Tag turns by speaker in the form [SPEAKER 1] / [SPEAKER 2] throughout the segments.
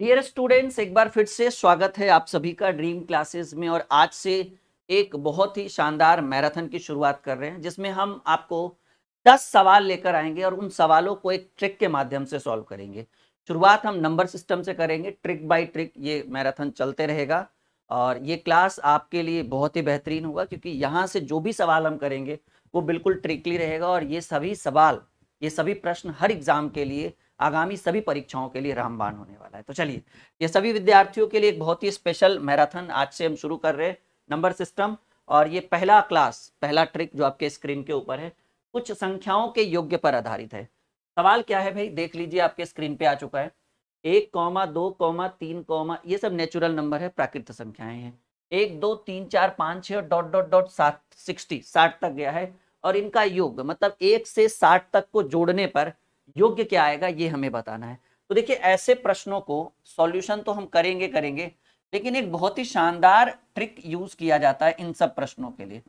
[SPEAKER 1] Dear students एक बार फिर से स्वागत है आप सभी का ड्रीम क्लासेस में और आज से एक बहुत ही शानदार मैराथन की शुरुआत कर रहे हैं जिसमें हम आपको 10 सवाल लेकर आएंगे और उन सवालों को एक ट्रिक के माध्यम से सॉल्व करेंगे शुरुआत हम नंबर सिस्टम से करेंगे ट्रिक बाय ट्रिक ये मैराथन चलते रहेगा और ये क्लास आपके लिए बहुत ही बेहतरीन होगा क्योंकि यहाँ से जो भी सवाल हम करेंगे वो बिल्कुल ट्रिकली रहेगा और ये सभी सवाल ये सभी प्रश्न हर एग्ज़ाम के लिए आगामी सभी परीक्षाओं के लिए रामबान होने वाला है तो चलिए ये सभी विद्यार्थियों के लिए एक बहुत ही स्पेशल मैराथन आज से हम शुरू कर रहे हैं नंबर सिस्टम और ये पहला क्लास पहला ट्रिक जो आपके स्क्रीन के ऊपर है कुछ संख्याओं के योग्य पर आधारित है सवाल क्या है भाई देख लीजिए आपके स्क्रीन पे आ चुका है एक कौमा दो कौमा तीन कौमा ये सब नेचुरल नंबर है प्राकृत संख्याएं हैं एक दो तीन चार पाँच छः डॉट डॉट डॉट सात सिक्सटी साठ तक गया है और इनका योग मतलब एक से साठ तक को जोड़ने पर योग्य क्या आएगा ये हमें बताना है तो देखिए ऐसे प्रश्नों को सॉल्यूशन तो हम करेंगे करेंगे लेकिन एक बहुत ही शानदार ट्रिक यूज किया जाता है इन सब प्रश्नों के लिए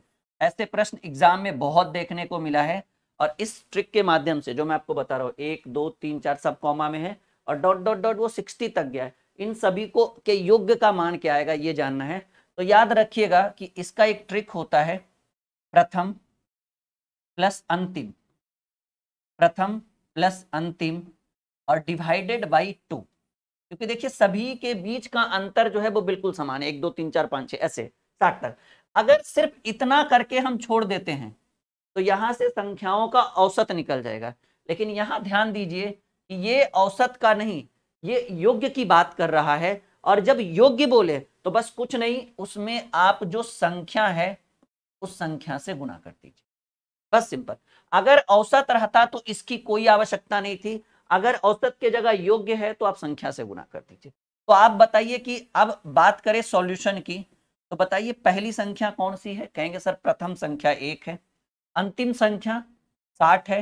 [SPEAKER 1] ऐसे प्रश्न एग्जाम में बहुत देखने को मिला है और इस ट्रिक के माध्यम से जो मैं आपको बता रहा हूँ एक दो तीन चार सब कॉमा में है और डॉट डॉट डॉट वो सिक्सटी तक गया है इन सभी को के योग्य का मान क्या आएगा ये जानना है तो याद रखिएगा कि इसका एक ट्रिक होता है प्रथम प्लस अंतिम प्रथम प्लस अंतिम और डिवाइडेड बाई टू क्योंकि देखिए सभी के बीच का अंतर जो है वो बिल्कुल समान है एक दो तीन चार पांच छह ऐसे साठ तक अगर सिर्फ इतना करके हम छोड़ देते हैं तो यहां से संख्याओं का औसत निकल जाएगा लेकिन यहां ध्यान दीजिए कि ये औसत का नहीं ये योग्य की बात कर रहा है और जब योग्य बोले तो बस कुछ नहीं उसमें आप जो संख्या है उस संख्या से गुना कर दीजिए बस सिंपल अगर औसत रहता तो इसकी कोई आवश्यकता नहीं थी अगर औसत के जगह योग्य है तो आप संख्या से गुना कर दीजिए तो आप बताइए कि अब बात करें सॉल्यूशन की तो बताइए पहली संख्या कौन सी है कहेंगे सर प्रथम संख्या एक है अंतिम संख्या साठ है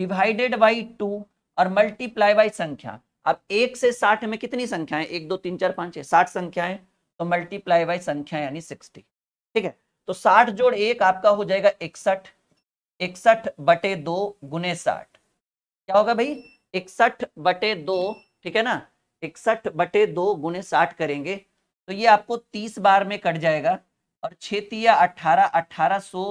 [SPEAKER 1] डिवाइडेड बाई टू और मल्टीप्लाई बाई संख्या अब एक से साठ में कितनी संख्या है एक दो तीन चार पांच साठ संख्या है तो मल्टीप्लाई बाई संख्या यानी सिक्सटी ठीक है तो साठ जोड़ एक आपका हो जाएगा इकसठ इकसठ बटे दो गुने साठ क्या होगा भाई इकसठ बटे दो ठीक है ना इकसठ बटे दो गुने साठ करेंगे तो ये आपको तीस बार में कट जाएगा और छेतिया अठारह अठारह सो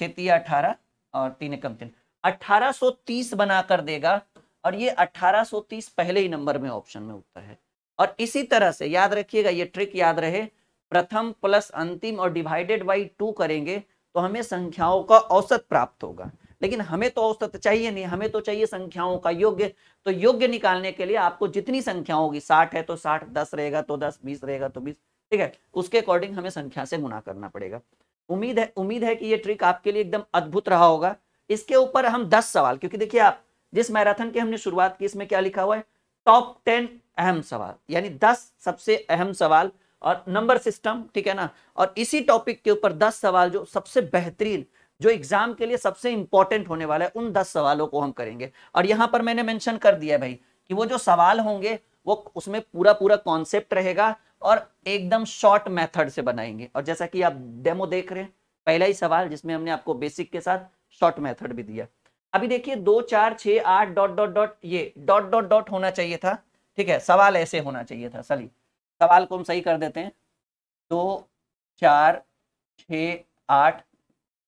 [SPEAKER 1] छेतिया अठारह और तीन कम तीन अठारह सो तीस बना कर देगा और ये अठारह सो तीस पहले ही नंबर में ऑप्शन में उत्तर है और इसी तरह से याद रखिएगा ये ट्रिक याद रहे प्रथम प्लस अंतिम और डिवाइडेड बाई टू करेंगे तो हमें संख्याओं का औसत प्राप्त होगा लेकिन हमें तो औसत चाहिए नहीं हमें तो चाहिए संख्याओं का योग्य तो योग्य निकालने के लिए आपको जितनी संख्या होगी साठ है तो साठ दस रहेगा तो दस बीस रहेगा तो बीस ठीक है उसके अकॉर्डिंग हमें संख्या से गुना करना पड़ेगा उम्मीद है उम्मीद है कि ये ट्रिक आपके लिए एकदम अद्भुत रहा होगा इसके ऊपर हम दस सवाल क्योंकि देखिए आप जिस मैराथन की हमने शुरुआत की इसमें क्या लिखा हुआ है टॉप टेन अहम सवाल यानी दस सबसे अहम सवाल और नंबर सिस्टम ठीक है ना और इसी टॉपिक के ऊपर दस सवाल जो सबसे बेहतरीन जो एग्जाम के लिए सबसे इंपॉर्टेंट होने वाला है उन दस सवालों को हम करेंगे और यहां पर मैंने मेंशन कर दिया भाई कि वो जो सवाल होंगे वो उसमें पूरा पूरा कॉन्सेप्ट रहेगा और एकदम शॉर्ट मेथड से बनाएंगे और जैसा कि आप डेमो देख रहे हैं पहला ही सवाल जिसमें हमने आपको बेसिक के साथ शॉर्ट मैथड भी दिया अभी देखिए दो चार छ आठ डॉट डॉट डॉट ये डॉट डॉट डॉट होना चाहिए था ठीक है सवाल ऐसे होना चाहिए था सली सवाल को हम सही कर देते हैं दो चार छ आठ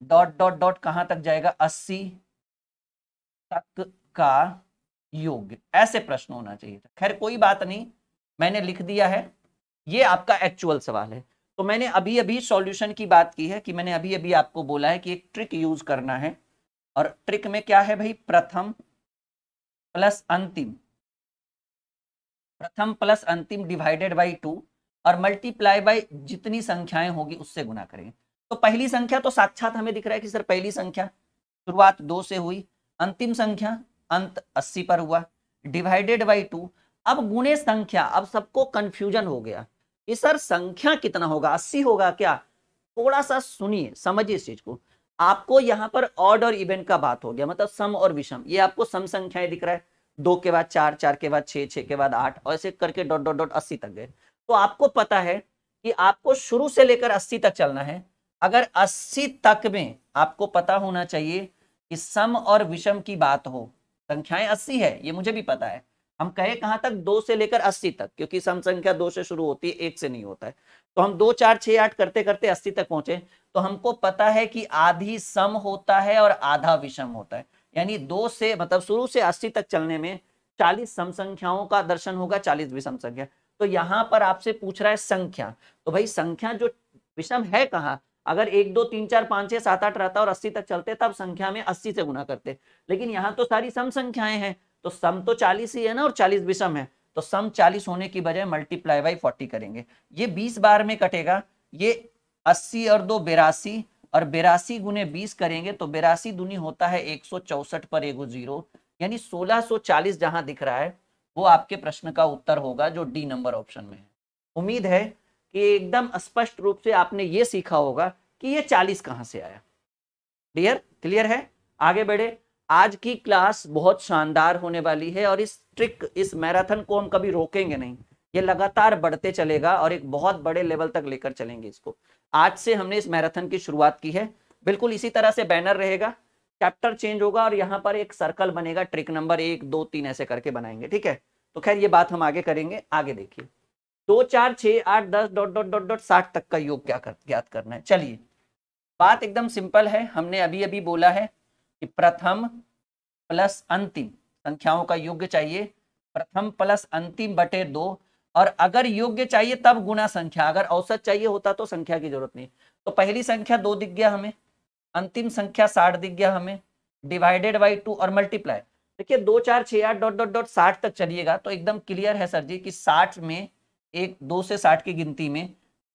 [SPEAKER 1] डॉट डॉट डॉट कहाँ तक जाएगा अस्सी तक का योग ऐसे प्रश्न होना चाहिए था खैर कोई बात नहीं मैंने लिख दिया है ये आपका एक्चुअल सवाल है तो मैंने अभी अभी सॉल्यूशन की बात की है कि मैंने अभी अभी आपको बोला है कि एक ट्रिक यूज करना
[SPEAKER 2] है और ट्रिक में क्या है भाई प्रथम प्लस अंतिम प्रथम प्लस अंतिम डिवाइडेड बाई टू और मल्टीप्लाई बाई
[SPEAKER 1] जितनी संख्याएं होगी उससे गुना करेंगे तो पहली संख्या तो साक्षात हमें दिख रहा है कि सर पहली संख्या शुरुआत दो से हुई अंतिम संख्या अंत अस्सी पर हुआ डिवाइडेड बाई टू अब गुणे संख्या अब सबको कंफ्यूजन हो गया कि सर संख्या कितना होगा अस्सी होगा क्या थोड़ा सा सुनिए समझिए इस चीज को आपको यहाँ पर ऑड और इवेंट का बात हो गया मतलब सम और विषम ये आपको सम संख्याएं दिख रहा है दो के बाद चार चार के बाद छह के बाद आठ और ऐसे करके डॉट डॉट डॉट अस्सी तक गए तो आपको पता है कि आपको शुरू से लेकर अस्सी तक चलना है अगर अस्सी तक में आपको पता होना चाहिए कि सम और विषम की बात हो संख्याएं अस्सी है ये मुझे भी पता है हम कहे कहाँ तक दो से लेकर अस्सी तक क्योंकि सम संख्या दो से शुरू होती है एक से नहीं होता है तो हम दो चार छह आठ करते करते अस्सी तक पहुंचे तो हमको पता है कि आधी सम होता है और आधा विषम होता है यानी दो से मतलब शुरू से अस्सी तक चलने में चालीस सम संख्याओं का दर्शन होगा चालीस विषम संख्या तो यहाँ पर आपसे पूछ रहा है संख्या तो भाई संख्या जो विषम है कहाँ अगर एक दो तीन चार पांच छह सात आठ रहता और अस्सी तक चलते तब संख्या में अस्सी से गुना करते लेकिन यहाँ तो सारी सम संख्याएं हैं तो सम तो चालीस ही है ना और चालीस विषम है तो सम चालीस होने की बजाय मल्टीप्लाई बाई फोर्टी करेंगे ये बीस बार में कटेगा ये अस्सी और दो बेरासी और बेरासी गुने बीस करेंगे तो बेरासी दुनी होता है एक सौ चौसठ पर एगो जीरो यानी सोलह सो चालीस जहां दिख रहा है वो आपके प्रश्न का उत्तर होगा जो डी नंबर ऑप्शन में है उम्मीद है कि एकदम स्पष्ट रूप से आपने ये सीखा होगा कि ये चालीस कहाँ से आया क्लियर क्लियर है आगे बढ़े आज की क्लास बहुत शानदार होने वाली है और इस ट्रिक इस मैराथन को हम कभी रोकेंगे नहीं ये लगातार बढ़ते चलेगा और एक बहुत बड़े लेवल तक लेकर चलेंगे इसको आज से हमने इस मैराथन की शुरुआत की है बिल्कुल इसी तरह से बैनर रहेगा चैप्टर चेंज होगा और यहाँ पर एक सर्कल बनेगा ट्रिक नंबर एक दो तीन ऐसे करके बनाएंगे ठीक है तो खैर ये बात हम आगे करेंगे आगे देखिए दो चार छ आठ दस डॉट डॉट डॉट डॉट साठ तक का योग क्या कर ज्ञात करना है चलिए बात एकदम सिंपल है हमने अभी अभी बोला है कि प्रथम प्लस अंतिम संख्याओं का योग चाहिए प्रथम प्लस अंतिम बटे दो और अगर योग्य चाहिए तब गुणा संख्या अगर औसत चाहिए होता तो संख्या की जरूरत नहीं तो पहली संख्या दो दिख गया हमें अंतिम संख्या साठ दिख गया हमें डिवाइडेड बाई टू और मल्टीप्लाई देखिए दो चार छः आठ डॉट डॉट डॉट साठ तक चलिएगा तो एकदम क्लियर है सर जी कि साठ में एक दो से साठ की गिनती में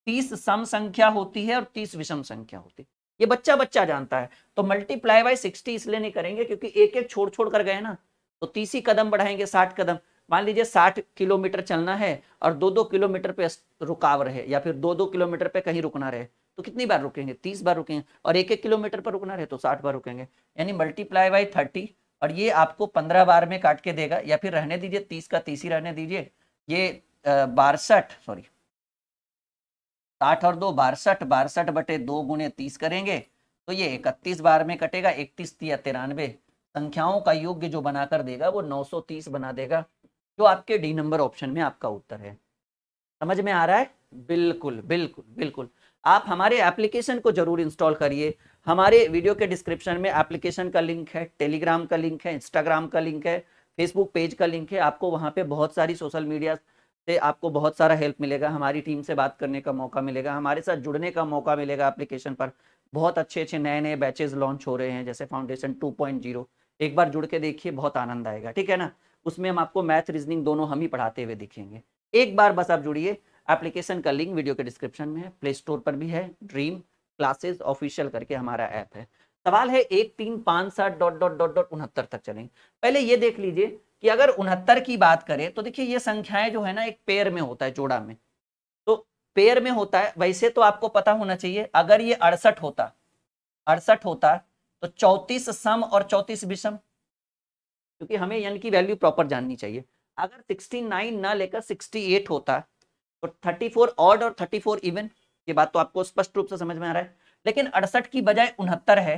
[SPEAKER 1] तीस सम संख्या होती है और तीस विषम संख्या होती है ये बच्चा बच्चा जानता है तो मल्टीप्लाई बाई सिक्सटी इसलिए नहीं करेंगे क्योंकि एक एक छोड़ छोड़ कर गए ना तो तीस ही कदम बढ़ाएंगे साठ कदम मान लीजिए साठ किलोमीटर चलना है और दो दो किलोमीटर पे रुकाव रहे या फिर दो दो किलोमीटर पे कहीं रुकना रहे तो कितनी बार रुकेंगे तीस बार रुकेंगे और एक एक किलोमीटर पर रुकना रहे तो साठ बार रुकेंगे यानी मल्टीप्लाई बाई थर्टी और ये आपको पंद्रह बार में काट के देगा या फिर रहने दीजिए तीस का तीस ही रहने दीजिए ये बासठ सॉरी साठ और दो बासठ बासठ बटे दो गुणे तीस करेंगे तो ये इकतीस बार में कटेगा इकतीस या तिरानवे संख्याओं का योग्य जो बनाकर देगा वो तीस बना देगा जो आपके डी नंबर ऑप्शन में आपका उत्तर है समझ में आ रहा है बिल्कुल बिल्कुल बिल्कुल आप हमारे एप्लीकेशन को जरूर इंस्टॉल करिए हमारे वीडियो के डिस्क्रिप्शन में एप्लीकेशन का लिंक है टेलीग्राम का लिंक है इंस्टाग्राम का लिंक है फेसबुक पेज का लिंक है आपको वहाँ पे बहुत सारी सोशल मीडिया से आपको बहुत सारा हेल्प मिलेगा हमारी टीम से बात करने का मौका मिलेगा हमारे साथ जुड़ने का मौका मिलेगा एप्लीकेशन पर बहुत अच्छे अच्छे नए नए बैचेज लॉन्च हो रहे हैं जैसे फाउंडेशन टू एक बार जुड़ के देखिए बहुत आनंद आएगा ठीक है ना उसमें हम आपको मैथ रीजनिंग दोनों हम ही पढ़ाते हुए दिखेंगे एक बार बस आप जुड़िए एप्लीकेशन का लिंक वीडियो के डिस्क्रिप्शन में है प्ले स्टोर पर भी है ड्रीम क्लासेस ऑफिशियल करके हमारा ऐप है सवाल है एक तीन पाँच सात डॉट डॉट डॉट डॉट उनहत्तर तक चलेंगे पहले ये देख लीजिए कि अगर उनहत्तर की बात करें तो देखिए ये संख्याएं जो है ना एक पेयर में होता है जोड़ा में तो पेयर में होता है वैसे तो आपको पता होना चाहिए अगर ये अड़सठ होता अड़सठ होता तो चौतीस सम और चौतीस विषम क्योंकि हमें यन की वैल्यू प्रॉपर जाननी चाहिए अगर 69 ना लेकर 68 होता तो 34 ऑड और 34 इवन ये बात तो आपको स्पष्ट रूप से समझ में आ रहा है लेकिन अड़सठ की बजाय उनहत्तर है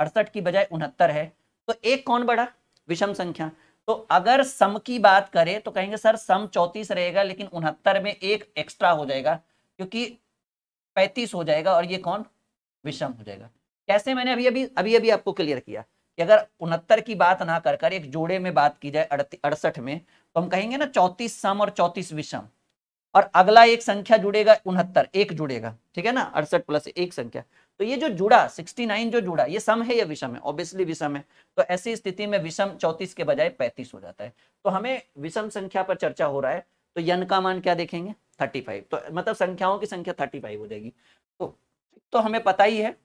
[SPEAKER 1] अड़सठ की बजाय उनहत्तर है तो एक कौन बढ़ा विषम संख्या तो अगर सम की बात करें तो कहेंगे सर सम चौंतीस रहेगा लेकिन उनहत्तर में एक एक्स्ट्रा हो जाएगा क्योंकि पैंतीस हो जाएगा और ये कौन विषम हो जाएगा कैसे मैंने अभी अभी अभी, अभी आपको क्लियर किया कि अगर उनहत्तर की बात ना कर कर एक जोड़े में बात की जाए अड़सठ में तो हम कहेंगे ना चौतीस सम और चौतीस विषम और अगला एक संख्या जुड़ेगा उनहत्तर एक जुड़ेगा ठीक है ना अड़सठ प्लस एक संख्या तो ये जो जुड़ा सिक्सटी नाइन जो जुड़ा ये सम है या विषम है ऑब्वियसली विषम है तो ऐसी स्थिति में विषम चौतीस के बजाय पैंतीस हो जाता है तो हमें विषम संख्या पर चर्चा हो रहा है तो यन का मान क्या देखेंगे थर्टी फाइव तो मतलब संख्याओं की संख्या थर्टी फाइव हो जाएगी तो तो हमें पता ही है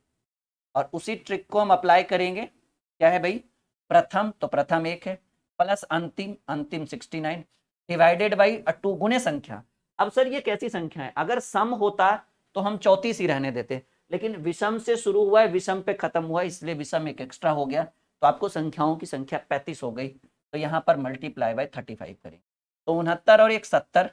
[SPEAKER 1] और उसी ट्रिक को हम अप्लाई करेंगे क्या है भाई प्रथम तो प्रथम एक है प्लस अंतिम अंतिम 69 डिवाइडेड बाई टू गुणे संख्या अब सर ये कैसी संख्या है अगर सम होता तो हम चौतीस ही रहने देते लेकिन विषम से शुरू हुआ है विषम पे खत्म हुआ इसलिए विषम एक एक्स्ट्रा हो गया तो आपको संख्याओं की संख्या पैंतीस हो गई तो यहाँ पर मल्टीप्लाई बाय थर्टी फाइव करें तो उनहत्तर और एक सत्तर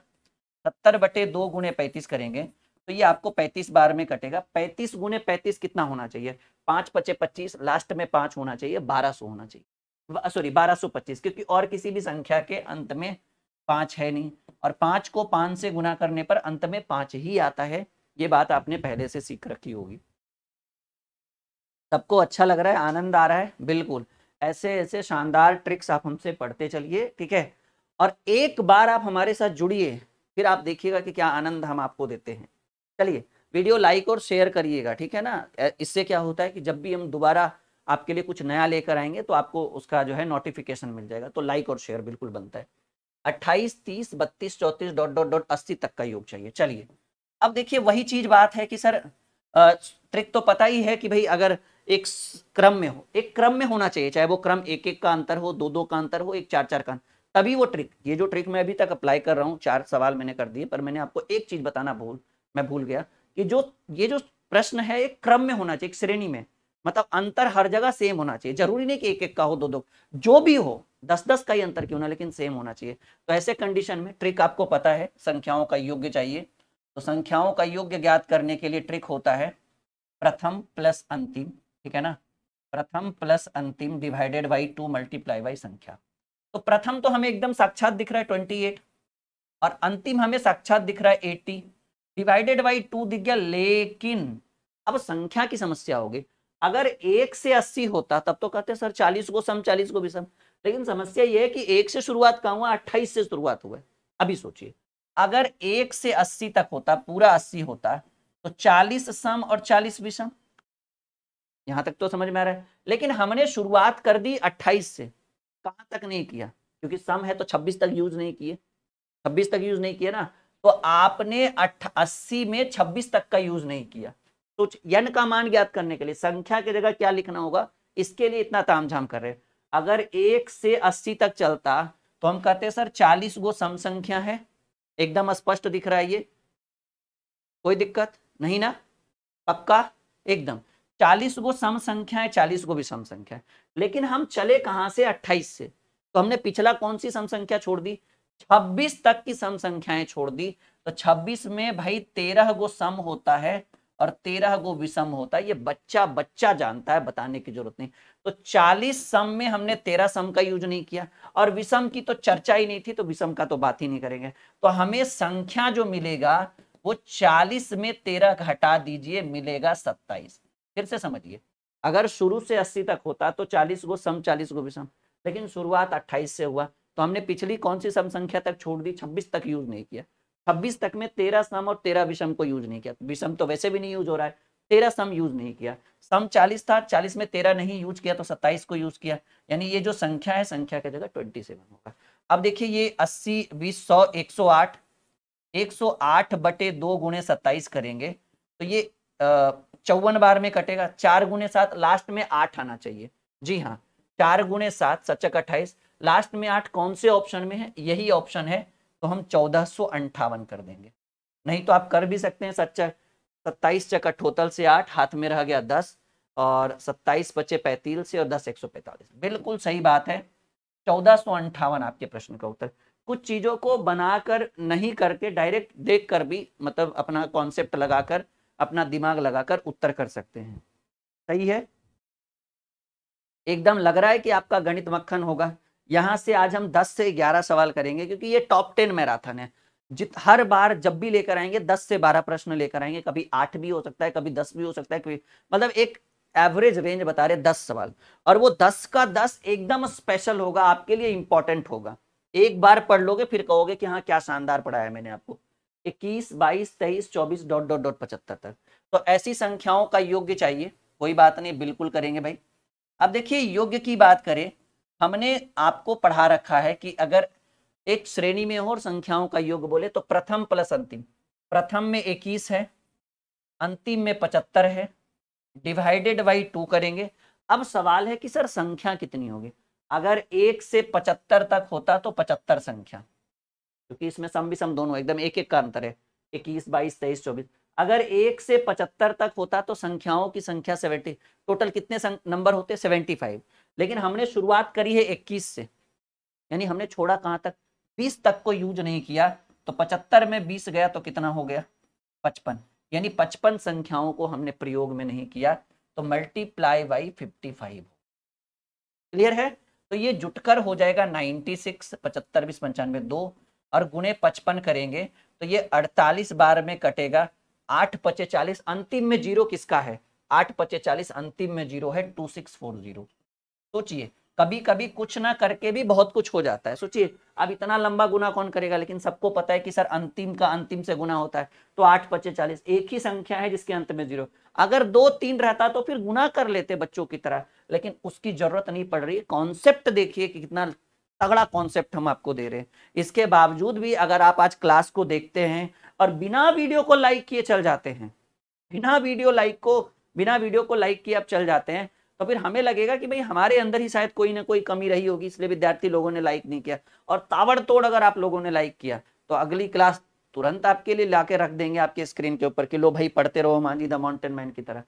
[SPEAKER 1] सत्तर बटे दो गुणे पैंतीस करेंगे तो ये आपको पैंतीस बार में कटेगा पैंतीस गुणे पैंतीस कितना होना चाहिए पांच पचे पच्चीस लास्ट में पांच होना चाहिए बारह सो होना चाहिए सॉरी बारह सो पच्चीस क्योंकि और किसी भी संख्या के अंत में पांच है नहीं और पांच को पांच से गुना करने पर अंत में पांच ही आता है ये बात आपने पहले से सीख रखी होगी सबको अच्छा लग रहा है आनंद आ रहा है बिल्कुल ऐसे ऐसे शानदार ट्रिक्स आप हमसे पढ़ते चलिए ठीक है और एक बार आप हमारे साथ जुड़िए फिर आप देखिएगा कि क्या आनंद हम आपको देते हैं चलिए वीडियो लाइक और शेयर करिएगा ठीक है ना इससे क्या होता है कि जब भी हम दोबारा आपके लिए कुछ नया लेकर आएंगे तो आपको उसका जो है नोटिफिकेशन मिल जाएगा तो लाइक और शेयर बिल्कुल बनता है अट्ठाईस तीस बत्तीस चौतीस डॉट डॉट डॉट अस्सी तक का योग चाहिए चलिए अब देखिए वही चीज बात है कि सर ट्रिक तो पता ही है कि भाई अगर एक क्रम में हो एक क्रम में होना चाहिए चाहे वो क्रम एक एक का अंतर हो दो दो का अंतर हो एक चार चार का तभी वो ट्रिक ये जो ट्रिक मैं अभी तक अप्लाई कर रहा हूँ चार सवाल मैंने कर दिए पर मैंने आपको एक चीज बताना भूल मैं भूल गया कि जो ये जो प्रश्न है एक क्रम में होना चाहिए एक श्रेणी में मतलब अंतर हर जगह सेम होना चाहिए जरूरी नहीं कि एक एक का हो दो दो जो भी हो दस दस का ही अंतर क्यों ना लेकिन सेम होना चाहिए तो ऐसे कंडीशन में ट्रिक आपको पता है संख्याओं का योग्य चाहिए तो संख्याओं का योग्य ज्ञात करने के लिए ट्रिक होता है प्रथम प्लस अंतिम ठीक है ना प्रथम प्लस अंतिम divided by two multiply by संख्या तो प्रथम तो हमें एकदम साक्षात दिख रहा है ट्वेंटी एट और अंतिम हमें साक्षात दिख रहा है एट्टी डिवाइडेड बाई टू दिख गया लेकिन अब संख्या की समस्या होगी अगर एक से अस्सी होता तब तो कहते सर चालीस को सम चालीस को भी सम लेकिन समस्या यह है कि एक से शुरुआत कहा हुआ अट्ठाईस से शुरुआत हुआ अभी सोचिए अगर एक से अस्सी तक होता पूरा अस्सी होता तो चालीस सम और चालीस भी सम यहां तक तो समझ में आ रहा है लेकिन हमने शुरुआत कर दी अट्ठाईस से कहां तक नहीं किया क्योंकि सम है तो छब्बीस तक यूज नहीं किए छब्बीस तक यूज नहीं किया ना तो आपने अस्सी में छब्बीस तक का यूज नहीं किया तो यन का मान ज्ञात करने के लिए संख्या की जगह क्या लिखना होगा इसके लिए इतना तामझाम कर रहे हैं अगर एक से अस्सी तक चलता तो हम कहते सर चालीस गो सम संख्या है एकदम स्पष्ट दिख रहा है ये कोई दिक्कत नहीं ना पक्का एकदम चालीस गो सम संख्या है चालीस गो भी सम संख्या है लेकिन हम चले कहाँ से अट्ठाईस से तो हमने पिछला कौन सी सम संख्या छोड़ दी 26 तक की सम संख्याएं छोड़ दी तो 26 में भाई 13 गो सम होता है और 13 गो विषम होता है ये बच्चा बच्चा जानता है बताने की जरूरत नहीं तो 40 सम में हमने 13 सम का यूज नहीं किया और विषम की तो चर्चा ही नहीं थी तो विषम का तो बात ही नहीं करेंगे तो हमें संख्या जो मिलेगा वो 40 में 13 घटा दीजिए मिलेगा 27 फिर से समझिए अगर शुरू से अस्सी तक होता तो चालीस गो सम चालीस गो विषम लेकिन शुरुआत अट्ठाईस से हुआ तो हमने पिछली कौन सी सम संख्या तक छोड़ दी छब्बीस तक यूज नहीं किया छब्बीस तक में तेरह सम और तेरह विषम को यूज नहीं किया विषम तो वैसे भी नहीं यूज हो रहा है तेरह सम यूज नहीं किया सम चालीस था चालीस में तेरह नहीं यूज किया तो सत्ताईस को यूज किया यानी ये जो संख्या है संख्या की जगह ट्वेंटी सेवन होगा अब देखिए ये अस्सी बीस सौ एक सौ आठ एक सौ आठ बटे दो गुणे सत्ताईस करेंगे तो ये चौवन बार में कटेगा चार गुणे सात लास्ट में आठ आना चाहिए जी हाँ चार गुणे सात सचक अट्ठाईस लास्ट में आठ कौन से ऑप्शन में है यही ऑप्शन है तो हम चौदह कर देंगे नहीं तो आप कर भी सकते हैं सच्चा सत्ताईस चक अठोतल से आठ हाथ में रह गया दस और सत्ताईस बचे पैतील से और दस एक सौ पैंतालीस बिल्कुल सही बात है चौदह सौ अंठावन आपके प्रश्न का उत्तर कुछ चीजों को बनाकर नहीं करके डायरेक्ट देख कर भी मतलब अपना कॉन्सेप्ट लगाकर अपना दिमाग लगाकर उत्तर कर सकते हैं सही है एकदम लग रहा है कि आपका गणित मक्खन होगा यहाँ से आज हम 10 से 11 सवाल करेंगे क्योंकि ये टॉप टेन मैराथन है जित हर बार जब भी लेकर आएंगे 10 से 12 प्रश्न लेकर आएंगे कभी 8 भी हो सकता है कभी 10 भी हो सकता है कभी मतलब एक एवरेज रेंज बता रहे 10 सवाल और वो 10 का 10 एकदम स्पेशल होगा आपके लिए इंपॉर्टेंट होगा एक बार पढ़ लोगे फिर कहोगे कि हाँ क्या शानदार पढ़ाया मैंने आपको इक्कीस बाईस तेईस चौबीस डॉट डॉट डॉट पचहत्तर तक तो ऐसी संख्याओं का योग्य चाहिए कोई बात नहीं बिल्कुल करेंगे भाई अब देखिए योग्य की बात करें हमने आपको पढ़ा रखा है कि अगर एक श्रेणी में हो और संख्याओं का योग बोले तो प्रथम प्लस अंतिम प्रथम में इक्कीस है अंतिम में पचहत्तर है डिवाइडेड बाई टू करेंगे अब सवाल है कि सर संख्या कितनी होगी अगर एक से पचहत्तर तक होता तो पचहत्तर संख्या क्योंकि इसमें सम भी सम दोनों एकदम एक एक का अंतर है इक्कीस बाईस तेईस चौबीस अगर एक से पचहत्तर तक होता तो संख्याओं की संख्या सेवेंटी टोटल कितने नंबर होते सेवेंटी फाइव लेकिन हमने शुरुआत करी है इक्कीस से यानी हमने छोड़ा कहाँ तक बीस तक को यूज नहीं किया तो पचहत्तर में बीस गया तो कितना हो गया पचपन यानी पचपन संख्याओं को हमने प्रयोग में नहीं किया तो multiply by fifty five clear है तो ये जुटकर हो जाएगा नाइन्टी सिक्स पचहत्तर बीस पंचानवे दो और गुणे पचपन करेंगे तो ये अड़तालीस बार में कटेगा आठ पचे चालीस अंतिम में जीरो किसका है आठ पचे चालीस अंतिम में जीरो है टू सिक्स फोर जीरो सोचिए कभी कभी कुछ ना करके भी बहुत कुछ हो जाता है सोचिए अब इतना लंबा गुना कौन करेगा लेकिन सबको पता है कि सर अंतिम का अंतिम से गुना होता है तो आठ पच्चे चालीस एक ही संख्या है जिसके अंत में जीरो अगर दो तीन रहता तो फिर गुना कर लेते बच्चों की तरह लेकिन उसकी जरूरत नहीं पड़ रही कॉन्सेप्ट देखिए कि कितना तगड़ा कॉन्सेप्ट हम आपको दे रहे हैं इसके बावजूद भी अगर आप आज क्लास को देखते हैं और बिना वीडियो को लाइक किए चल जाते हैं बिना वीडियो लाइक को बिना वीडियो को लाइक किए आप चल जाते हैं तो फिर हमें लगेगा कि भाई हमारे अंदर ही शायद कोई ना कोई कमी रही होगी इसलिए विद्यार्थी लोगों ने लाइक नहीं किया और ताबड़तोड़ अगर आप लोगों ने लाइक किया तो अगली क्लास तुरंत आपके लिए लाके रख देंगे आपके स्क्रीन के ऊपर कि लो भाई पढ़ते रहो मांझी द माउंटेन मैन की तरह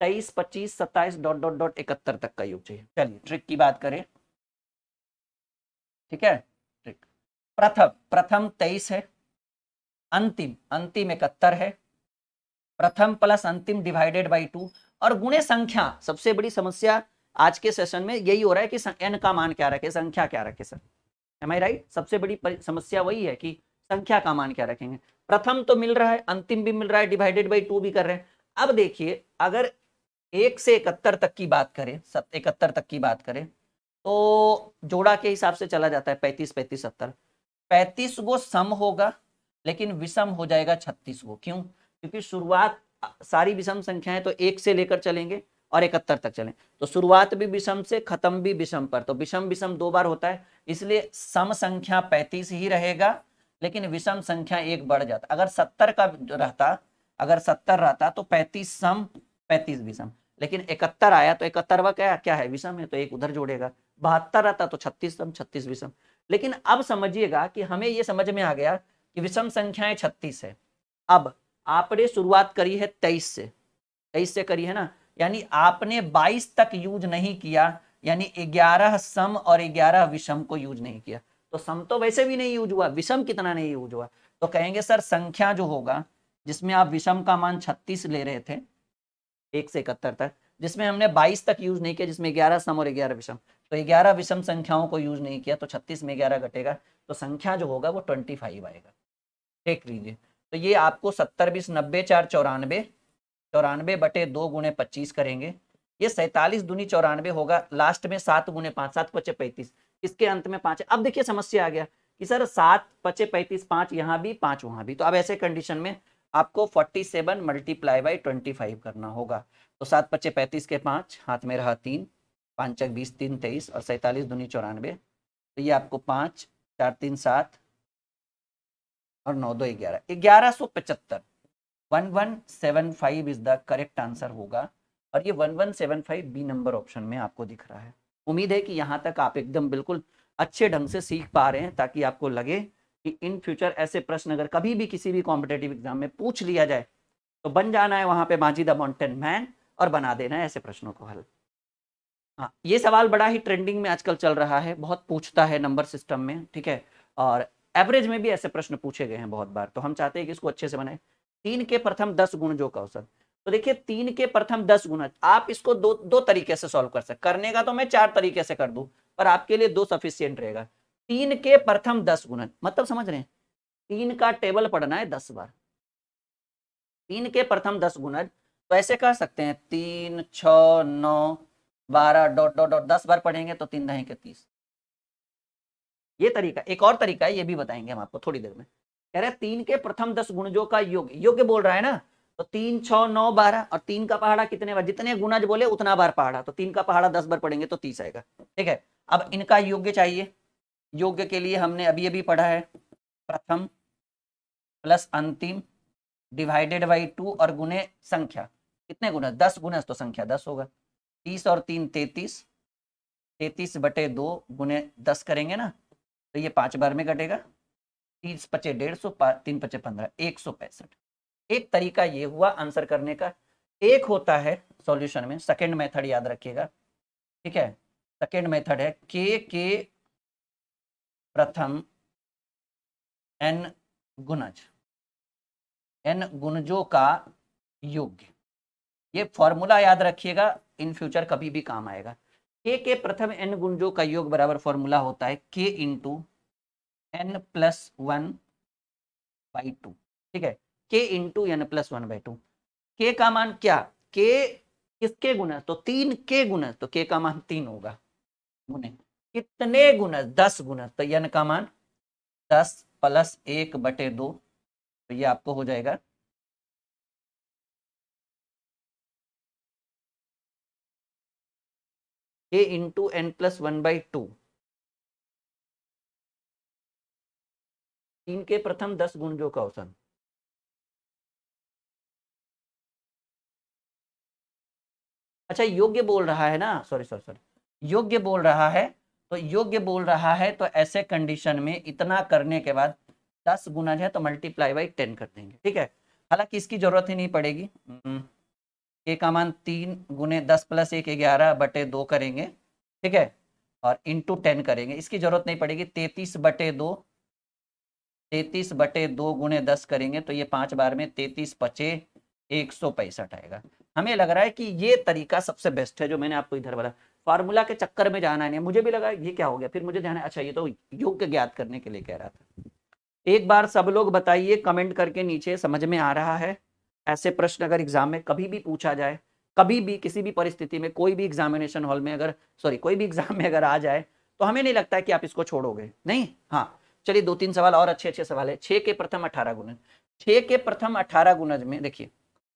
[SPEAKER 1] तेईस पच्चीस सत्ताईस डॉट डॉट डॉट इकहत्तर
[SPEAKER 2] तक का योग चाहिए चलिए ट्रिक की बात करें ठीक है ट्रिक प्रथम प्रथम तेईस है अंतिम अंतिम इकहत्तर है
[SPEAKER 1] प्रथम प्लस अंतिम डिवाइडेड बाई टू और गुणे संख्या सबसे बड़ी समस्या आज के सेशन में यही हो रहा है कि एन का मान क्या रखे संख्या क्या रखे सर एम आई राइट सबसे बड़ी समस्या वही है कि संख्या का मान क्या रखेंगे प्रथम तो मिल रहा है अंतिम भी मिल रहा है डिवाइडेड बाई टू भी कर रहे हैं अब देखिए अगर एक से इकहत्तर तक की बात करें सत इकहत्तर तक की बात करें तो जोड़ा के हिसाब से चला जाता है पैंतीस पैंतीस सत्तर पैंतीस गो सम होगा लेकिन विषम हो जाएगा छत्तीस गो क्यों क्योंकि शुरुआत सारी विषम संख्याएं तो एक से लेकर चलेंगे और इकहत्तर तक चलें तो शुरुआत भी विषम से खत्म भी विषम पर तो विषम विषम दो बार होता है इसलिए सम संख्या पैंतीस ही रहेगा लेकिन विषम संख्या एक बढ़ जाता अगर सत्तर का रहता अगर सत्तर रहता तो पैंतीस सम पैंतीस विषम लेकिन इकहत्तर आया तो इकहत्तरवा क्या क्या है विषम है तो एक उधर जोड़ेगा बहत्तर रहता तो छत्तीस सम छत्तीस विषम लेकिन अब समझिएगा कि हमें यह समझ में आ गया कि विषम संख्याएं छत्तीस है अब आपने शुरुआत करी है तेईस से तेईस से करी है ना यानी आपने बाईस तक यूज नहीं किया यानी ग्यारह सम और ग्यारह विषम को यूज नहीं किया तो सम तो वैसे भी नहीं यूज हुआ विषम कितना नहीं यूज हुआ तो कहेंगे सर संख्या जो होगा जिसमें आप विषम का मान छत्तीस ले रहे थे एक से इकहत्तर तक जिसमें हमने बाईस तक यूज नहीं किया जिसमें ग्यारह सम और ग्यारह विषम तो ग्यारह विषम संख्याओं को यूज नहीं किया तो छत्तीस में ग्यारह घटेगा तो संख्या जो होगा वो फाइव आएगा देख लीजिए तो ये आपको सत्तर बीस नब्बे चार चौरानवे चौरानवे बटे दो गुणे पच्चीस करेंगे ये सैतालीस दूनी चौरानवे होगा लास्ट में सात गुणे पाँच सात पचे पैंतीस इसके अंत में पाँच अब देखिए समस्या आ गया कि सर सात पचे पैंतीस पाँच यहाँ भी पाँच वहाँ भी तो अब ऐसे कंडीशन में आपको forty seven multiply by twenty five करना होगा तो सात पच्चे पैंतीस के पाँच हाथ में रहा तीन पाँच चक बीस तीन तेईस और सैंतालीस दूनी चौरानवे तो ये आपको पाँच चार तीन सात और नौ दो ग्यारह ग्यारह सौ पचहत्तर one one seven five is the correct answer होगा और ये one one seven five B number option में आपको दिख रहा है उम्मीद है कि यहाँ तक आप एकदम बिल्कुल अच्छे ढंग से सीख पा रहे हैं ताकि आपको लगे कि इन फ्यूचर ऐसे प्रश्न अगर कभी भी किसी भी कॉम्पिटेटिव एग्जाम में पूछ लिया जाए तो बन जाना है वहाँ पे माजी द माउंटेन मैन और बना देना है ऐसे प्रश्नों को हल हाँ ये सवाल बड़ा ही ट्रेंडिंग में आजकल चल रहा है बहुत पूछता है नंबर सिस्टम में ठीक है और एवरेज में भी ऐसे प्रश्न पूछे गए हैं बहुत बार तो हम चाहते हैं कि इसको अच्छे से बनाए तीन के प्रथम दस गुण जो का औसत तो देखिए तीन के प्रथम दस गुना आप इसको दो दो तरीके से सॉल्व कर सकते करने का तो मैं चार तरीके से कर दूं पर आपके लिए दो सफिशियंट रहेगा तीन के प्रथम दस गुना मतलब समझ रहे हैं तीन का टेबल पढ़ना है दस बार तीन के प्रथम दस गुना तो ऐसे कर सकते हैं तीन छ नौ बारह डॉट डॉट डॉट दस बार पढ़ेंगे तो तीन दहें के तीस ये तरीका एक और तरीका है ये भी बताएंगे हम आपको थोड़ी देर में कह रहे हैं तीन के प्रथम दस गुणजों का योग योग्य बोल रहा है ना तो तीन छ नौ बारह और तीन का पहाड़ा कितने बार जितने गुणज बोले उतना बार पहाड़ा तो तीन का पहाड़ा दस बार पढ़ेंगे तो तीस आएगा ठीक है अब इनका योग्य चाहिए योग्य के लिए हमने अभी अभी पढ़ा है प्रथम प्लस अंतिम डिवाइडेड बाई टू और गुने संख्या कितने गुण दस गुण तो संख्या दस होगा तीस और तीन तैतीस तैतीस बटे दो गुने दस करेंगे ना तो ये पांच बार में घटेगा तीस पचे डेढ़ सौ तीन पचे पंद्रह एक सौ पैंसठ एक तरीका ये हुआ आंसर करने का एक होता है सॉल्यूशन में सेकेंड मेथड याद रखिएगा
[SPEAKER 2] ठीक है सेकेंड मेथड है के के प्रथम एन गुणज एन गुणजों का योग्य ये फॉर्मूला याद रखिएगा इन फ्यूचर कभी भी काम आएगा
[SPEAKER 1] के के प्रथम एन गुंजों का योग बराबर फॉर्मूला होता है के into n plus one by two ठीक है के into n plus one by two के का मान क्या के किसके गुना तो तीन के गुना तो के का मान तीन होगा गुने कितने गुना दस गुना तो एन का मान
[SPEAKER 3] दस प्लस एक बटे दो तो ये आपको हो जाएगा के into n plus one by two तीन के प्रथम दस गुण का औसत अच्छा योग्य बोल रहा है ना सॉरी सॉरी
[SPEAKER 2] सॉरी योग्य बोल रहा है तो योग्य बोल रहा है तो ऐसे कंडीशन में इतना
[SPEAKER 1] करने के बाद दस गुना जो है तो मल्टीप्लाई बाई टेन कर देंगे ठीक है हालांकि इसकी जरूरत ही नहीं पड़ेगी हम्म। ए का मान तीन गुने दस प्लस एक ग्यारह बटे दो करेंगे ठीक है और इंटू टेन करेंगे इसकी जरूरत नहीं पड़ेगी तैतीस बटे दो तैतीस बटे दो गुने दस करेंगे तो ये पांच बार में तैतीस पचे एक सौ पैंसठ आएगा हमें लग रहा है कि ये तरीका सबसे बेस्ट है जो मैंने आपको इधर बताया फार्मूला के चक्कर में जाना नहीं मुझे भी लगा ये क्या हो गया फिर मुझे ध्यान अच्छा ये तो योग ज्ञात करने के लिए कह रहा था एक बार सब लोग बताइए कमेंट करके नीचे समझ में आ रहा है ऐसे प्रश्न अगर एग्जाम में कभी भी पूछा जाए कभी भी किसी भी परिस्थिति में कोई भी एग्जामिनेशन हॉल में अगर सॉरी कोई भी एग्जाम में अगर आ जाए तो हमें नहीं लगता है कि आप इसको छोड़ोगे नहीं हाँ चलिए दो तीन सवाल और अच्छे अच्छे सवाल है छः के प्रथम अठारह गुणज छः के प्रथम अठारह गुणज में देखिए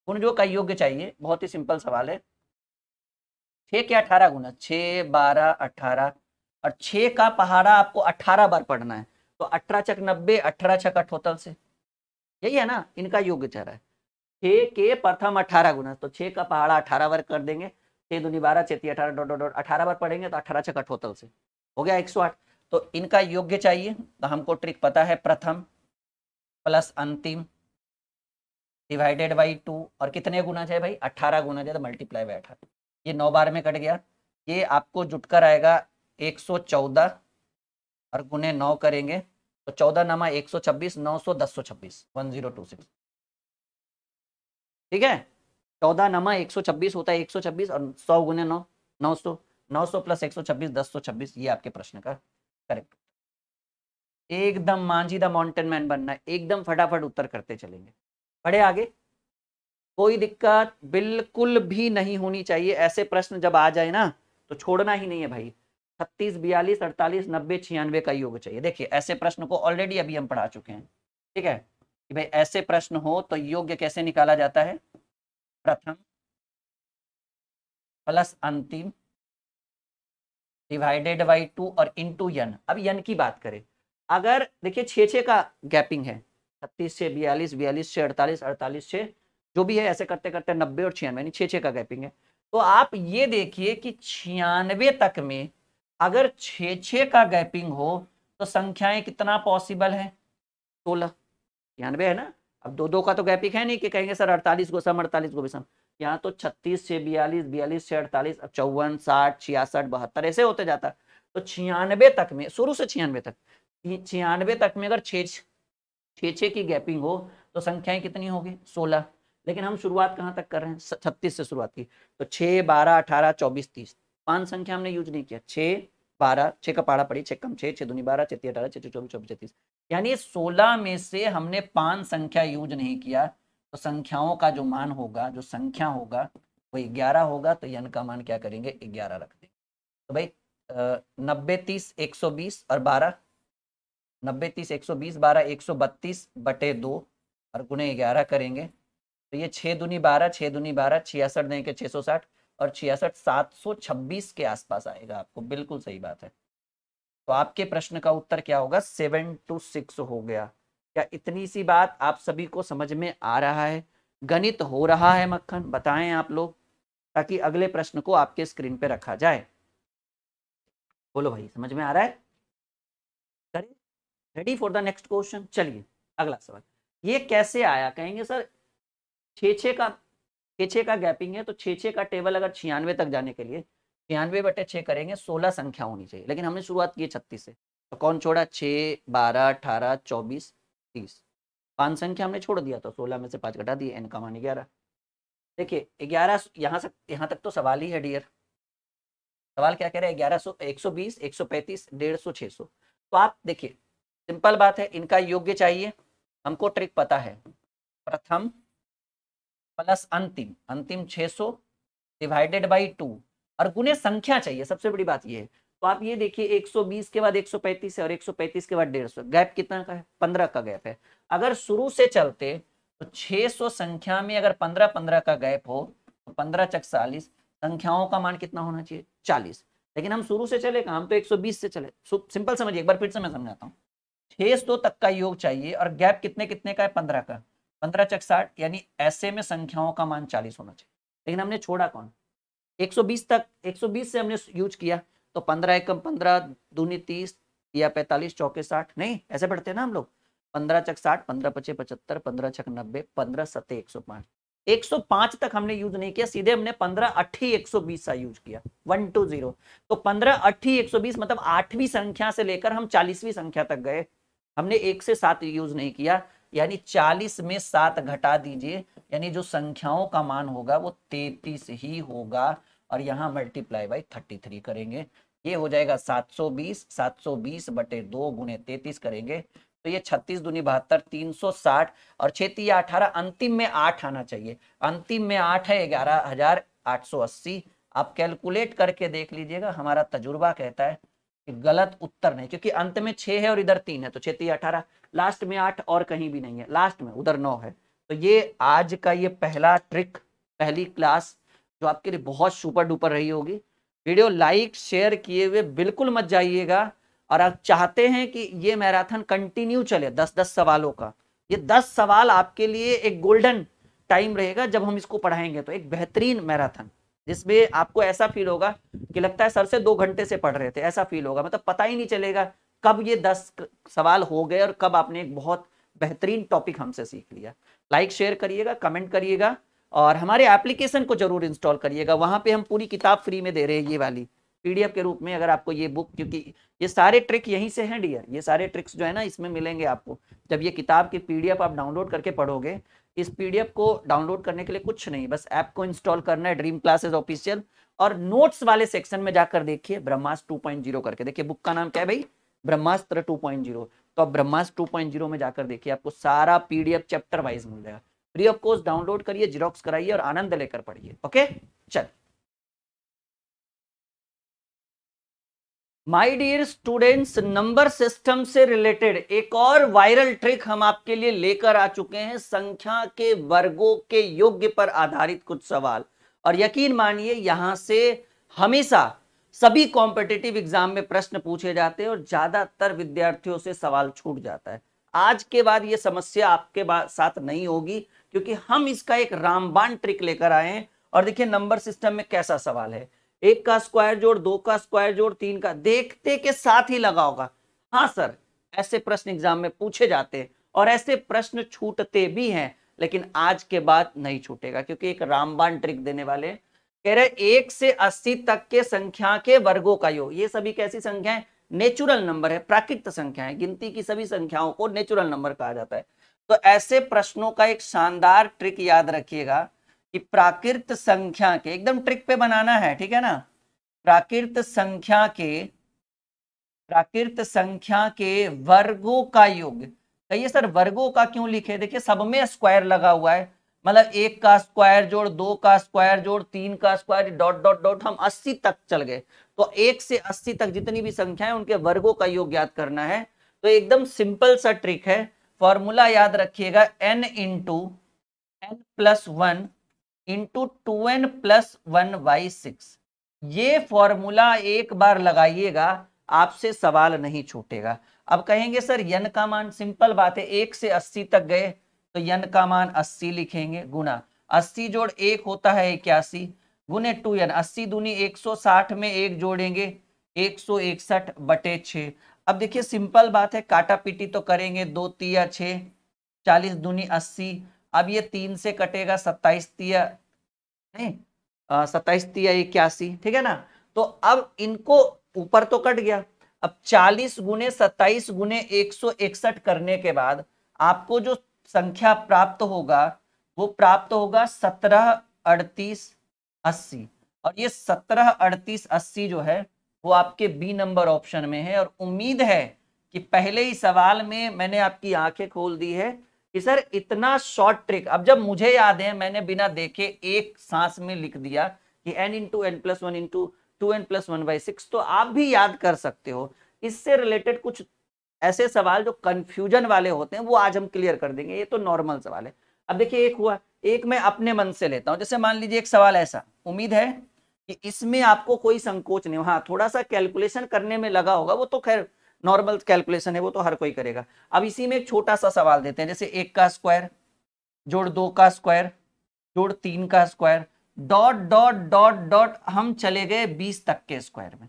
[SPEAKER 1] गुणजों का योग्य चाहिए बहुत ही सिंपल सवाल है छः के अठारह गुणज छः बारह अठारह और छः का पहाड़ा आपको अठारह बार पढ़ना है तो अठारह छक नब्बे अठारह छक अठोतल से यही है ना इनका योग्य चेहरा है छह के प्रथम अठारह गुना तो छे का पहाड़ा अठारह वर्ग कर देंगे छह दुनी बारह छेती अठारह डॉट डॉट डॉट अठारह बार पढ़ेंगे तो अठारह छह अठोत्तर से हो गया एक सौ आठ तो इनका योग्य चाहिए तो हमको ट्रिक पता है प्रथम प्लस अंतिम डिवाइडेड बाई टू और कितने गुना चाहिए भाई अठारह गुना चाहिए तो मल्टीप्लाई बाई अठारह ये नौ बार में कट गया ये आपको जुटकर आएगा एक सौ चौदह और गुने नौ करेंगे तो चौदह नमा एक सौ छब्बीस नौ सौ दस सौ छब्बीस वन जीरो टू सिक्स ठीक है चौदह नमा एक सौ छब्बीस होता है एक सौ छब्बीस और सौ गुने नौ नौ सौ नौ सौ प्लस एक सौ छब्बीस दस सौ छब्बीस ये आपके प्रश्न का करेक्ट एकदम मांझी द माउंटेन मैन बनना एकदम फटाफट उत्तर करते चलेंगे बड़े आगे कोई दिक्कत बिल्कुल भी नहीं होनी चाहिए ऐसे प्रश्न जब आ जाए ना तो छोड़ना ही नहीं है भाई छत्तीस बयालीस अड़तालीस नब्बे छियानवे का योग चाहिए देखिए ऐसे प्रश्न को
[SPEAKER 2] ऑलरेडी अभी हम पढ़ा चुके हैं ठीक है कि भाई ऐसे प्रश्न हो तो योग्य कैसे निकाला जाता है प्रथम प्लस अंतिम डिवाइडेड बाई टू और इनटू यन अब यन की बात करें अगर
[SPEAKER 1] देखिए छे छे का गैपिंग है छत्तीस से बयालीस बयालीस से अड़तालीस अड़तालीस से जो भी है ऐसे करते करते नब्बे और छियानवे यानी छे का गैपिंग है तो आप ये देखिए कि छियानवे तक में अगर छे छे का गैपिंग हो तो संख्याएं कितना पॉसिबल है सोलह छियानवे है ना अब दो दो का तो गैपिक है नहीं कि कहेंगे सर अड़तालीस गो सम अड़तालीस गो विषम यहाँ तो छत्तीस से बयालीस बयालीस से अड़तालीस अब चौवन साठ छियासठ बहत्तर ऐसे होते जाता तो छियानवे तक में शुरू से छियानवे तक छियानवे तक में अगर छे छे की गैपिंग हो तो संख्याएं कितनी होगी सोलह लेकिन हम शुरुआत कहाँ तक कर रहे हैं छत्तीस से शुरुआत की तो छः बारह अठारह चौबीस तीस पांच संख्या हमने यूज नहीं किया छः बारह छः का पाड़ा पड़ी छः कम छः छः दुनी बारह छत्तीस अठारह छः चौबीस चौबीस छत्तीस यानी 16 में से हमने पांच संख्या यूज नहीं किया तो संख्याओं का जो मान होगा जो संख्या होगा वो ग्यारह होगा तो यन का मान क्या करेंगे ग्यारह रख देंगे तो भाई नब्बे तीस एक सौ बीस और बारह नब्बे तीस एक सौ बीस बारह एक सौ बत्तीस बटे दो और गुने ग्यारह करेंगे तो ये छः दुनी बारह छः दुनी बारह छियासठ देंगे छः सौ साठ और छियासठ सात सौ छब्बीस के आसपास आएगा आपको बिल्कुल सही बात है तो आपके प्रश्न का उत्तर क्या होगा सेवन टू सिक्स हो गया क्या इतनी सी बात आप सभी को समझ में आ रहा है गणित हो रहा है मक्खन बताएं आप लोग ताकि अगले प्रश्न को आपके स्क्रीन पे रखा जाए
[SPEAKER 2] बोलो भाई समझ में आ रहा है करें ready for the next question चलिए अगला सवाल ये कैसे आया कहेंगे सर छे
[SPEAKER 1] छे का छे छे का गैपिंग है तो छे छे का टेबल अगर छियानवे तक जाने के लिए छियानवे बटे छः करेंगे सोलह संख्या होनी चाहिए लेकिन हमने शुरुआत की छत्तीस से तो कौन छोड़ा छः बारह अठारह चौबीस तीस पाँच संख्या हमने छोड़ दिया तो सोलह में से पाँच घटा दिए एन का मान ग्यारह देखिए ग्यारह यहाँ से यहाँ तक तो सवाल ही है डियर सवाल क्या कह रहे हैं ग्यारह सौ एक सौ बीस एक सौ पैंतीस डेढ़ सौ छः सौ तो आप देखिए सिंपल बात है इनका योग्य चाहिए हमको ट्रिक पता है प्रथम प्लस अंतिम अंतिम छः सौ डिवाइडेड बाई टू और गुने संख्या चाहिए सबसे बड़ी बात ये है तो आप ये देखिए 120 के बाद 135 है और 135 के बाद डेढ़ सौ गैप कितना का है पंद्रह का गैप है अगर शुरू से चलते तो 600 संख्या में अगर 15 15 का गैप हो तो 15 चक 40 संख्याओं का मान कितना होना चाहिए 40 लेकिन हम शुरू से चले काम तो 120 से चले सिंपल समझिए एक बार फिर से मैं समझाता हूँ सौ तक का योग चाहिए और गैप कितने कितने का है पंद्रह का पंद्रह चक साठ यानी ऐसे में संख्याओं का मान चालीस होना चाहिए लेकिन हमने छोड़ा कौन 120 तक 120 से हमने यूज किया तो 15 एकम 15 दूनी 30 या 45 चौके 60 नहीं ऐसे पढ़ते हैं ना हम लोग 15 चक 60 15 पचे 75 15 छक 90 15 सते 105 105 तक हमने यूज नहीं किया सीधे हमने 15 अट्ठी 120 का यूज किया टू 120 तो 15 अट्ठी 120 मतलब आठवीं संख्या से लेकर हम चालीसवीं संख्या तक गए हमने एक से सात यूज नहीं किया यानी चालीस में सात घटा दीजिए यानी जो संख्याओं का मान होगा वो तैतीस ही होगा और यहाँ मल्टीप्लाई बाई थर्टी थ्री करेंगे ये हो जाएगा सात सात सौ बीस सौ बीस बटे दो गुणे तैतीस करेंगे तो ये छत्तीस दुनी बहत्तर तीन सौ साठ और छेती अठारह अंतिम में आठ आना चाहिए अंतिम में आठ है ग्यारह हजार आठ सौ अस्सी आप कैलकुलेट करके देख लीजिएगा हमारा तजुर्बा कहता है गलत उत्तर नहीं क्योंकि अंत में छह है और इधर तीन है तो छह तीन अठारह लास्ट में आठ और कहीं भी नहीं है लास्ट में उधर नौ है तो ये आज का ये पहला ट्रिक पहली क्लास जो आपके लिए बहुत सुपर डुपर रही होगी वीडियो लाइक शेयर किए हुए बिल्कुल मत जाइएगा और आप चाहते हैं कि ये मैराथन कंटिन्यू चले दस दस सवालों का ये दस सवाल आपके लिए एक गोल्डन टाइम रहेगा जब हम इसको पढ़ाएंगे तो एक बेहतरीन मैराथन जिसमें आपको ऐसा फील होगा कि लगता है सर से दो घंटे से पढ़ रहे थे ऐसा फील होगा मतलब पता ही नहीं चलेगा कब ये दस सवाल हो गए और कब आपने एक बहुत बेहतरीन टॉपिक हमसे सीख लिया लाइक शेयर करिएगा कमेंट करिएगा और हमारे एप्लीकेशन को जरूर इंस्टॉल करिएगा वहां पे हम पूरी किताब फ्री में दे रहे हैं ये वाली पीडीएफ के रूप में अगर आपको ये बुक क्योंकि ये सारे ट्रिक यहीं से हैं डियर ये सारे ट्रिक्स जो है ना इसमें मिलेंगे आपको जब ये किताब की पीडीएफ आप डाउनलोड करके पढ़ोगे इस पीडीएफ को डाउनलोड करने के लिए कुछ नहीं बस ऐप को इंस्टॉल करना है ड्रीम क्लासेस ऑफिशियल और नोट्स वाले सेक्शन में जाकर देखिए ब्रह्मास्त्र 2.0 करके देखिए बुक का नाम क्या है भाई ब्रह्मास्त्र 2.0 तो आप ब्रह्मास्त्र 2.0 में जाकर देखिए आपको सारा पीडीएफ चैप्टर वाइज मिल जाएगा फ्री ऑफ कोर्स डाउनलोड करिए
[SPEAKER 2] जीरोक्स कराइए और आनंद लेकर पढ़िए ओके चलिए my dear students number system से रिलेटेड एक
[SPEAKER 1] और वायरल ट्रिक हम आपके लिए लेकर आ चुके हैं संख्या के वर्गों के योग्य पर आधारित कुछ सवाल और यकीन मानिए यहां से हमेशा सभी कॉम्पिटेटिव एग्जाम में प्रश्न पूछे जाते हैं और ज्यादातर विद्यार्थियों से सवाल छूट जाता है आज के बाद ये समस्या आपके साथ नहीं होगी क्योंकि हम इसका एक रामबान ट्रिक लेकर आए हैं और देखिए नंबर सिस्टम में कैसा सवाल है एक का स्क्वायर जोड़ दो का स्क्वायर जोड़ तीन का देखते के साथ ही लगा होगा हाँ सर ऐसे प्रश्न एग्जाम में पूछे जाते हैं और ऐसे प्रश्न छूटते भी हैं लेकिन आज के बाद नहीं छूटेगा क्योंकि एक रामबान ट्रिक देने वाले कह रहे एक से अस्सी तक के संख्या के वर्गों का योग ये सभी कैसी संख्याएं नेचुरल नंबर है प्राकृतिक संख्या है गिनती की सभी संख्याओं को नेचुरल नंबर कहा जाता है तो ऐसे प्रश्नों का एक शानदार ट्रिक याद रखिएगा कि प्राकृत संख्या के एकदम ट्रिक पे बनाना है ठीक है ना प्राकृत संख्या के प्राकृत संख्या के वर्गों का योग कहिए सर वर्गों का क्यों लिखे देखिए सब में स्क्वायर लगा हुआ है मतलब एक का स्क्वायर जोड़ दो का स्क्वायर जोड़ तीन का स्क्वायर डॉट डॉट डॉट हम 80 तक चल गए तो एक से 80 तक जितनी भी संख्या है उनके वर्गों का योग याद करना है तो एकदम सिंपल सा ट्रिक है फॉर्मूला याद रखिएगा n into n plus one into two n plus one by six ये फॉर्मूला एक बार लगाइएगा आपसे सवाल नहीं छूटेगा अब कहेंगे सर यन का मान सिंपल बात है एक से अस्सी तक गए तो यन का मान अस्सी लिखेंगे गुना अस्सी जोड़ एक होता है इक्यासी गुने टू यन अस्सी दूनी एक सौ साठ में एक जोड़ेंगे एक सौ इकसठ बटे छ अब देखिए सिंपल बात है काटा पीटी तो करेंगे दो तीया छः चालीस दूनी अस्सी अब ये तीन से कटेगा सत्ताईस नहीं सत्ताईस इक्यासी ठीक है ना तो अब इनको ऊपर तो कट गया अब चालीस गुने सत्ताईस गुने एक सौ इकसठ करने के बाद आपको जो संख्या प्राप्त होगा वो प्राप्त होगा सत्रह अड़तीस अस्सी और ये सत्रह अड़तीस अस्सी जो है वो आपके बी नंबर ऑप्शन में है और उम्मीद है कि पहले ही सवाल में मैंने आपकी आंखें खोल दी है कि सर इतना शॉर्ट ट्रिक अब जब मुझे याद है मैंने बिना देखे एक सांस में लिख दिया कि n into n plus one into two n plus one by six तो आप भी याद कर सकते हो इससे रिलेटेड कुछ ऐसे सवाल जो कंफ्यूजन वाले होते हैं वो आज हम क्लियर कर देंगे ये तो नॉर्मल सवाल है अब देखिए एक हुआ एक मैं अपने मन से लेता हूं जैसे मान लीजिए एक सवाल ऐसा उम्मीद है कि इसमें आपको कोई संकोच नहीं हाँ थोड़ा सा कैलकुलेशन करने में लगा होगा वो तो खैर नॉर्मल कैलकुलेशन है वो तो हर कोई करेगा अब इसी में एक छोटा सा सवाल देते हैं जैसे एक का स्क्वायर जोड़ दो का स्क्वायर जोड़ तीन का square dot dot dot dot हम चले गए बीस तक के स्क्वायर में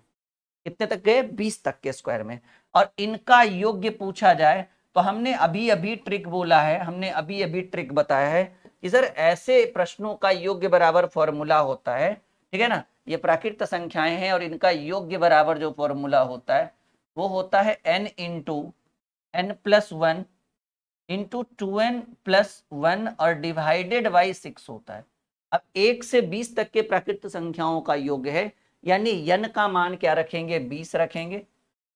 [SPEAKER 1] कितने तक गए बीस तक के स्क्वायर में और इनका योग्य पूछा जाए तो हमने अभी अभी ट्रिक बोला है हमने अभी अभी ट्रिक बताया है कि सर ऐसे प्रश्नों का योग्य बराबर फॉर्मूला होता है ठीक है ना ये प्राकृत संख्याएं हैं और इनका योग्य बराबर जो फॉर्मूला होता है वो होता है n into n plus one into two n plus one और डिवाइडेड बाई सिक्स होता है अब एक से बीस तक के प्राकृत संख्याओं का योग है यानी यन का मान क्या रखेंगे बीस रखेंगे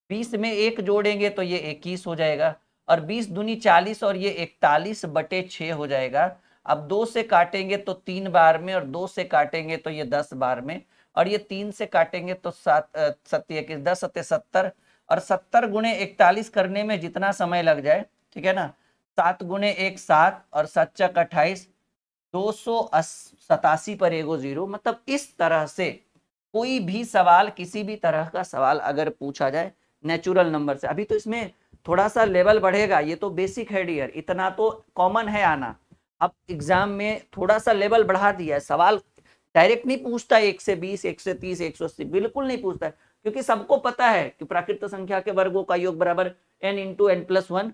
[SPEAKER 1] बीस में एक जोड़ेंगे तो ये इक्कीस हो जाएगा और बीस दूनी चालीस और ये इकतालीस बटे छः हो जाएगा अब दो से काटेंगे तो तीन बार में और दो से काटेंगे तो ये दस बार में और ये तीन से काटेंगे तो सात सत्य दस सत्य सत्तर और सत्तर गुणे इकतालीस करने में जितना समय लग जाए ठीक है ना सात गुणे एक सात और सात चक अट्ठाईस दो सौ सतासी पर एगो जीरो मतलब इस तरह से कोई भी सवाल किसी भी तरह का सवाल अगर पूछा जाए नेचुरल नंबर से अभी तो इसमें थोड़ा सा लेवल बढ़ेगा ये तो बेसिक है डियर इतना तो कॉमन है आना अब एग्जाम में थोड़ा सा लेवल बढ़ा दिया है सवाल डायरेक्ट नहीं पूछता एक से बीस एक से तीस एक सौ अस्सी बिल्कुल नहीं पूछता है क्योंकि सबको पता है कि प्राकृत संख्या के वर्गों का योग बराबर n into n plus one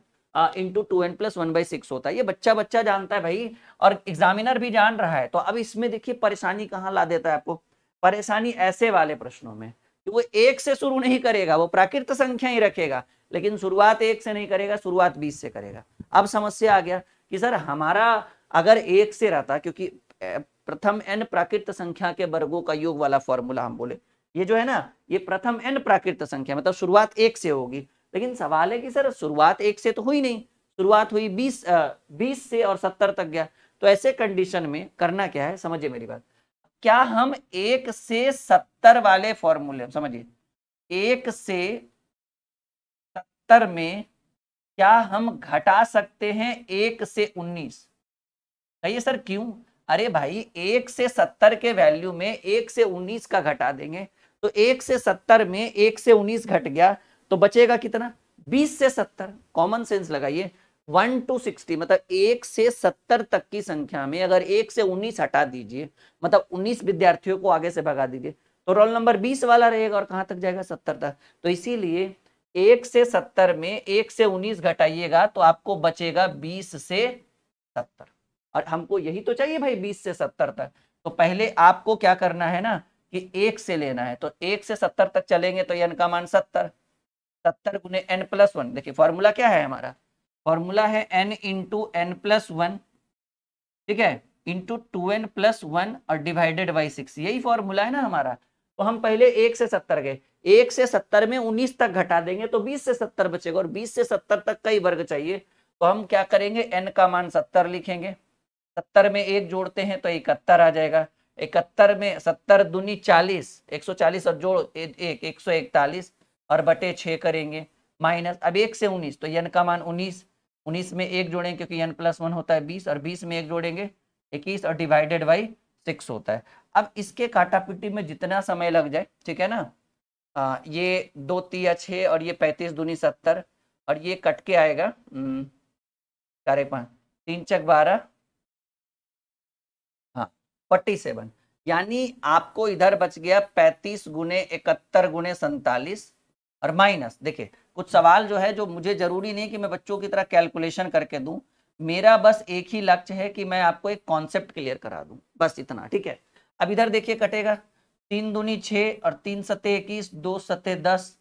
[SPEAKER 1] into two n plus one by six होता है ये बच्चा बच्चा जानता है भाई और एग्जामिनर भी जान रहा है तो अब इसमें देखिए परेशानी कहाँ ला देता है आपको परेशानी ऐसे वाले प्रश्नों में कि वो एक से शुरू नहीं करेगा वो प्राकृत संख्या ही रखेगा लेकिन शुरुआत एक से नहीं करेगा शुरुआत बीस से करेगा अब समस्या आ गया कि सर हमारा अगर एक से रहता क्योंकि प्रथम एन प्राकृत संख्या के वर्गों का योग वाला फॉर्मूला हम बोले ये जो है ना ये प्रथम एन प्राकृत संख्या मतलब शुरुआत एक से होगी लेकिन सवाल है कि सर शुरुआत एक से तो हुई नहीं शुरुआत हुई बीस बीस से और सत्तर तक गया तो ऐसे कंडीशन में करना क्या है समझिए मेरी बात क्या हम एक से सत्तर वाले फॉर्मूले समझिए एक से सत्तर में क्या हम घटा सकते हैं एक से उन्नीस कहिए सर क्यों अरे भाई एक से सत्तर के वैल्यू में एक से उन्नीस का घटा देंगे तो एक से सत्तर में एक से उन्नीस घट गया तो बचेगा कितना बीस से सत्तर कॉमन सेंस लगाइए वन टू सिक्सटी मतलब एक से सत्तर तक की संख्या में अगर एक से उन्नीस हटा दीजिए मतलब उन्नीस विद्यार्थियों को आगे से भगा दीजिए तो रोल नंबर बीस वाला रहेगा और कहां तक जाएगा सत्तर तक तो इसीलिए एक से सत्तर में एक से उन्नीस घटाइएगा तो आपको बचेगा बीस से सत्तर और हमको यही तो चाहिए भाई बीस से सत्तर तक तो पहले आपको क्या करना है ना कि एक से लेना है तो एक से सत्तर तक चलेंगे तो एन का मान सत्तर सत्तर गुने एन प्लस वन देखिए फॉर्मूला क्या है हमारा फॉर्मूला है n into n plus one ठीक है into two n plus one और डिवाइडेड बाई सिक्स यही फॉर्मूला है ना हमारा तो हम पहले एक से सत्तर गए एक से सत्तर में उन्नीस तक घटा देंगे तो बीस से सत्तर बचेगा और बीस से सत्तर तक कई वर्ग चाहिए तो हम क्या करेंगे एन का मान सत्तर लिखेंगे सत्तर में एक जोड़ते हैं तो इकहत्तर आ जाएगा इकहत्तर में सत्तर दूनी चालीस एक सौ चालीस और जोड़ एक एक सौ इकतालीस और बटे छः करेंगे माइनस अब एक से उन्नीस तो यन का मान उन्नीस उन्नीस में एक जोड़ेंगे क्योंकि यन प्लस वन होता है बीस और बीस में एक जोड़ेंगे इक्कीस और डिवाइडेड बाई सिक्स होता है अब इसके काटापिटी में जितना समय लग जाए ठीक है ना आ, ये दो तिया छः और ये पैंतीस दूनी सत्तर और ये कट के आएगा साढ़े हम्म, पाँच तीन चक बारह फोर्टी सेवन यानी आपको इधर बच गया पैंतीस गुने इकहत्तर गुने सैतालीस और माइनस देखिए कुछ सवाल जो है जो मुझे जरूरी नहीं कि मैं बच्चों की तरह कैलकुलेशन करके दूं मेरा बस एक ही लक्ष्य है कि मैं आपको एक कॉन्सेप्ट क्लियर करा दूं बस इतना ठीक है अब इधर देखिए कटेगा तीन दूनी छः और तीन सते इक्कीस दो सते दस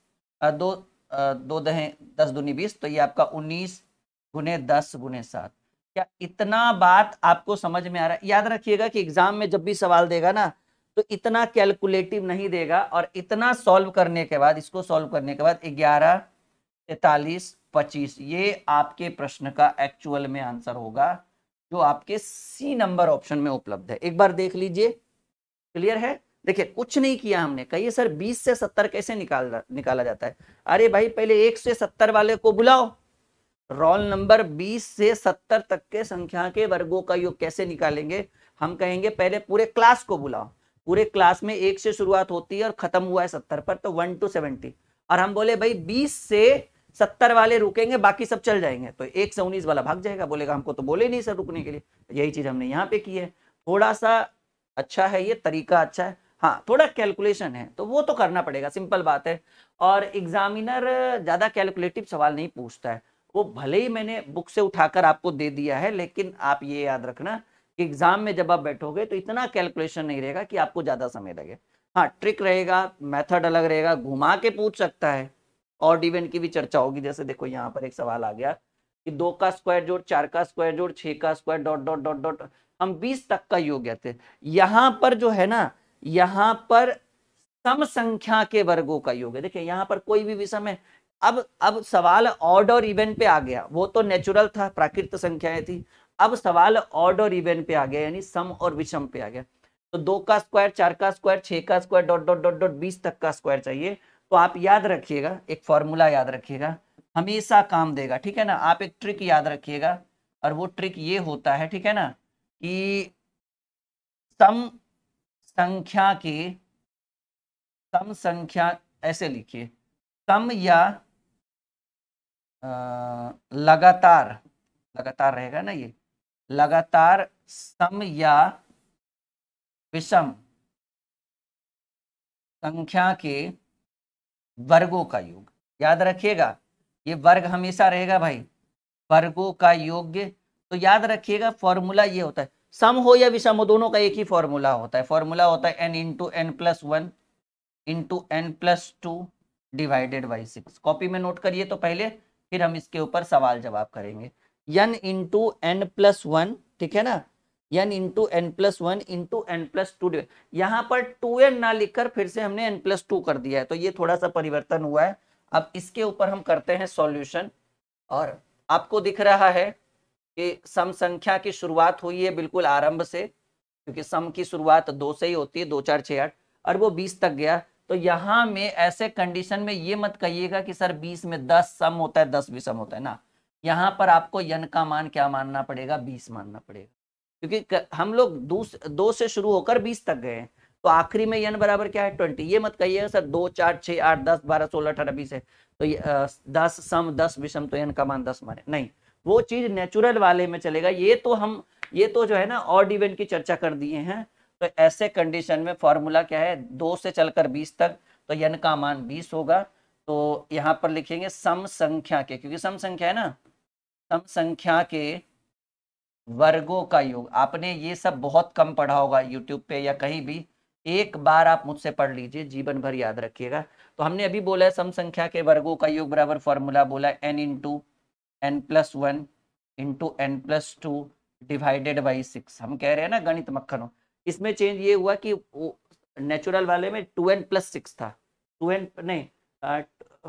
[SPEAKER 1] दो दो दहें दस दूनी बीस तो ये आपका उन्नीस गुने दस गुने सात क्या इतना बात आपको समझ में आ रहा है याद रखिएगा कि एग्जाम में जब भी सवाल देगा ना तो इतना कैलकुलेटिव नहीं देगा और इतना सॉल्व करने के बाद इसको सॉल्व करने के बाद ग्यारह तैतालीस पच्चीस ये आपके प्रश्न का एक्चुअल में आंसर होगा जो आपके सी नंबर ऑप्शन में उपलब्ध है एक बार देख लीजिए क्लियर है देखिए कुछ नहीं किया हमने कहिए सर 20 से 70 कैसे निकाल निकाला जाता है अरे भाई पहले एक से सत्तर वाले को बुलाओ रोल नंबर 20 से 70 तक के संख्या के वर्गों का योग कैसे निकालेंगे हम कहेंगे पहले पूरे क्लास को बुलाओ पूरे क्लास में एक से शुरुआत होती है और खत्म हुआ है सत्तर पर तो वन टू सेवेंटी और हम बोले भाई बीस से सत्तर वाले रुकेंगे बाकी सब चल जाएंगे तो एक से उन्नीस वाला भाग जाएगा बोलेगा हमको तो बोले नहीं सर रुकने के लिए तो यही चीज हमने यहाँ पे की है थोड़ा सा अच्छा है ये तरीका अच्छा है हाँ थोड़ा कैलकुलेशन है तो वो तो करना पड़ेगा सिंपल बात है और एग्जामिनर ज्यादा कैलकुलेटिव सवाल नहीं पूछता है वो भले ही मैंने बुक से उठाकर आपको दे दिया है लेकिन आप ये याद रखना कि एग्जाम में जब आप बैठोगे तो इतना कैलकुलेशन नहीं रहेगा कि आपको ज़्यादा समय लगे हाँ ट्रिक रहेगा मेथड अलग रहेगा घुमा के पूछ सकता है और इवेंट की भी चर्चा होगी जैसे देखो यहाँ पर एक सवाल आ गया कि दो का स्क्वायर जोड़ चार का स्क्वायर जोड़ छः का square dot dot dot dot हम बीस तक का योग थे यहाँ पर जो है ना यहाँ पर सम संख्या के वर्गों का योग है देखिए यहाँ पर कोई भी विषम है अब अब सवाल ऑड और इवेंट पे आ गया वो तो नेचुरल था प्राकृत संख्याएं थी अब सवाल ऑड और इवेंट पे आ गया यानी सम और विषम पे आ गया तो दो का स्क्वायर चार का स्क्वायर छह का square dot dot dot dot बीस तक का स्क्वायर चाहिए तो आप याद रखिएगा एक फॉर्मूला याद रखिएगा हमेशा काम देगा ठीक है ना आप एक ट्रिक याद रखिएगा और वो ट्रिक ये होता है ठीक है ना कि
[SPEAKER 2] सम संख्या के सम संख्या ऐसे लिखिए सम या लगातार लगातार रहेगा ना ये लगातार सम या विषम संख्या के वर्गों का योग याद रखिएगा ये वर्ग हमेशा रहेगा भाई
[SPEAKER 1] वर्गों का योग तो याद रखिएगा फॉर्मूला ये होता है सम हो या विषम हो दोनों का एक ही फॉर्मूला होता है फॉर्मूला होता है n into n plus one into n plus two divided by six copy में नोट करिए तो पहले फिर हम इसके ऊपर सवाल जवाब करेंगे n into n plus one ठीक है ना n into n plus one into n plus two यहाँ पर टू एन ना लिखकर फिर से हमने एन प्लस टू कर दिया है तो ये थोड़ा सा परिवर्तन हुआ है अब इसके ऊपर हम करते हैं सॉल्यूशन और आपको दिख रहा है कि सम संख्या की शुरुआत हुई है बिल्कुल आरंभ से क्योंकि सम की शुरुआत दो से ही होती है दो चार छः आठ और वो बीस तक गया तो यहाँ में ऐसे कंडीशन में ये मत कहिएगा कि सर बीस में दस सम होता है दस भी सम होता है ना यहाँ पर आपको यन का मान क्या मानना पड़ेगा बीस मानना पड़ेगा क्योंकि हम लोग दो से शुरू होकर बीस तक गए हैं तो आखिरी में यन बराबर क्या है ट्वेंटी ये मत कहिएगा सर दो चार छः आठ दस बारह सोलह अठारह बीस है तो ये, दस सम दस विषम तो यन का मान दस माने नहीं वो चीज नेचुरल वाले में चलेगा ये तो हम ये तो जो है ना ऑड इवेंट की चर्चा कर दिए हैं तो ऐसे कंडीशन में फॉर्मूला क्या है दो से चलकर बीस तक तो यन का मान बीस होगा तो यहाँ पर लिखेंगे सम संख्या के क्योंकि सम संख्या है ना सम संख्या के वर्गों का योग आपने ये सब बहुत कम पढ़ा होगा यूट्यूब पे या कहीं भी एक बार आप मुझसे पढ़ लीजिए जीवन भर याद रखिएगा तो हमने अभी बोला है सम संख्या के वर्गों का योग बराबर फॉर्मूला बोला n into n plus one into n plus two divided by six हम कह रहे हैं ना गणित मक्खनों इसमें चेंज ये हुआ कि नेचुरल वाले में टू एन प्लस सिक्स था टू एन नहीं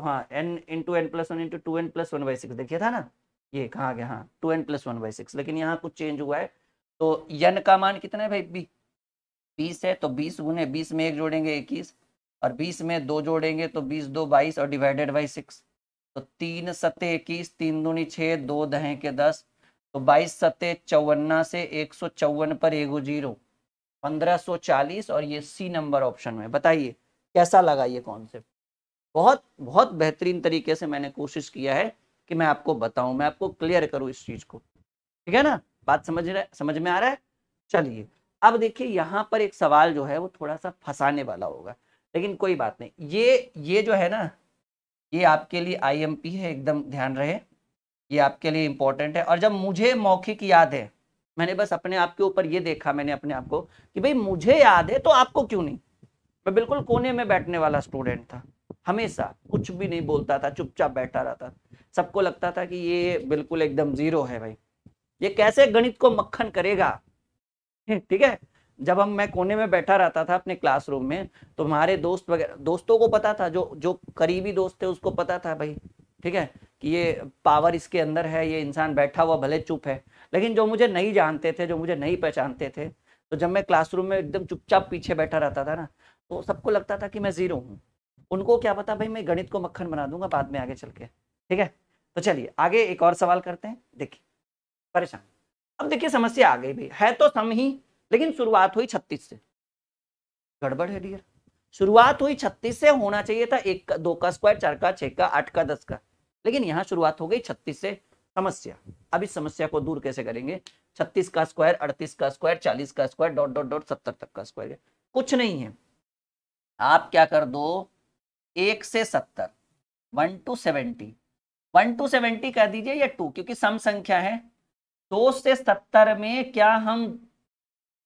[SPEAKER 1] हाँ n into n plus one into two n plus one by six देखिए था ना ये कहाँ गया हाँ two n plus one by six लेकिन यहाँ कुछ चेंज हुआ है तो यन का मान कितना है भाई बी बीस है तो बीस गुने बीस में एक जोड़ेंगे इक्कीस और बीस में दो जोड़ेंगे तो बीस दो बाईस और डिवाइडेड बाई सिक्स तो तीन सत्य इक्कीस तीन दूनी छः दो दहें के दस तो बाईस सत्य चौवन्ना से एक सौ चौवन पर एगो जीरो 1540 और ये सी नंबर ऑप्शन में बताइए कैसा लगा ये कॉन्सेप्ट बहुत बहुत बेहतरीन तरीके से मैंने कोशिश किया है कि मैं आपको बताऊं मैं आपको क्लियर करूं इस चीज को ठीक है ना बात समझ रहे समझ में आ रहा है चलिए अब देखिए यहाँ पर एक सवाल जो है वो थोड़ा सा फंसाने वाला होगा लेकिन कोई बात नहीं ये ये जो है ना ये आपके लिए आईएमपी है एकदम ध्यान रहे ये आपके लिए इम्पोर्टेंट है और जब मुझे मौखिक याद है मैंने बस अपने आप के ऊपर ये देखा मैंने अपने आप को कि भाई मुझे याद है तो आपको क्यों नहीं मैं बिल्कुल कोने में बैठने वाला स्टूडेंट था हमेशा कुछ भी नहीं बोलता था चुपचाप बैठा रहता सबको लगता था कि ये बिल्कुल एकदम जीरो है भाई ये कैसे गणित को मक्खन करेगा ठीक है जब हम मैं कोने में बैठा रहता था अपने क्लासरूम में तो हमारे दोस्त वगैरह दोस्तों को पता था जो जो करीबी दोस्त थे उसको पता था भाई ठीक है कि ये पावर इसके अंदर है ये इंसान बैठा हुआ भले चुप है लेकिन जो मुझे नहीं जानते थे जो मुझे नहीं पहचानते थे तो जब मैं क्लासरूम में एकदम चुपचाप पीछे बैठा रहता था ना तो सबको लगता था कि मैं ज़ीरो हूँ उनको क्या पता भाई मैं गणित को मक्खन बना दूंगा बाद में आगे चल के ठीक है तो चलिए आगे एक और सवाल करते हैं देखिए परेशान अब देखिए समस्या आ गई भाई है तो सम ही लेकिन शुरुआत हुई छत्तीस से गड़बड़ है डियर शुरुआत हुई छत्तीस से होना चाहिए था एक का दो का स्क्वायर चार का छः का आठ का दस का लेकिन यहाँ शुरुआत हो गई छत्तीस से समस्या अब इस समस्या को दूर कैसे करेंगे छत्तीस का स्क्वायर अड़तीस का स्क्वायर चालीस का स्क्वायर डॉट डॉट डॉट सत्तर तक का स्क्वायर कुछ नहीं है आप क्या कर दो एक से सत्तर one two seventy one two seventy कह दीजिए या टू क्योंकि सम संख्या है दो से सत्तर में क्या हम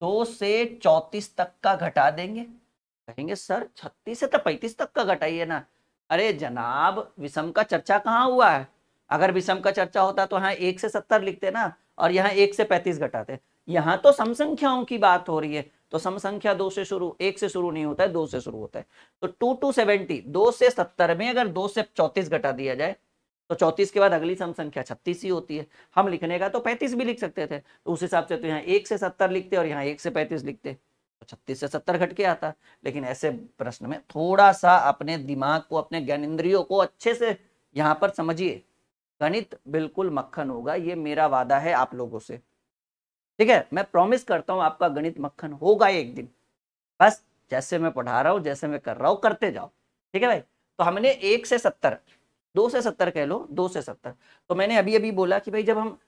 [SPEAKER 1] दो से चौतीस तक का घटा देंगे कहेंगे सर छत्तीस से तो पैंतीस तक का घटाइए ना अरे जनाब विषम का चर्चा कहाँ हुआ है अगर विषम का चर्चा होता तो यहाँ एक से सत्तर लिखते ना और यहाँ एक से पैंतीस घटाते यहाँ तो समसंख्याओं की बात हो रही है तो सम संख्या दो से शुरू एक से शुरू नहीं होता है दो से शुरू होता है तो टू टू सेवेंटी दो से सत्तर में अगर दो से चौतीस घटा दिया जाए तो चौतीस के बाद अगली सम संख्या छत्तीस ही होती है हम लिखने का तो पैंतीस भी लिख सकते थे तो उस हिसाब से तो यहाँ एक से सत्तर लिखते और यहाँ एक से पैंतीस लिखते तो छत्तीस से सत्तर घट के आता लेकिन ऐसे प्रश्न में थोड़ा सा अपने दिमाग को अपने ज्ञान इंद्रियों को अच्छे से यहाँ पर समझिए गणित बिल्कुल मक्खन होगा ये मेरा वादा है आप लोगों से ठीक है मैं प्रॉमिस करता हूँ आपका गणित मक्खन होगा एक दिन बस जैसे मैं पढ़ा रहा हूँ जैसे मैं कर रहा हूँ करते जाओ ठीक है भाई तो हमने एक से सत्तर दो से सत्तर कह लो दो से सत्तर तो मैंने अभी अभी बोला कि भाई जब हम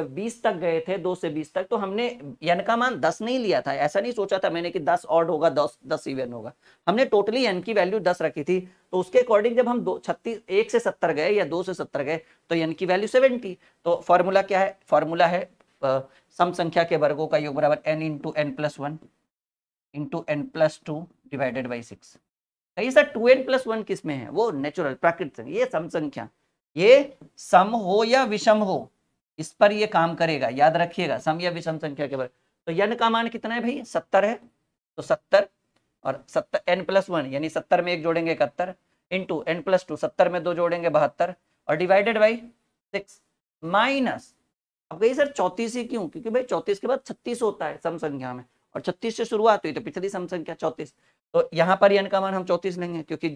[SPEAKER 1] बीस तक गए थे दो से बीस तक तो हमने एन का मान दस नहीं लिया था ऐसा नहीं सोचा था मैंने कि दस ऑड होगा दस दस इवन होगा हमने टोटली एन की वैल्यू दस रखी थी तो उसके अकॉर्डिंग जब हम दो छत्तीस एक से सत्तर गए या दो से सत्तर गए तो एन की वैल्यू सेवेंटी तो फॉर्मूला क्या है फॉर्मूला है सम संख्या के वर्गों का योग बराबर n into n plus one into n plus two divided by six कहीं sir two n plus one किस में है वो नेचुरल प्राकृतिक ये सम संख्या ये सम हो या विषम हो इस पर ये काम करेगा याद रखिएगा सम या विषम संख्या के बारे तो यन का मान कितना है भाई सत्तर है तो सत्तर और सत्तर एन प्लस वन यानी सत्तर में एक जोड़ेंगे इकहत्तर इंटू एन प्लस टू सत्तर में दो जोड़ेंगे बहत्तर और डिवाइडेड बाई सिक्स माइनस अब कही सर चौतीस ही क्यों क्योंकि भाई चौतीस के बाद छत्तीस होता है सम संख्या में और छत्तीस से शुरुआत हुई तो पिछली सम संख्या चौतीस तो यहाँ पर यन का मान हम चौतीस लेंगे क्योंकि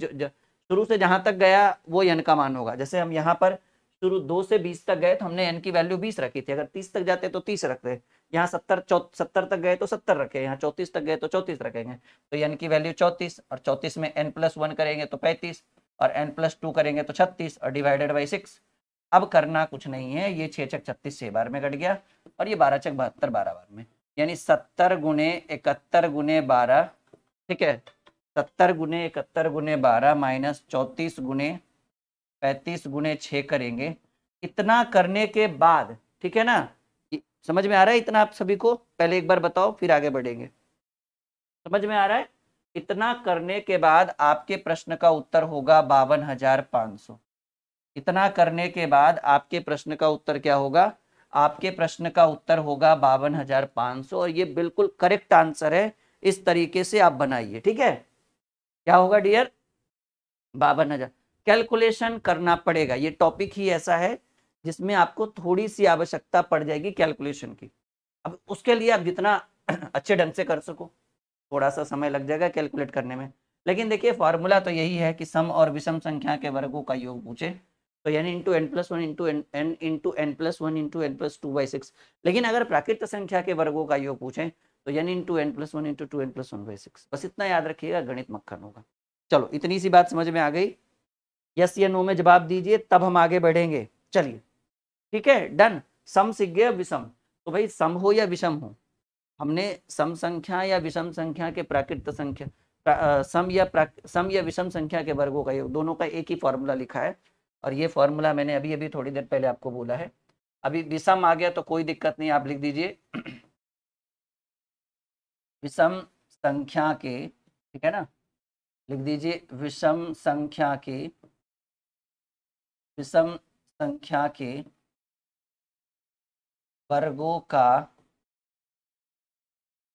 [SPEAKER 1] शुरू से जहां तक गया वो यन का मान होगा जैसे हम यहाँ पर शुरू दो से बीस तक गए तो हमने एन की वैल्यू बीस रखी थी अगर तीस तक जाते तो तीस रखते यहाँ सत्तर सत्तर तक गए तो सत्तर रखे यहाँ चौतीस तक गए तो चौतीस रखेंगे तो एन की वैल्यू चौतीस और चौतीस में एन प्लस वन करेंगे तो पैंतीस और एन प्लस टू करेंगे तो छत्तीस और डिवाइडेड बाई सिक्स अब करना कुछ नहीं है ये छः चक छत्तीस छः बार में कट गया और ये बारह चक बहत्तर बारह बार में यानी सत्तर गुने इकहत्तर गुने बारह ठीक है सत्तर गुने इकहत्तर गुने बारह माइनस चौंतीस गुने पैंतीस गुने छ करेंगे इतना करने के बाद ठीक है ना समझ में आ रहा है इतना आप सभी को पहले एक बार बताओ फिर आगे बढ़ेंगे समझ में आ रहा है इतना करने के बाद आपके प्रश्न का उत्तर होगा बावन हजार पांच सौ इतना करने के बाद आपके प्रश्न का उत्तर क्या होगा आपके प्रश्न का उत्तर होगा बावन हजार पांच सौ और ये बिल्कुल करेक्ट आंसर है इस तरीके से आप बनाइए ठीक है क्या होगा डियर बावन हजार कैलकुलेशन करना पड़ेगा ये टॉपिक ही ऐसा है जिसमें आपको थोड़ी सी आवश्यकता पड़ जाएगी कैलकुलेशन की अब उसके लिए आप जितना अच्छे ढंग से कर सको थोड़ा सा समय लग जाएगा कैलकुलेट करने में लेकिन देखिए फार्मूला तो यही है कि सम और विषम संख्या के वर्गों का योग पूछे तो यानी into n plus one into n n into n plus one into n plus two by six लेकिन अगर प्राकृत संख्या के वर्गों का योग पूछें तो यानी into n plus one into two n plus one by six बस इतना याद रखिएगा गणित मक्खन होगा चलो इतनी सी बात समझ में आ गई यस या नो में जवाब दीजिए तब हम आगे बढ़ेंगे चलिए ठीक है डन सम सिज्ञ विषम तो भाई सम हो या विषम हो हमने सम संख्या या विषम संख्या के प्राकृत संख्या सम या सम या विषम संख्या के वर्गों का योग दोनों का एक ही फॉर्मूला लिखा है और ये फॉर्मूला मैंने अभी अभी थोड़ी देर पहले आपको बोला है अभी विषम आ गया तो कोई दिक्कत नहीं आप लिख दीजिए विषम
[SPEAKER 2] संख्या के ठीक है ना लिख दीजिए विषम संख्या
[SPEAKER 3] के विषम संख्या के वर्गों का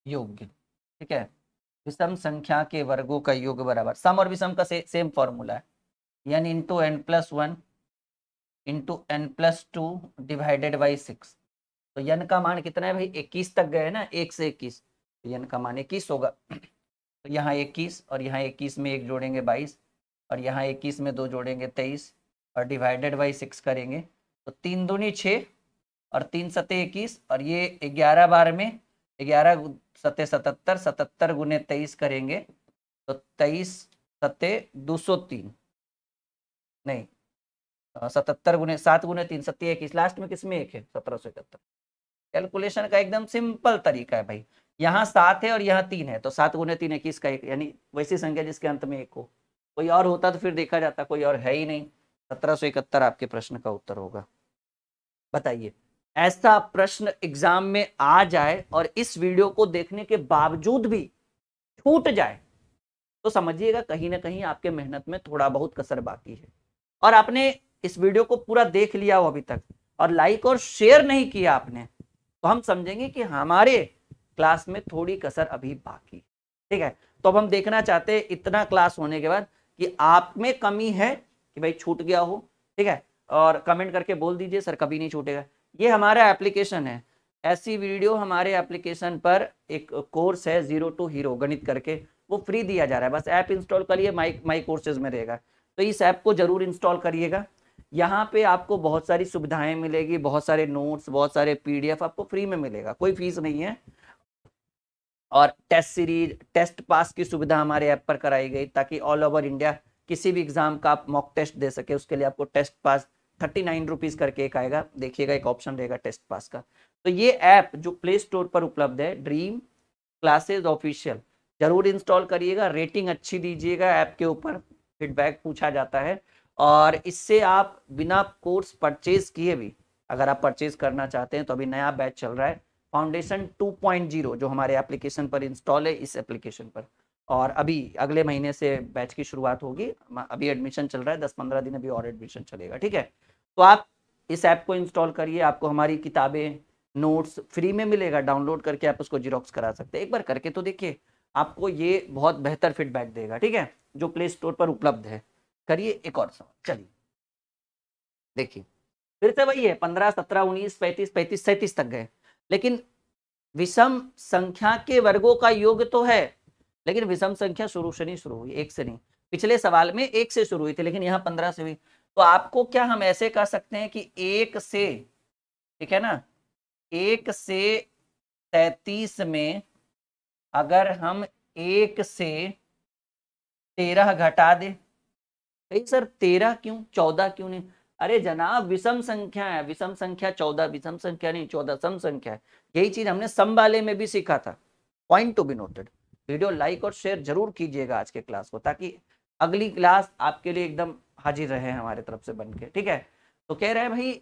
[SPEAKER 3] योग
[SPEAKER 2] ठीक है विषम संख्या के वर्गों का योग बराबर सम और विषम का से, सेम फॉर्मूला है
[SPEAKER 1] n into n plus one into n plus two divided by six तो यन का मान कितना है भाई इक्कीस तक गए ना एक से इक्कीस तो यन का मान इक्कीस होगा तो यहाँ इक्कीस और यहाँ इक्कीस में एक जोड़ेंगे बाईस और यहाँ इक्कीस में दो जोड़ेंगे तेईस और डिवाइडेड बाई सिक्स करेंगे तो तीन दूनी छः और तीन सतह इक्कीस और ये ग्यारह बार में ग्यारह सतह सतहत्तर सतहत्तर गुने तेईस करेंगे तो तेईस सतह दो सौ तीन नहीं सतहत्तर गुने सात गुने तीन सत्य इक्कीस लास्ट में किसमें एक है सत्रह सौ इकहत्तर कैलकुलेशन का एकदम सिंपल तरीका है भाई यहाँ सात है और यहाँ तीन है तो सात गुने तीन इक्कीस का एक यानी वैसी संख्या जिसके अंत में एक हो कोई और होता तो फिर देखा जाता कोई और है ही नहीं सत्रह इकहत्तर आपके प्रश्न का उत्तर होगा बताइए ऐसा प्रश्न एग्जाम में आ जाए और इस वीडियो को देखने के बावजूद भी छूट जाए तो समझिएगा कहीं ना कहीं आपके मेहनत में थोड़ा बहुत कसर बाकी है और आपने इस वीडियो को पूरा देख लिया हो अभी तक और लाइक और शेयर नहीं किया आपने तो हम समझेंगे कि हमारे क्लास में थोड़ी कसर अभी बाकी ठीक है तो अब हम देखना चाहते हैं इतना क्लास होने के बाद कि आप में कमी है कि भाई छूट गया हो ठीक है और कमेंट करके बोल दीजिए सर कभी नहीं छूटेगा ये हमारा एप्लीकेशन है ऐसी वीडियो हमारे एप्लीकेशन पर एक कोर्स है जीरो टू हीरो गणित करके वो फ्री दिया जा रहा है बस ऐप इंस्टॉल करिए माई माई कोर्सेज में रहेगा तो इस ऐप को जरूर इंस्टॉल करिएगा यहाँ पे आपको बहुत सारी सुविधाएं मिलेगी बहुत सारे नोट्स बहुत सारे पीडीएफ आपको फ्री में मिलेगा कोई फीस नहीं है और टेस्ट सीरीज टेस्ट पास की सुविधा हमारे ऐप पर कराई गई ताकि ऑल ओवर इंडिया किसी भी एग्जाम का आप मॉक टेस्ट दे सके उसके लिए आपको test pass thirty nine rupees करके एक आएगा देखिएगा एक ऑप्शन रहेगा टेस्ट पास का तो ये ऐप जो प्ले स्टोर पर उपलब्ध है ड्रीम क्लासेज ऑफिशियल जरूर इंस्टॉल करिएगा रेटिंग अच्छी दीजिएगा ऐप के ऊपर फीडबैक पूछा जाता है और इससे आप बिना कोर्स परचेज किए भी अगर आप परचेज करना चाहते हैं तो अभी नया बैच चल रहा है फाउंडेशन 2.0 जो हमारे एप्लीकेशन पर इंस्टॉल है इस एप्लीकेशन पर और अभी अगले महीने से बैच की शुरुआत होगी अभी एडमिशन चल रहा है दस पंद्रह दिन अभी और एडमिशन चलेगा ठीक है तो आप इस ऐप को इंस्टॉल करिए आपको हमारी किताबें नोट्स फ्री में मिलेगा डाउनलोड करके आप उसको जीरोक्स करा सकते हैं एक बार करके तो देखिए आपको ये बहुत बेहतर फीडबैक देगा ठीक है जो प्ले स्टोर पर उपलब्ध है करिए एक और सवाल चलिए देखिए फिर से वही है पंद्रह सत्रह उन्नीस पैंतीस पैंतीस सैंतीस तक गए लेकिन विषम संख्या के वर्गों का योग तो है लेकिन विषम संख्या शुरू से नहीं शुरू हुई एक से नहीं पिछले सवाल में एक से शुरू हुई थी लेकिन यहाँ पंद्रह से हुई तो आपको क्या हम ऐसे कह सकते हैं कि एक से ठीक है ना एक से तैतीस में अगर हम एक से तेरह घटा दे भाई सर तेरह क्यों चौदह क्यों नहीं अरे जनाब विषम संख्या है विषम संख्या चौदह विषम संख्या नहीं चौदह सम संख्या है यही चीज हमने सम वाले में भी सीखा था point to be noted video like और शेयर जरूर कीजिएगा आज के क्लास को ताकि अगली क्लास आपके लिए एकदम हाजिर रहे हमारे तरफ से बन के ठीक है तो कह रहे हैं भाई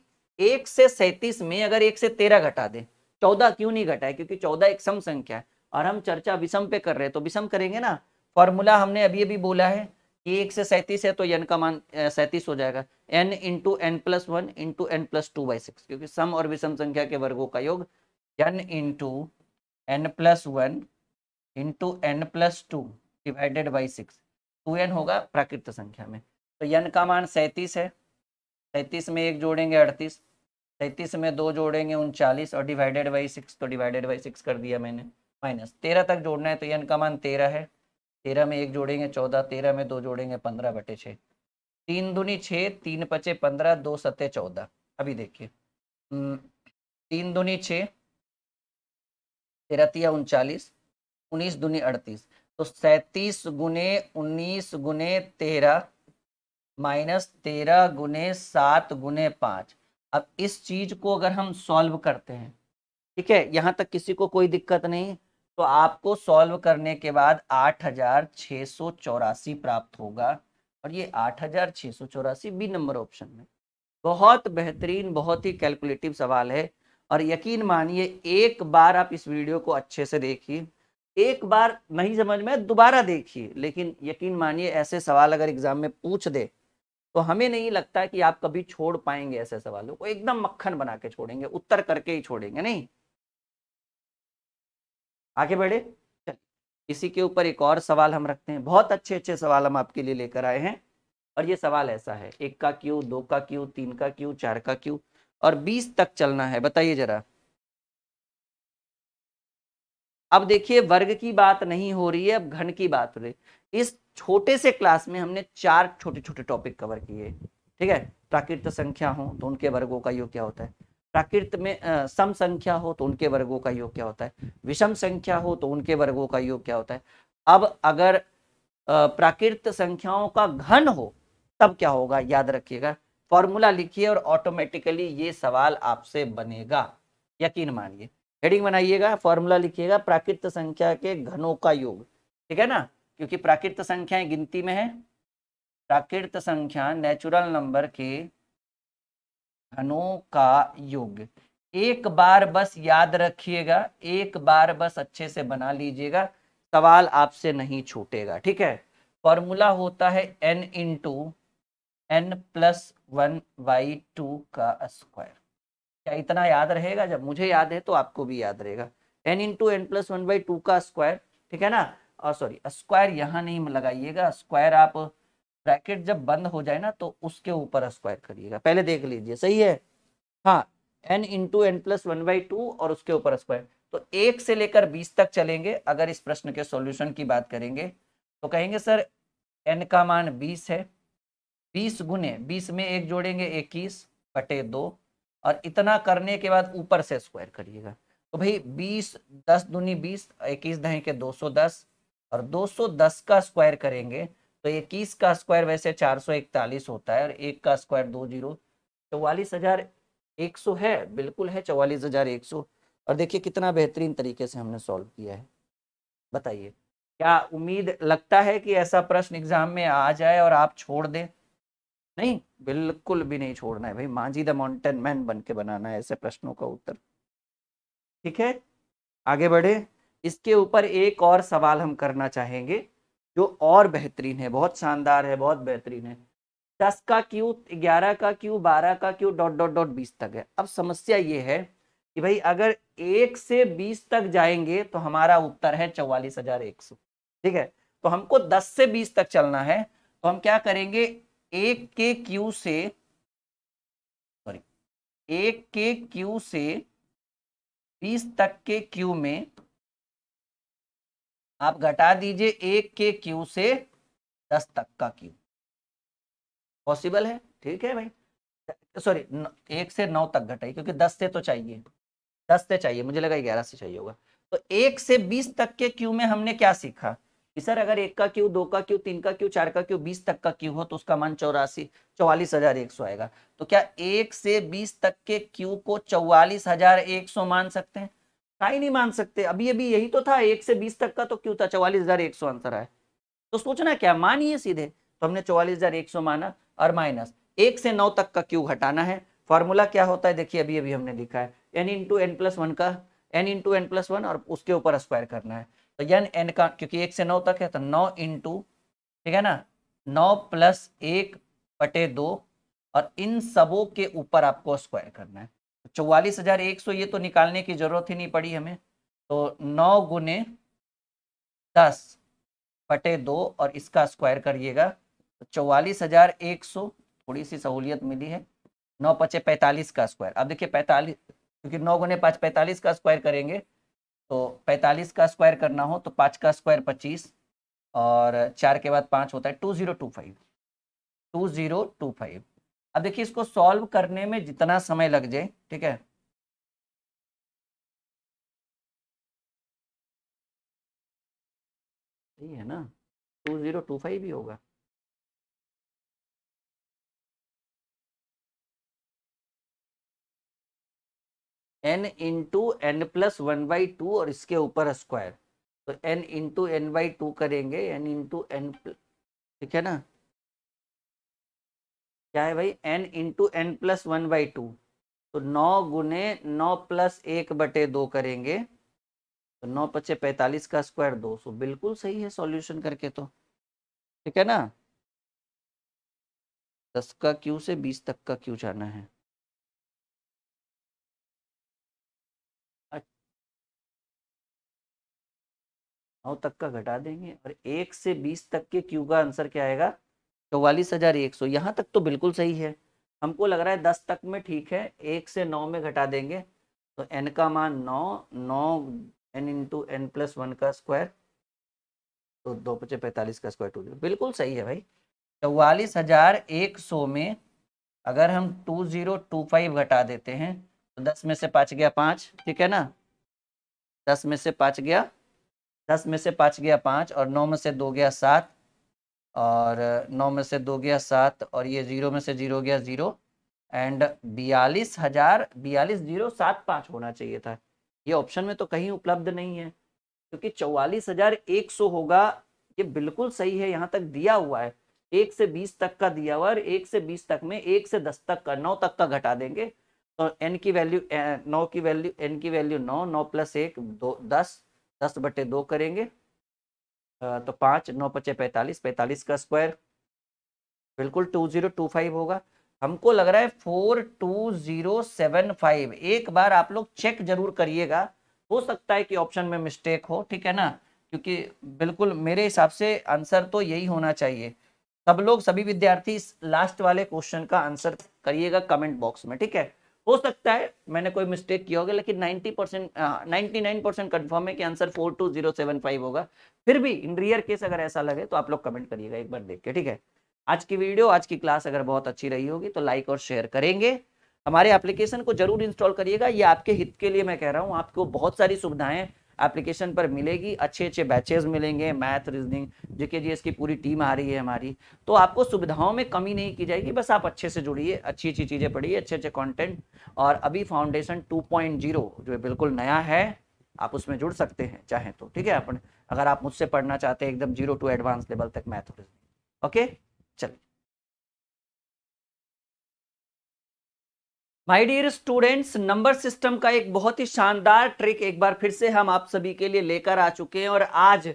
[SPEAKER 1] एक से सैतीस में अगर एक से तेरह घटा दें चौदह क्यों नहीं घटाए क्योंकि चौदह एक सम संख्या है और हम चर्चा विषम पे कर रहे हैं तो विषम करेंगे ना फॉर्मूला हमने अभी अभी बोला है कि एक से सैंतीस है तो एन का मान सैंतीस हो जाएगा n into n plus one into n plus two by six क्योंकि सम और विषम संख्या के वर्गों का योग n into n plus one into n plus two divided by six two n होगा प्राकृत संख्या में तो यन का मान सैंतीस है सैंतीस में एक जोड़ेंगे अड़तीस सैंतीस में दो जोड़ेंगे उनचालीस और डिवाइडेड बाई सिक्स तो डिवाइडेड बाई सिक्स कर दिया मैंने माइनस तेरह तक जोड़ना है तो यन का मान तेरह है तेरह में एक जोड़ेंगे चौदह तेरह में दो जोड़ेंगे पंद्रह बटे छः
[SPEAKER 2] तीन दुनी छः तीन पचे पंद्रह दो सत्ते चौदह अभी देखिए हम्म, तीन दुनी छः तेरह तिया उनचालीस उन्नीस
[SPEAKER 1] दुनी अड़तीस तो सैतीस गुने उन्नीस गुने तेरह माइनस तेरह गुने सात गुने पाँच अब इस चीज को अगर हम सॉल्व करते हैं ठीक है यहाँ तक किसी को कोई दिक्कत नहीं तो आपको सॉल्व करने के बाद आठ हजार छः सौ चौरासी प्राप्त होगा और ये आठ हजार छः सौ चौरासी बी नंबर ऑप्शन में बहुत बेहतरीन बहुत ही कैलकुलेटिव सवाल है और यकीन मानिए एक बार आप इस वीडियो को अच्छे से देखिए एक बार नहीं समझ में दोबारा देखिए लेकिन यकीन मानिए ऐसे सवाल अगर एग्जाम में पूछ दे तो हमें नहीं लगता कि आप कभी छोड़ पाएंगे ऐसे सवालों को एकदम मक्खन बना के छोड़ेंगे उत्तर करके ही छोड़ेंगे नहीं आगे बढ़े इसी के ऊपर एक और सवाल हम रखते हैं बहुत अच्छे अच्छे सवाल हम आपके लिए लेकर आए हैं और ये सवाल ऐसा है एक का क्यू दो का क्यू तीन का क्यू चार का क्यू और बीस तक चलना है बताइए जरा अब देखिए वर्ग की बात नहीं हो रही है अब घन की बात हो रही है इस छोटे से क्लास में हमने चार छोटे छोटे टॉपिक कवर किए ठीक है प्राकृत संख्या हो तो उनके वर्गों का योग क्या होता है प्राकृत में सम संख्या हो तो उनके वर्गों का योग क्या होता है विषम संख्या हो तो उनके वर्गों का योग क्या होता है अब अगर प्राकृत संख्याओं का घन हो तब क्या होगा याद रखिएगा फॉर्मूला लिखिए और ऑटोमेटिकली ये सवाल आपसे बनेगा यकीन मानिए हेडिंग बनाइएगा फॉर्मूला लिखिएगा प्राकृत संख्या के घनों का योग ठीक है ना क्योंकि प्राकृत संख्याएं गिनती में है प्राकृत संख्या नेचुरल नंबर के घनों का योग एक बार बस याद रखिएगा एक बार बस अच्छे से बना लीजिएगा सवाल आपसे नहीं छूटेगा ठीक है फॉर्मूला होता है n into n plus one by two का स्क्वायर क्या इतना याद रहेगा जब मुझे याद है तो आपको भी याद रहेगा n into n plus one by two का स्क्वायर ठीक है ना और सॉरी स्क्वायर यहाँ नहीं लगाइएगा स्क्वायर आप ब्रैकेट जब बंद हो जाए ना तो उसके ऊपर स्क्वायर करिएगा पहले देख लीजिए सही है हाँ n into n plus one by two और उसके ऊपर स्क्वायर तो एक से लेकर बीस तक चलेंगे अगर इस प्रश्न के सॉल्यूशन की बात करेंगे तो कहेंगे सर एन का मान बीस है बीस गुने बीस में एक जोड़ेंगे इक्कीस बटे दो और इतना करने के बाद ऊपर से स्क्वायर करिएगा तो भाई 20 10 दूनी 20 इक्कीस दहें के 210 और 210 का स्क्वायर करेंगे तो 21 का स्क्वायर वैसे 441 होता है और एक का स्क्वायर दो जीरो चौवालीस हजार एक सौ है बिल्कुल है चौवालीस हजार एक सौ और देखिए कितना बेहतरीन तरीके से हमने सॉल्व किया है बताइए क्या उम्मीद लगता है कि ऐसा प्रश्न एग्जाम में आ जाए और आप छोड़ दें नहीं बिल्कुल भी नहीं छोड़ना है भाई मांझी द माउंटेन मैन बन के बनाना है ऐसे प्रश्नों का उत्तर ठीक है आगे बढ़े इसके ऊपर एक और सवाल हम करना चाहेंगे जो और बेहतरीन है बहुत शानदार है बहुत बेहतरीन है दस का क्यू ग्यारह का क्यू बारह का क्यू डॉट डॉट डॉट बीस तक है अब समस्या ये है कि भाई अगर एक से बीस तक जाएंगे तो हमारा उत्तर है चौवालीस हजार एक सौ ठीक है तो हमको दस से बीस तक चलना है तो हम क्या करेंगे
[SPEAKER 2] एक के क्यू से सॉरी एक के क्यू से बीस तक के क्यू में आप घटा दीजिए एक के क्यू से दस तक का क्यू
[SPEAKER 1] पॉसिबल है ठीक है भाई सॉरी एक से नौ तक घटाई क्योंकि दस से तो चाहिए दस से चाहिए मुझे लगा ग्यारह से चाहिए होगा तो एक से बीस तक के क्यू में हमने क्या सीखा कि सर अगर एक का क्यू दो का क्यू तीन का क्यू चार का क्यू बीस तक का क्यू हो तो उसका मान चौरासी चौवालीस हजार एक सौ आएगा तो क्या एक से बीस तक के क्यू को चौवालीस हजार एक सौ मान सकते हैं का ही नहीं मान सकते अभी अभी यही तो था एक से बीस तक का तो क्यों था चौवालीस हजार एक सौ आंसर आए तो सोचना क्या मानिए सीधे तो हमने चौवालीस हजार एक सौ माना और माइनस एक से नौ तक का क्यू घटाना है फॉर्मूला क्या होता है देखिए अभी अभी हमने लिखा है n into n plus one का n into n plus one और उसके ऊपर स्क्वायर करना है अगेन तो एन का क्योंकि एक से नौ तक है तो नौ इंटू ठीक है ना नौ प्लस एक बटे दो और इन सबों के ऊपर आपको स्क्वायर करना है चौवालीस हजार एक सौ ये तो निकालने की जरूरत ही नहीं पड़ी हमें तो नौ गुने दस बटे दो और इसका स्क्वायर करिएगा तो चौवालीस हजार एक सौ थोड़ी सी सहूलियत मिली है नौ पचे पैंतालीस का स्क्वायर अब देखिए पैंतालीस क्योंकि नौ गुने पाँच पैंतालीस का स्क्वायर करेंगे तो पैंतालीस का स्क्वायर करना हो तो पाँच का स्क्वायर पच्चीस और चार के बाद पाँच होता है two zero two five two zero
[SPEAKER 2] two five अब देखिए इसको सॉल्व करने में जितना समय लग जाए ठीक है
[SPEAKER 3] सही है ना टू जीरो टू फाइव ही होगा
[SPEAKER 2] n into n plus one by two और इसके ऊपर स्क्वायर तो n into
[SPEAKER 1] n by two करेंगे एन इंटू एन ठीक है ना क्या है भाई n into n plus one by two तो नौ गुने नौ प्लस एक बटे दो करेंगे तो नौ पचे पैंतालीस का स्क्वायर दो सो
[SPEAKER 2] बिल्कुल सही है सॉल्यूशन करके तो ठीक है ना
[SPEAKER 3] दस का क्यू से बीस तक का क्यू जाना है नौ तक का
[SPEAKER 2] घटा देंगे और एक से बीस तक के क्यू का आंसर क्या आएगा चौवालीस हज़ार एक सौ यहाँ
[SPEAKER 1] तक तो बिल्कुल सही है हमको लग रहा है दस तक में ठीक है एक से नौ में घटा देंगे तो एन का मान नौ नौ n into n plus one का स्क्वायर तो दो पचे पैंतालीस का स्क्वायर टू जीरो बिल्कुल सही है भाई चौवालीस हजार एक सौ में अगर हम टू जीरो टू फाइव घटा देते हैं तो दस में से पाँच गया पाँच ठीक है ना दस में से पाँच गया दस में से पाँच गया पाँच और नौ में से दो गया सात और नौ में से दो गया सात और ये जीरो में से जीरो गया जीरो एंड बयालीस हजार बयालीस जीरो सात पाँच होना चाहिए था ये ऑप्शन में तो कहीं उपलब्ध नहीं है क्योंकि चौवालीस हजार एक सौ होगा ये बिल्कुल सही है यहाँ तक दिया हुआ है एक से बीस तक का दिया हुआ और एक से बीस तक में एक से दस तक का नौ तक का घटा देंगे तो एन की वैल्यू नौ की वैल्यू एन की वैल्यू नौ नौ प्लस एक दो दस दस बटे दो करेंगे तो पाँच नौ पचे पैंतालीस पैंतालीस का स्क्वायर बिल्कुल टू जीरो टू फाइव होगा हमको लग रहा है four two zero seven five एक बार आप लोग चेक जरूर करिएगा हो सकता है कि ऑप्शन में मिस्टेक हो ठीक है ना क्योंकि बिल्कुल मेरे हिसाब से आंसर तो यही होना चाहिए सब लोग सभी विद्यार्थी लास्ट वाले क्वेश्चन का आंसर करिएगा कमेंट बॉक्स में ठीक है हो सकता है मैंने कोई मिस्टेक किया होगा लेकिन 90 percent ninety nine percent confirm है कि answer four two zero seven five होगा फिर भी इन रियर केस अगर ऐसा लगे तो आप लोग कमेंट करिएगा एक बार देख के ठीक है आज की वीडियो आज की क्लास अगर बहुत अच्छी रही होगी तो लाइक और शेयर करेंगे हमारे एप्लीकेशन को जरूर इंस्टॉल करिएगा ये आपके हित के लिए मैं कह रहा हूँ आपको बहुत सारी सुविधाएं एप्लीकेशन पर मिलेगी अच्छे अच्छे बैचेज मिलेंगे मैथ रीजनिंग जिके जी इसकी पूरी टीम आ रही है हमारी तो आपको सुविधाओं में कमी नहीं की जाएगी बस आप अच्छे से जुड़िए अच्छी अच्छी चीज़ें पढ़िए अच्छे अच्छे कॉन्टेंट और अभी फाउंडेशन टू जो बिल्कुल नया है आप उसमें जुड़ सकते हैं चाहें तो ठीक है अपन अगर आप मुझसे
[SPEAKER 2] पढ़ना चाहते हैं एकदम जीरो टू एडवांस लेवल तक मैथ रीजनिंग ओके चलिए my dear students number system
[SPEAKER 1] का एक बहुत ही शानदार ट्रिक एक बार फिर से हम आप सभी के लिए लेकर आ चुके हैं और आज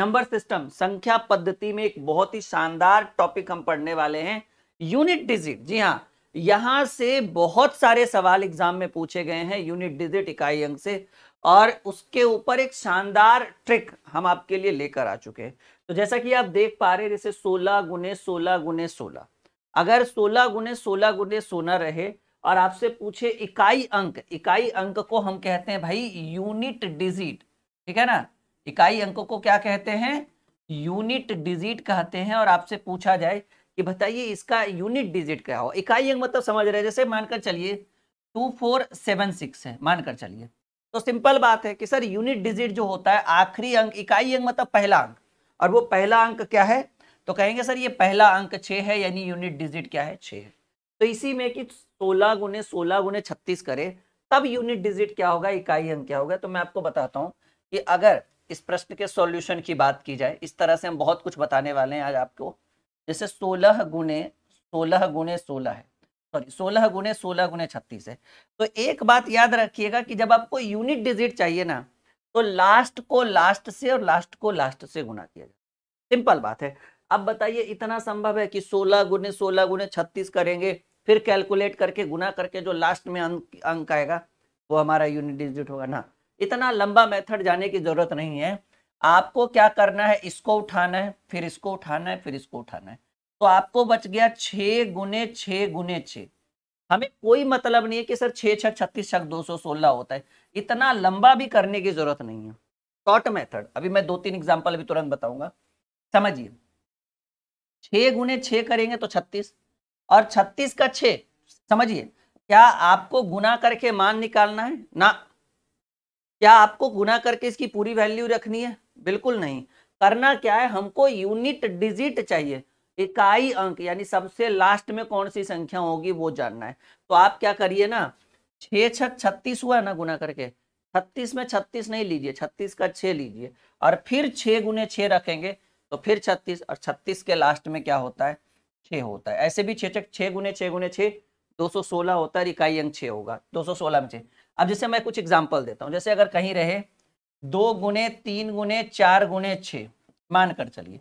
[SPEAKER 1] नंबर सिस्टम संख्या पद्धति में एक बहुत ही शानदार टॉपिक हम पढ़ने वाले हैं यूनिट डिजिट जी हाँ यहाँ से बहुत सारे सवाल एग्जाम में पूछे गए हैं यूनिट डिजिट इकाई अंक से और उसके ऊपर एक शानदार ट्रिक हम आपके लिए लेकर आ चुके हैं तो जैसा कि आप देख पा रहे जैसे सोलह गुने सोलह गुने सोलह अगर सोलह गुने सोलह गुने सोलह रहे और आपसे पूछे इकाई अंक इकाई अंक को हम कहते हैं भाई यूनिट डिजिट ठीक है ना इकाई अंक को क्या कहते हैं यूनिट डिजिट कहते हैं और आपसे पूछा जाए कि बताइए इसका यूनिट डिजिट क्या हो इकाई अंक मतलब समझ रहे हैं जैसे मानकर चलिए टू फोर सेवन सिक्स है मानकर चलिए तो सिंपल बात है कि सर यूनिट डिजिट जो होता है आखिरी अंक इकाई अंक मतलब पहला अंक और वो पहला अंक क्या है तो कहेंगे सर ये पहला अंक छे है यानी यूनिट डिजिट क्या है छे है तो इसी में कि सोलह गुने सोलह गुने छत्तीस करें तब यूनिट डिजिट क्या होगा इकाई अंक क्या होगा तो मैं आपको बताता हूँ कि अगर इस प्रश्न के सॉल्यूशन की बात की जाए इस तरह से हम बहुत कुछ बताने वाले हैं आज आपको जैसे सोलह गुने सोलह गुने सोलह है सॉरी सोलह गुने सोलह गुने छत्तीस है तो एक बात याद रखिएगा कि जब आपको यूनिट डिजिट चाहिए ना तो लास्ट को लास्ट से और लास्ट को लास्ट से गुना किया जाए सिंपल बात है अब बताइए इतना संभव है कि सोलह गुने सोलह गुने छत्तीस करेंगे फिर कैलकुलेट करके गुना करके जो लास्ट में अंक अंक आएगा वो हमारा यूनिट डिजिट होगा ना इतना लंबा मेथड जाने की जरूरत नहीं है आपको क्या करना है इसको उठाना है फिर इसको उठाना है फिर इसको उठाना है तो आपको बच गया छः गुने छः गुने छ हमें कोई मतलब नहीं है कि सर छः छः छत्तीस छक दो सौ सोलह होता है इतना लंबा भी करने की जरूरत नहीं है शॉर्ट मेथड अभी मैं दो तीन एग्जाम्पल अभी तुरंत बताऊंगा समझिए छः गुने छः करेंगे तो छत्तीस और छत्तीस का छ समझिए क्या आपको गुना करके मान निकालना है ना क्या आपको गुना करके इसकी पूरी वैल्यू रखनी है बिल्कुल नहीं करना क्या है हमको यूनिट डिजिट चाहिए इकाई अंक यानी सबसे लास्ट में कौन सी संख्या होगी वो जानना है तो आप क्या करिए ना छः छत छत्तीस हुआ ना गुना करके छत्तीस में छत्तीस नहीं लीजिए छत्तीस का छः लीजिए और फिर छः गुने छः रखेंगे तो फिर छत्तीस और छत्तीस के लास्ट में क्या होता है छः होता है ऐसे भी छः छः गुने छः गुने छः दो सौ सोलह होता है इकाई अंक छः होगा दो सौ सोलह में छः अब जैसे मैं कुछ एग्जाम्पल देता हूँ जैसे अगर कहीं रहे दो गुने तीन गुने चार गुने छः मानकर चलिए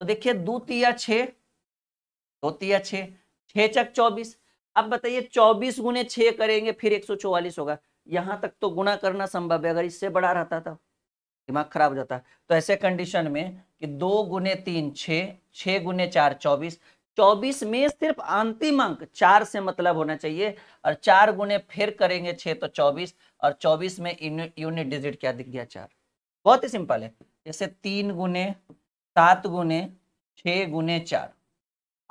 [SPEAKER 1] तो देखिए दो तिया छः दो तिया छः छः चक चौबीस अब बताइए चौबीस गुने छः करेंगे फिर एक सौ चौवालीस होगा यहाँ तक तो गुना करना संभव है अगर इससे बड़ा रहता था तो। दिमाग खराब हो जाता तो ऐसे कंडीशन में कि दो गुने तीन छः छः गुने चार चौबीस 24 में सिर्फ अंतिम अंक चार से मतलब होना चाहिए और चार गुने फिर करेंगे छह तो 24 और 24 में यूनिट डिजिट क्या दिख गया चार बहुत ही सिंपल है जैसे तीन गुने सात गुने छ गुने चार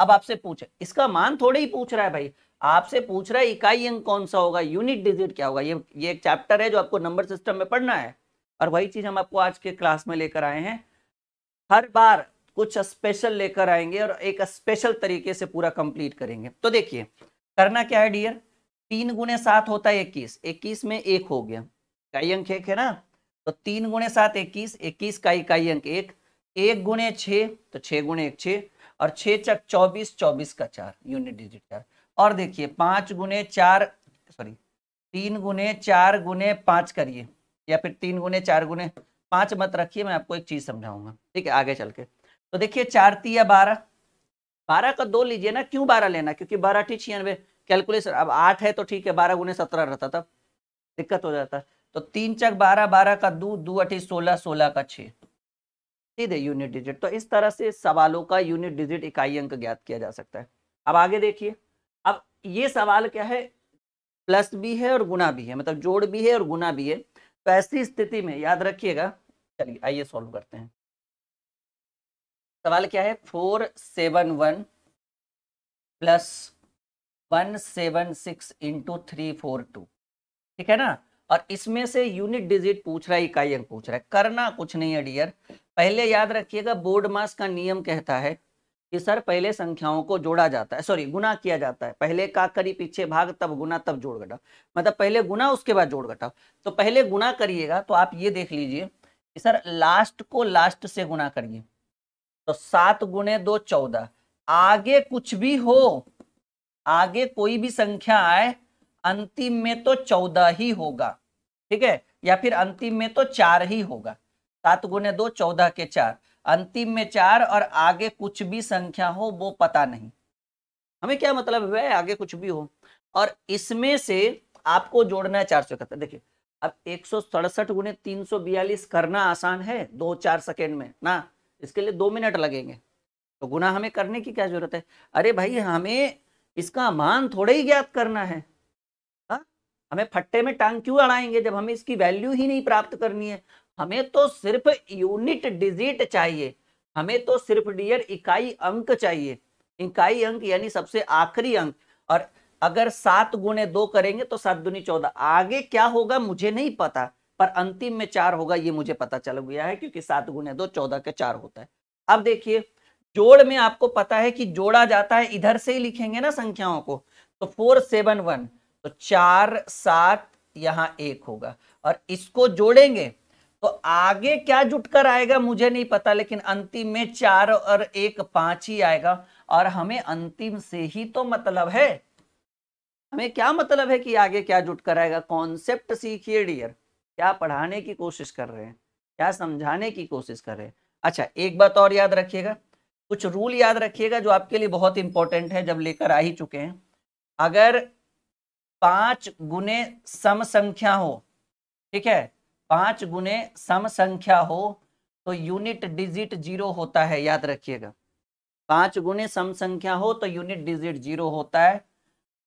[SPEAKER 1] अब आपसे पूछे इसका मान थोड़े ही पूछ रहा है भाई आपसे पूछ रहा है इकाई अंक कौन सा होगा यूनिट डिजिट क्या होगा ये ये एक चैप्टर है जो आपको नंबर सिस्टम में पढ़ना है और वही चीज हम आपको आज के क्लास में लेकर आए हैं हर बार कुछ स्पेशल लेकर आएंगे और एक स्पेशल तरीके से पूरा कंप्लीट करेंगे तो देखिए करना क्या है डियर तीन गुणे सात होता है इक्कीस इक्कीस में एक हो गया इकाई अंक एक है ना तो तीन गुणे सात इक्कीस इक्कीस का इकाई अंक एक एक गुणे छे तो छे गुणे एक छे और छे चक चौबीस चौबीस का चार यूनिट डिजिट चार और देखिए पांच गुणे चार सॉरी तीन गुणे चार गुणे पांच करिए या फिर तीन गुणे चार गुणे पांच मत रखिए मैं आपको एक चीज़ समझाऊंगा ठीक है आगे चल के तो देखिए चार या बारह बारह का दो लीजिए ना क्यों बारह लेना क्योंकि बारह ठीक छियानवे कैलकुलेशन अब आठ है तो ठीक है बारह गुने सत्रह रहता तब दिक्कत हो जाता तो तीन चक बारह बारह का दो दो अठी सोलह सोलह का छः सीधे यूनिट डिजिट तो इस तरह से सवालों का यूनिट डिजिट इकाई अंक ज्ञात किया जा सकता है अब आगे देखिए अब ये सवाल क्या है प्लस भी है और गुना भी है मतलब जोड़ भी है
[SPEAKER 2] और गुना भी है तो ऐसी स्थिति में याद रखिएगा चलिए आइए सॉल्व करते हैं सवाल क्या है four seven one plus one seven six into three four two ठीक है ना
[SPEAKER 1] और इसमें से यूनिट डिजिट पूछ रहा है इकाई अंक पूछ रहा है करना कुछ नहीं है डियर पहले याद रखिएगा बोर्ड मास का नियम कहता है कि सर पहले संख्याओं को जोड़ा जाता है सॉरी गुना किया जाता है पहले का करी पीछे भाग तब गुना तब जोड़ घटाओ मतलब पहले गुना उसके बाद जोड़ घटाओ तो पहले गुना करिएगा तो आप ये देख लीजिए कि सर लास्ट को लास्ट से गुना करिए तो सात गुणे दो चौदह आगे कुछ भी हो आगे कोई भी संख्या आए अंतिम में तो चौदह ही होगा ठीक है या फिर अंतिम में तो चार ही होगा सात गुणे दो चौदह के चार अंतिम में चार और आगे कुछ भी संख्या हो वो पता नहीं हमें क्या मतलब है आगे कुछ भी हो और इसमें से आपको जोड़ना है चार सौ इकहत्तर देखिए अब एक सौ सड़सठ गुणे तीन सौ बयालीस करना आसान है दो चार सेकेंड में ना इसके लिए दो मिनट लगेंगे तो गुना हमें करने की क्या जरूरत है अरे भाई हमें इसका मान थोड़े ही ज्ञात करना है हा? हमें फट्टे में टांग क्यों अड़ाएंगे जब हमें इसकी वैल्यू ही नहीं प्राप्त करनी है हमें तो सिर्फ यूनिट डिजिट चाहिए हमें तो सिर्फ डियर इकाई अंक चाहिए इकाई अंक यानी सबसे आखिरी अंक और अगर सात गुणे दो करेंगे तो सात दुनी चौदह आगे क्या होगा मुझे नहीं पता पर अंतिम में चार होगा ये मुझे पता चल गया है क्योंकि सात गुने दो चौदह के चार होता है अब देखिए जोड़ में आपको पता है कि जोड़ा जाता है इधर से ही लिखेंगे ना संख्याओं को तो फोर सेवन वन तो चार सात यहां एक होगा और इसको जोड़ेंगे तो आगे क्या जुट कर आएगा मुझे नहीं पता लेकिन अंतिम में चार और एक पांच ही आएगा और हमें अंतिम से ही तो मतलब है हमें क्या मतलब है कि आगे क्या जुटकर आएगा कॉन्सेप्ट सीखिए डियर क्या पढ़ाने की कोशिश कर रहे हैं क्या समझाने की कोशिश कर रहे हैं अच्छा एक बात और याद रखिएगा कुछ रूल याद रखिएगा जो आपके लिए बहुत इंपॉर्टेंट है जब लेकर आ ही चुके हैं अगर पांच गुने सम संख्या हो ठीक है पांच गुने सम संख्या हो तो यूनिट डिजिट जीरो होता है याद रखिएगा पांच गुने सम संख्या हो तो यूनिट डिजिट जीरो होता है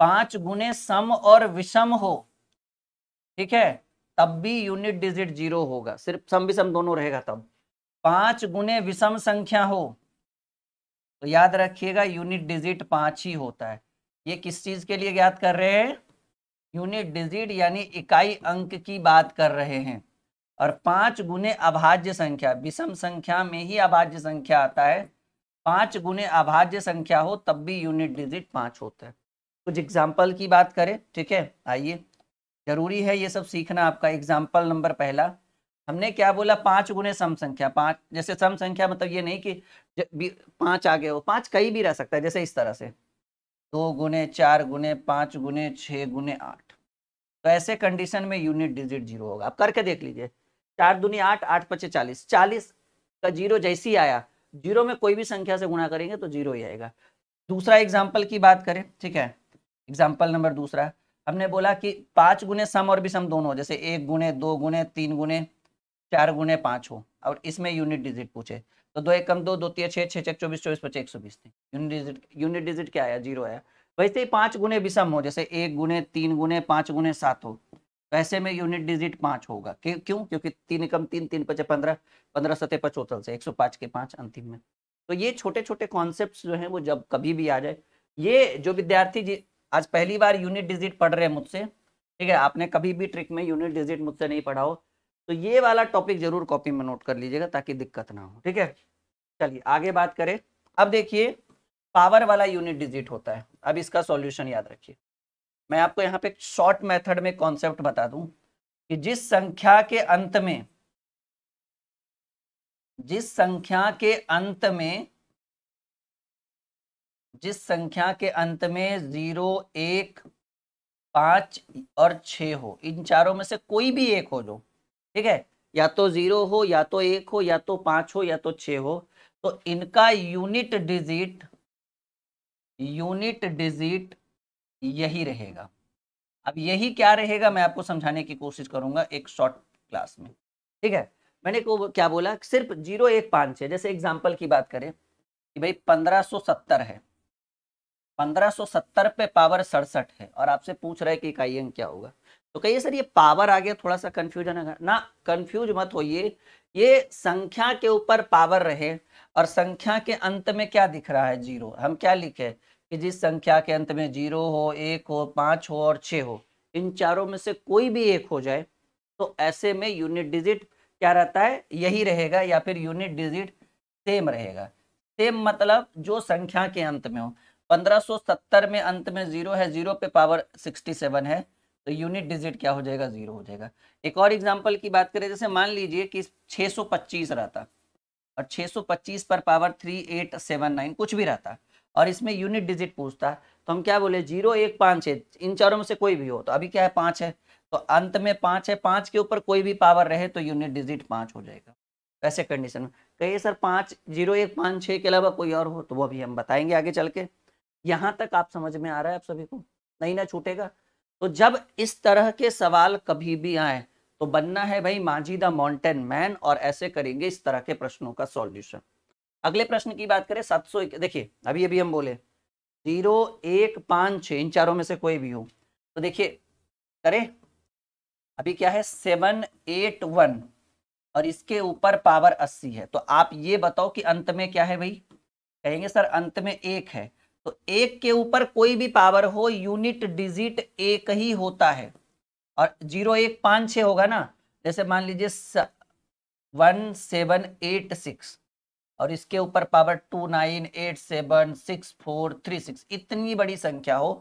[SPEAKER 1] पांच गुने सम और विषम हो ठीक है तब भी यूनिट डिजिट जीरो होगा सिर्फ सम विषम दोनों रहेगा तब पांच गुने विषम संख्या हो तो याद रखिएगा यूनिट डिजिट पांच ही होता है ये किस चीज के लिए याद कर रहे हैं यूनिट डिजिट यानी इकाई अंक की बात कर रहे हैं और पांच गुने अभाज्य संख्या विषम संख्या में ही अभाज्य संख्या आता है पांच गुने अभाज्य संख्या हो तब भी यूनिट डिजिट पांच होता है कुछ एग्जाम्पल की बात करें ठीक है आइए जरूरी है ये सब सीखना आपका एग्जाम्पल नंबर पहला हमने क्या बोला पाँच गुने सम संख्या पाँच जैसे सम संख्या मतलब ये नहीं कि पाँच आगे हो पाँच कहीं भी रह सकता है जैसे इस तरह से दो गुने चार गुने पाँच गुने छः गुने आठ तो ऐसे कंडीशन में यूनिट डिजिट जीरो होगा आप करके देख लीजिए चार दुनी आठ आठ पचे चालीस चालीस का जीरो जैसे ही आया जीरो में कोई भी संख्या से गुणा करेंगे तो जीरो ही आएगा दूसरा एग्जाम्पल की बात करें ठीक है एग्जाम्पल नंबर दूसरा हमने बोला कि पांच गुने सम और विषम दोनों जैसे एक गुने दो गुने तीन गुने चार गुने पांच हो और इसमें यूनिट डिजिट पूछे तो दो एक कम दो दो तीन छः छः चौबीस चौबीस पच्चीस एक सौ बीस यूनिट डिजिट यूनिट डिजिट क्या आया जीरो आया वैसे ही पाँच गुने विषम हो जैसे एक गुने तीन गुने पांच गुने सात हो वैसे में यूनिट डिजिट पाँच होगा क्यों क्योंकि तीन कम तीन तीन पचे पंद्रह पंद्रह सत्य पचोतल से एक सौ पाँच के पाँच अंतिम में तो ये छोटे छोटे कॉन्सेप्ट जो हैं वो जब कभी भी आ जाए ये जो विद्यार्थी आज पहली बार यूनिट डिजिट पढ़ रहे हैं मुझसे ठीक है आपने कभी भी ट्रिक में यूनिट डिजिट मुझसे नहीं पढ़ा हो तो ये वाला टॉपिक जरूर कॉपी में नोट कर लीजिएगा ताकि दिक्कत ना हो ठीक है चलिए आगे बात करें अब देखिए पावर वाला यूनिट डिजिट होता है अब इसका सॉल्यूशन याद रखिए मैं आपको यहाँ पे शॉर्ट मेथड में कॉन्सेप्ट बता दूं
[SPEAKER 2] कि जिस संख्या के अंत में जिस संख्या के अंत में जिस संख्या के अंत
[SPEAKER 1] में जीरो एक पाँच और छ हो इन चारों में से कोई भी एक हो जो ठीक है या तो जीरो हो या तो एक हो या तो पाँच हो या तो छ हो तो इनका यूनिट डिजिट यूनिट डिजिट यही रहेगा अब यही क्या रहेगा मैं आपको समझाने की कोशिश करूंगा एक शॉर्ट क्लास में ठीक है मैंने को क्या बोला सिर्फ जीरो एक पाँच है जैसे एग्जाम्पल की बात करें कि भाई पंद्रह सत्तर है 1570 पे पावर सड़सठ है और आपसे पूछ रहे कि इकाई अंक क्या होगा तो कहिए सर ये पावर आ गया थोड़ा सा कंफ्यूजन है ना कंफ्यूज मत होइए ये संख्या के ऊपर पावर रहे और संख्या के अंत में क्या दिख रहा है जीरो हम क्या लिखे कि जिस संख्या के अंत में जीरो हो एक हो पाँच हो और छ हो इन चारों में से कोई भी एक हो जाए तो ऐसे में यूनिट डिजिट क्या रहता है यही रहेगा या फिर यूनिट डिजिट सेम रहेगा सेम मतलब जो संख्या के अंत में हो 1570 में अंत में जीरो है जीरो पे पावर 67 है तो यूनिट डिजिट क्या हो जाएगा जीरो हो जाएगा एक और एग्जाम्पल की बात करें जैसे मान लीजिए कि 625 रहता और 625 पर पावर 3879 कुछ भी रहता और इसमें यूनिट डिजिट पूछता तो हम क्या बोले जीरो एक पाँच है इन चारों में से कोई भी हो तो अभी क्या है पाँच है तो अंत में पाँच है पाँच के ऊपर कोई भी पावर रहे तो यूनिट डिजिट पाँच हो जाएगा वैसे कंडीशन में कहिए तो सर पाँच जीरो एक पाँच छः के अलावा कोई और हो तो वो भी हम बताएंगे आगे चल के यहां तक आप समझ में आ रहा है आप सभी को नहीं ना छूटेगा तो जब इस तरह के सवाल कभी भी आए तो बनना है भाई मांझी द माउंटेन मैन और ऐसे करेंगे इस तरह के प्रश्नों का सॉल्यूशन अगले प्रश्न की बात करें सात सौ देखिए अभी अभी हम बोले जीरो एक पाँच छः इन चारों में से कोई भी हो तो देखिए करें अभी क्या है सेवन एट वन और इसके ऊपर पावर अस्सी है तो आप ये बताओ कि अंत में क्या है भाई कहेंगे सर अंत में एक है तो एक के ऊपर कोई भी पावर हो यूनिट डिजिट एक ही होता है और जीरो एक पाँच छ होगा ना जैसे मान लीजिए वन सेवन एट सिक्स और इसके ऊपर power two nine eight seven six four three six इतनी बड़ी संख्या हो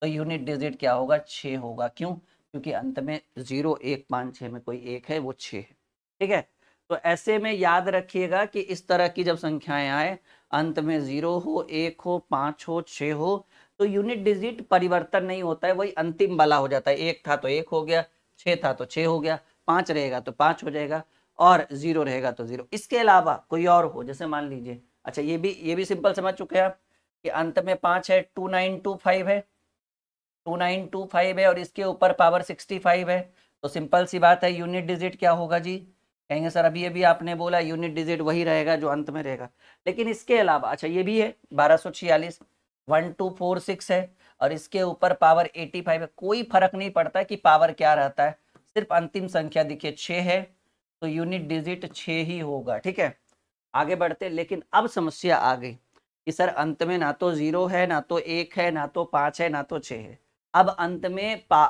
[SPEAKER 1] तो यूनिट डिजिट क्या होगा छः होगा क्यों क्योंकि अंत में जीरो एक पाँच छः में कोई एक है वो छः है ठीक है तो ऐसे में याद रखिएगा कि इस तरह की जब संख्याएं आए अंत में जीरो हो एक हो पांच हो छ हो तो यूनिट डिजिट परिवर्तन नहीं होता है वही अंतिम वाला हो जाता है एक था तो एक हो गया छ था तो छ हो गया पांच रहेगा तो पांच हो जाएगा और जीरो रहेगा तो जीरो इसके अलावा कोई और हो जैसे मान लीजिए अच्छा ये भी ये भी सिंपल समझ चुके हैं आप कि अंत में पांच है टू नाइन टू फाइव है टू नाइन टू फाइव है और इसके ऊपर पावर सिक्सटी फाइव है तो सिंपल सी बात है यूनिट डिजिट क्या होगा जी कहेंगे सर अभी अभी आपने बोला यूनिट डिजिट वही रहेगा जो अंत में रहेगा लेकिन इसके अलावा अच्छा ये भी है बारह सौ छियालीस वन टू फोर सिक्स है और इसके ऊपर पावर एटी फाइव है कोई फर्क नहीं पड़ता कि पावर क्या रहता है सिर्फ अंतिम संख्या देखिए छः है तो यूनिट डिजिट छः ही होगा ठीक है आगे बढ़ते लेकिन अब समस्या आ गई कि सर अंत में ना तो जीरो है ना तो एक है ना तो पाँच है ना तो छः है अब अंत में पा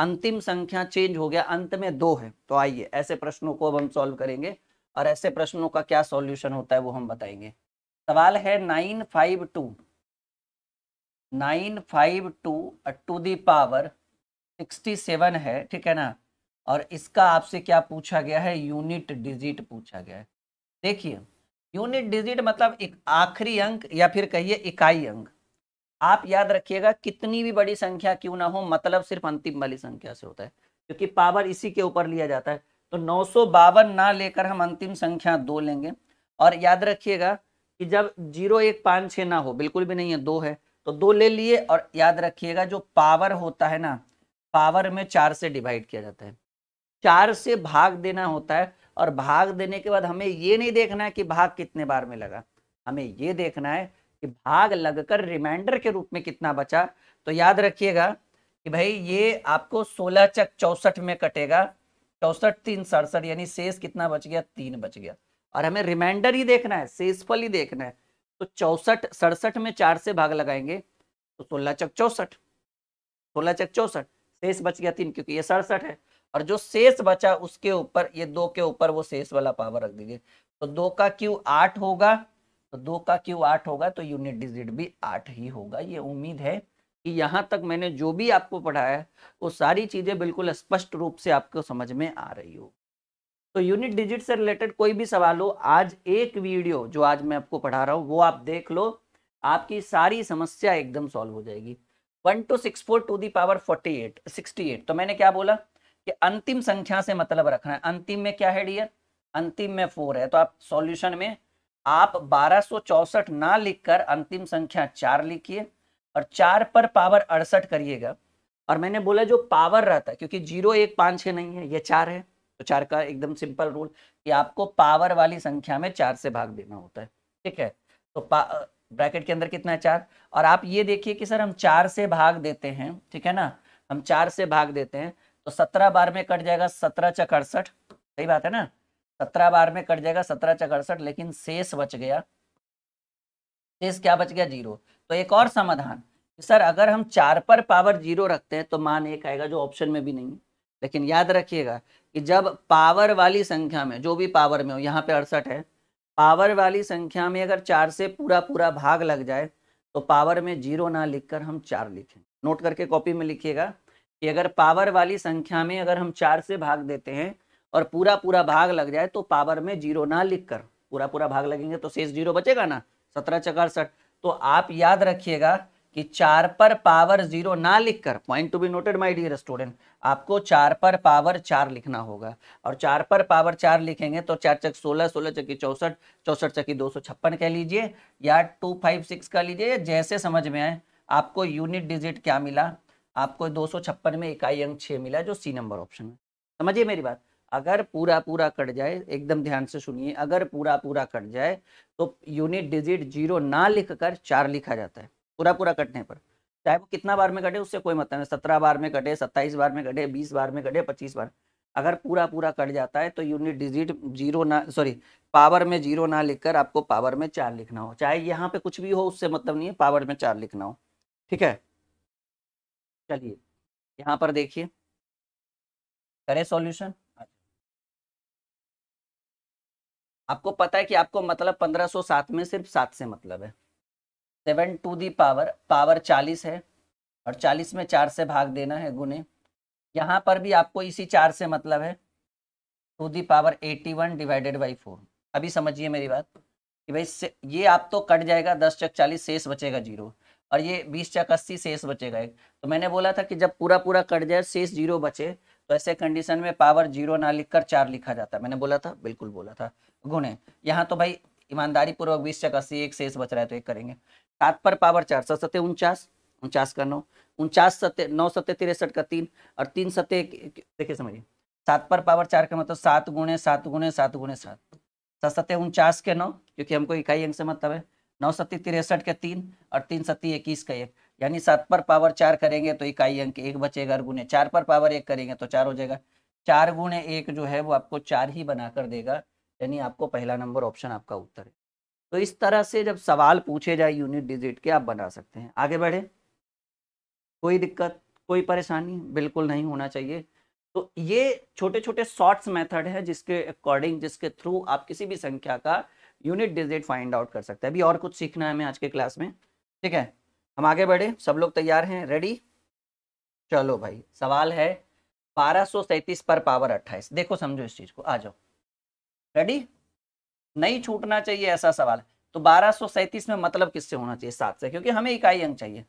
[SPEAKER 1] अंतिम संख्या चेंज हो गया अंत में दो है तो आइए ऐसे प्रश्नों को अब हम सॉल्व करेंगे और ऐसे प्रश्नों का क्या सॉल्यूशन होता है वो हम बताएंगे सवाल है nine five two nine five two to the power sixty seven है ठीक है ना और इसका आपसे क्या पूछा गया है यूनिट डिजिट पूछा गया है देखिए यूनिट डिजिट मतलब एक आखिरी अंक या फिर कहिए इकाई अंक आप याद रखिएगा कितनी भी बड़ी संख्या क्यों ना हो मतलब सिर्फ अंतिम वाली संख्या से होता है क्योंकि पावर इसी के ऊपर लिया जाता है तो नौ ना लेकर हम अंतिम संख्या दो लेंगे और याद रखिएगा कि जब जीरो एक पाँच छः ना हो बिल्कुल भी नहीं है दो है तो दो ले लिए और याद रखिएगा जो पावर होता है ना पावर में चार से डिवाइड किया जाता है चार से भाग देना होता है और भाग देने के बाद हमें ये नहीं देखना है कि भाग कितने बार में लगा हमें ये देखना है कि भाग लगकर रिमाइंडर के रूप में कितना बचा तो याद रखिएगा कि भाई ये आपको सोलह चक चौसठ में कटेगा चौसठ तीन सड़सठ यानी शेष कितना बच गया तीन बच गया और हमें रिमाइंडर ही देखना है शेषफल ही देखना है तो चौसठ सड़सठ में चार से भाग लगाएंगे तो सोलह चक चौसठ सोलह चक चौसठ शेष बच गया तीन क्योंकि ये सड़सठ है और जो शेष बचा उसके ऊपर ये दो के ऊपर वो शेष वाला पावर रख दीजिए तो दो का क्यू आठ होगा तो दो का क्यू आठ होगा तो यूनिट डिजिट भी आठ ही होगा ये उम्मीद है कि यहाँ तक मैंने जो भी आपको पढ़ाया वो सारी चीज़ें बिल्कुल स्पष्ट रूप से आपको समझ में आ रही हो तो यूनिट डिजिट से रिलेटेड कोई भी सवाल हो आज एक वीडियो जो आज मैं आपको पढ़ा रहा हूँ वो आप देख लो आपकी सारी समस्या एकदम सॉल्व हो जाएगी one two six four to the power forty eight sixty eight तो मैंने क्या बोला कि अंतिम संख्या से मतलब रखना है अंतिम में क्या है डियर अंतिम में फोर है तो आप सॉल्यूशन में आप बारह ना लिखकर अंतिम संख्या चार लिखिए और चार पर पावर अड़सठ करिएगा और मैंने बोला जो पावर रहता है क्योंकि जीरो एक पाँच छः नहीं है ये चार है तो चार का एकदम सिंपल रूल कि आपको पावर वाली संख्या में चार से भाग देना होता है ठीक है तो ब्रैकेट के अंदर कितना है चार और आप ये देखिए कि सर हम चार से भाग देते हैं ठीक है ना हम चार से भाग देते हैं तो सत्रह बार में कट जाएगा सत्रह चक अड़सठ सही बात है ना सत्रह बार में कट जाएगा सत्रह चक लेकिन शेष बच गया शेष क्या बच गया जीरो तो एक और समाधान सर अगर हम चार पर पावर जीरो रखते हैं तो मान एक आएगा जो ऑप्शन में भी नहीं है लेकिन याद रखिएगा कि जब पावर वाली संख्या में जो भी पावर में हो यहाँ पे अड़सठ है पावर वाली संख्या में अगर चार से पूरा पूरा भाग लग जाए तो पावर में जीरो ना लिखकर हम चार लिखें नोट करके कॉपी में लिखिएगा कि अगर पावर वाली संख्या में अगर हम चार से भाग देते हैं और पूरा पूरा भाग लग जाए तो पावर में जीरो ना लिखकर पूरा पूरा भाग लगेंगे तो शेष जीरो बचेगा ना सत्रह चकार सठ तो आप याद रखिएगा कि चार पर पावर जीरो ना लिखकर point to be noted my dear student आपको चार पर पावर चार लिखना होगा और चार पर पावर चार लिखेंगे तो चार चक सोलह सोलह चक्की चौसठ चौसठ चक्की दो सौ छप्पन कह लीजिए या टू फाइव सिक्स का लीजिए जैसे समझ में आए आपको यूनिट डिजिट क्या मिला आपको दो सौ छप्पन में इकाई अंक छः मिला जो सी नंबर ऑप्शन है समझिए मेरी बात अगर पूरा पूरा कट जाए एकदम ध्यान से सुनिए अगर पूरा पूरा कट जाए तो यूनिट डिजिट जीरो ना लिख कर चार लिखा जाता है पूरा पूरा कटने पर चाहे वो कितना बार में कटे उससे कोई मतलब नहीं सत्रह बार में कटे सत्ताईस बार में कटे बीस बार में कटे पच्चीस बार अगर पूरा पूरा कट जाता है तो यूनिट डिजिट जीरो ना सॉरी पावर में जीरो ना लिखकर आपको पावर में चार लिखना हो चाहे यहाँ पे कुछ भी हो उससे मतलब नहीं है पावर में चार लिखना हो ठीक है
[SPEAKER 2] चलिए यहाँ पर देखिए करें सॉल्यूशन आपको पता है कि आपको मतलब 1507 में सिर्फ सात से मतलब है seven to the power power 40 है
[SPEAKER 1] और 40 में चार से भाग देना है गुने यहाँ पर भी आपको इसी चार से मतलब है to the power 81 divided by four अभी समझिए मेरी बात कि भाई ये आप तो कट जाएगा दस चक चालीस शेष बचेगा जीरो और ये बीस चक अस्सी शेष बचेगा एक तो मैंने बोला था कि जब पूरा पूरा कट जाए शेष जीरो बचे तो ऐसे कंडीशन में पावर जीरो ना लिखकर चार लिखा जाता मैंने बोला था बिल्कुल बोला था गुणे यहाँ तो भाई ईमानदारी पूर्वक बीस चक अस्सी एक शेष बच रहा है तो एक करेंगे सात पर पावर चार सौ सत्य उनचास उनचास का नौ उनचास सत्य नौ सत्य तिरसठ का तीन और तीन सत्य देखिए समझिए सात पर पावर चार का मतलब सात गुणे सात गुणे सात गुणे सात सत सत्य उनचास के नौ क्योंकि हमको इकाई अंक से मतलब है नौ सत्य तिरसठ के तीन और तीन सत्य इक्कीस का एक यानी सात पर पावर चार करेंगे तो इकाई अंक एक बचेगा और गुने चार पर पावर एक करेंगे तो चार हो जाएगा चार गुणे एक जो है वो आपको चार ही बनाकर देगा यानी आपको पहला नंबर ऑप्शन आपका उत्तर है तो इस तरह से जब सवाल पूछे जाए यूनिट डिजिट के आप बना सकते हैं आगे बढ़े कोई दिक्कत कोई परेशानी बिल्कुल नहीं होना चाहिए तो ये छोटे छोटे शॉर्ट्स मेथड है जिसके अकॉर्डिंग जिसके थ्रू आप किसी भी संख्या का यूनिट डिजिट फाइंड आउट कर सकते हैं अभी और कुछ सीखना है हमें आज के क्लास में ठीक है हम आगे बढ़े सब लोग तैयार हैं रेडी चलो भाई सवाल है बारह पर पावर अट्ठाईस देखो समझो इस चीज को आ जाओ रेडी नहीं छूटना चाहिए ऐसा सवाल तो बारह में मतलब किससे होना चाहिए सात से क्योंकि हमें इकाई अंक चाहिए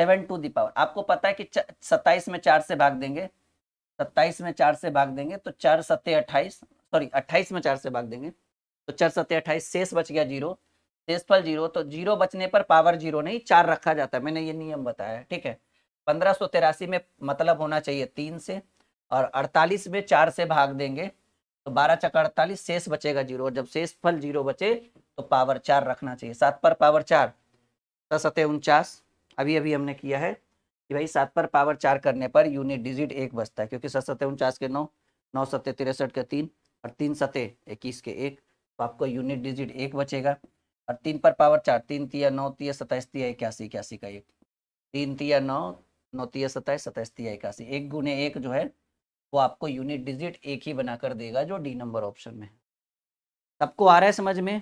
[SPEAKER 1] सेवन टू दावर आपको पता है कि सत्ताईस में चार से भाग देंगे सत्ताईस में चार से भाग देंगे तो चार सत्य अट्ठाईस सॉरी अट्ठाईस में चार से भाग देंगे तो चार सत्य अट्ठाईस शेष बच गया जीरो शेषफल जीरो तो जीरो बचने पर पावर जीरो नहीं चार रखा जाता है मैंने ये नियम बताया ठीक है पंद्रह में मतलब होना चाहिए तीन से और अड़तालीस में चार से भाग देंगे तो बारह चक्का अड़तालीस शेष बचेगा जीरो जब शेष फल जीरो बचे तो पावर चार रखना चाहिए सात पर पावर चार दस सतह उनचास अभी अभी हमने किया है कि भाई सात पर पावर चार करने पर यूनिट डिजिट एक बचता है क्योंकि सत उनचास के नौ नौ सत्य तिरसठ के तीन और तीन सतह इक्कीस के एक तो आपको यूनिट डिजिट एक बचेगा और तीन पर पावर चार तीन तिया नौ तिया सताइस तिया इक्यासी इक्यासी का एक तीन तिया नौ नौ तिया सताइस सताइस तिया इक्यासी एक गुने एक जो है वो आपको यूनिट डिजिट एक ही बनाकर देगा जो डी नंबर ऑप्शन में सबको आ रहा है समझ में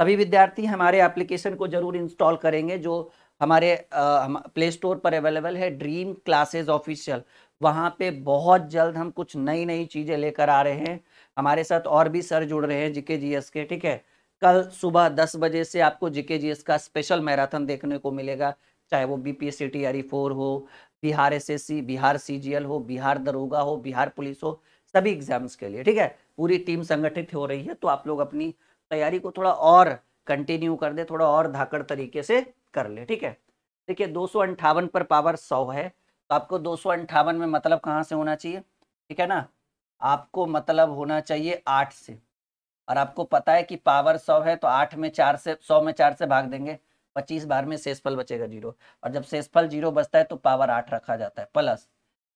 [SPEAKER 1] सभी विद्यार्थी हमारे एप्लीकेशन को जरूर इंस्टॉल करेंगे जो हमारे हम, प्ले स्टोर पर अवेलेबल है ड्रीम क्लासेस ऑफिशियल वहाँ पे बहुत जल्द हम कुछ नई नई चीज़ें लेकर आ रहे हैं हमारे साथ और भी सर जुड़ रहे हैं जीके जीएस के ठीक है कल सुबह दस बजे से आपको जीके जीएस का स्पेशल मैराथन देखने को मिलेगा चाहे वो बी पी फोर हो बिहार एसएससी बिहार सीजीएल हो बिहार दरोगा हो बिहार पुलिस हो सभी एग्जाम्स के लिए ठीक है पूरी टीम संगठित हो रही है तो आप लोग अपनी तैयारी को थोड़ा और कंटिन्यू कर दे थोड़ा और धाकड़ तरीके से कर ले ठीक है देखिए दो पर पावर सौ है तो आपको दो में मतलब कहाँ से होना चाहिए ठीक है ना आपको मतलब होना चाहिए आठ से और आपको पता है कि पावर सौ है तो आठ में चार से सौ में चार से भाग देंगे पच्चीस बार में शेषफल बचेगा जीरो और जब शेषफल जीरो बचता है तो पावर आठ रखा जाता है प्लस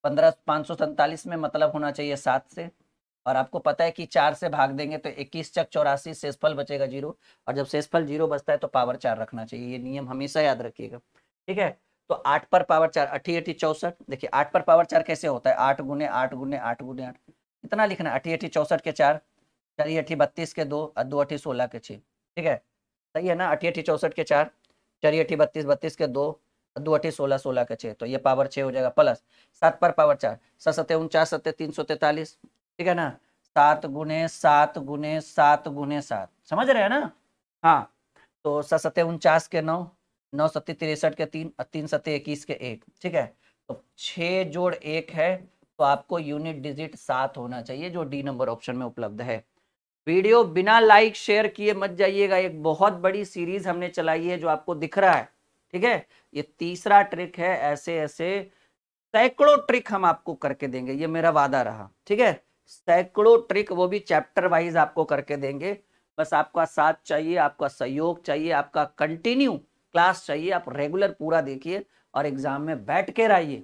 [SPEAKER 1] पंद्रह पाँच सौ सैंतालीस में मतलब होना चाहिए सात से और आपको पता है कि चार से भाग देंगे तो इक्कीस चक चौरासी शेषफल बचेगा जीरो और जब शेषफल जीरो बचता है तो पावर चार रखना चाहिए ये नियम हमेशा याद रखिएगा ठीक है तो आठ पर पावर चार अठी अठी चौसठ देखिए आठ पर पावर चार कैसे होता है आठ गुने आठ गुने आठ गुने आठ कितना लिखना है अठी अठी चौसठ के चार चार अठी बत्तीस के दो और दो अठी सोलह के छः ठीक है सही है ना अठी अठी चौसठ के चार चार अठी बत्तीस बत्तीस के दो दो अठी सोलह सोलह के छः तो ये पावर छः हो जाएगा प्लस सात पर पावर चार सत सत्य उनचास सत्य तीन सौ तैतालीस ठीक है ना सात गुने सात गुने सात गुने सात समझ रहे हैं ना हाँ तो सत सत्य उनचास के नौ नौ सत्य तिरसठ के तीन और तीन सत्य इक्कीस के एक ठीक है तो छः जोड़ एक है तो आपको यूनिट डिजिट सात होना चाहिए जो डी नंबर ऑप्शन में उपलब्ध है वीडियो बिना लाइक शेयर किए मत जाइएगा एक बहुत बड़ी सीरीज हमने चलाई है जो आपको दिख रहा है ठीक है ये तीसरा ट्रिक है ऐसे ऐसे सैकड़ों ट्रिक हम आपको करके देंगे ये मेरा वादा रहा ठीक है सैकड़ों ट्रिक वो भी चैप्टर वाइज आपको करके देंगे बस आपका साथ चाहिए आपका सहयोग चाहिए आपका कंटिन्यू क्लास चाहिए आप रेगुलर पूरा देखिए और एग्जाम में बैठ कर आइए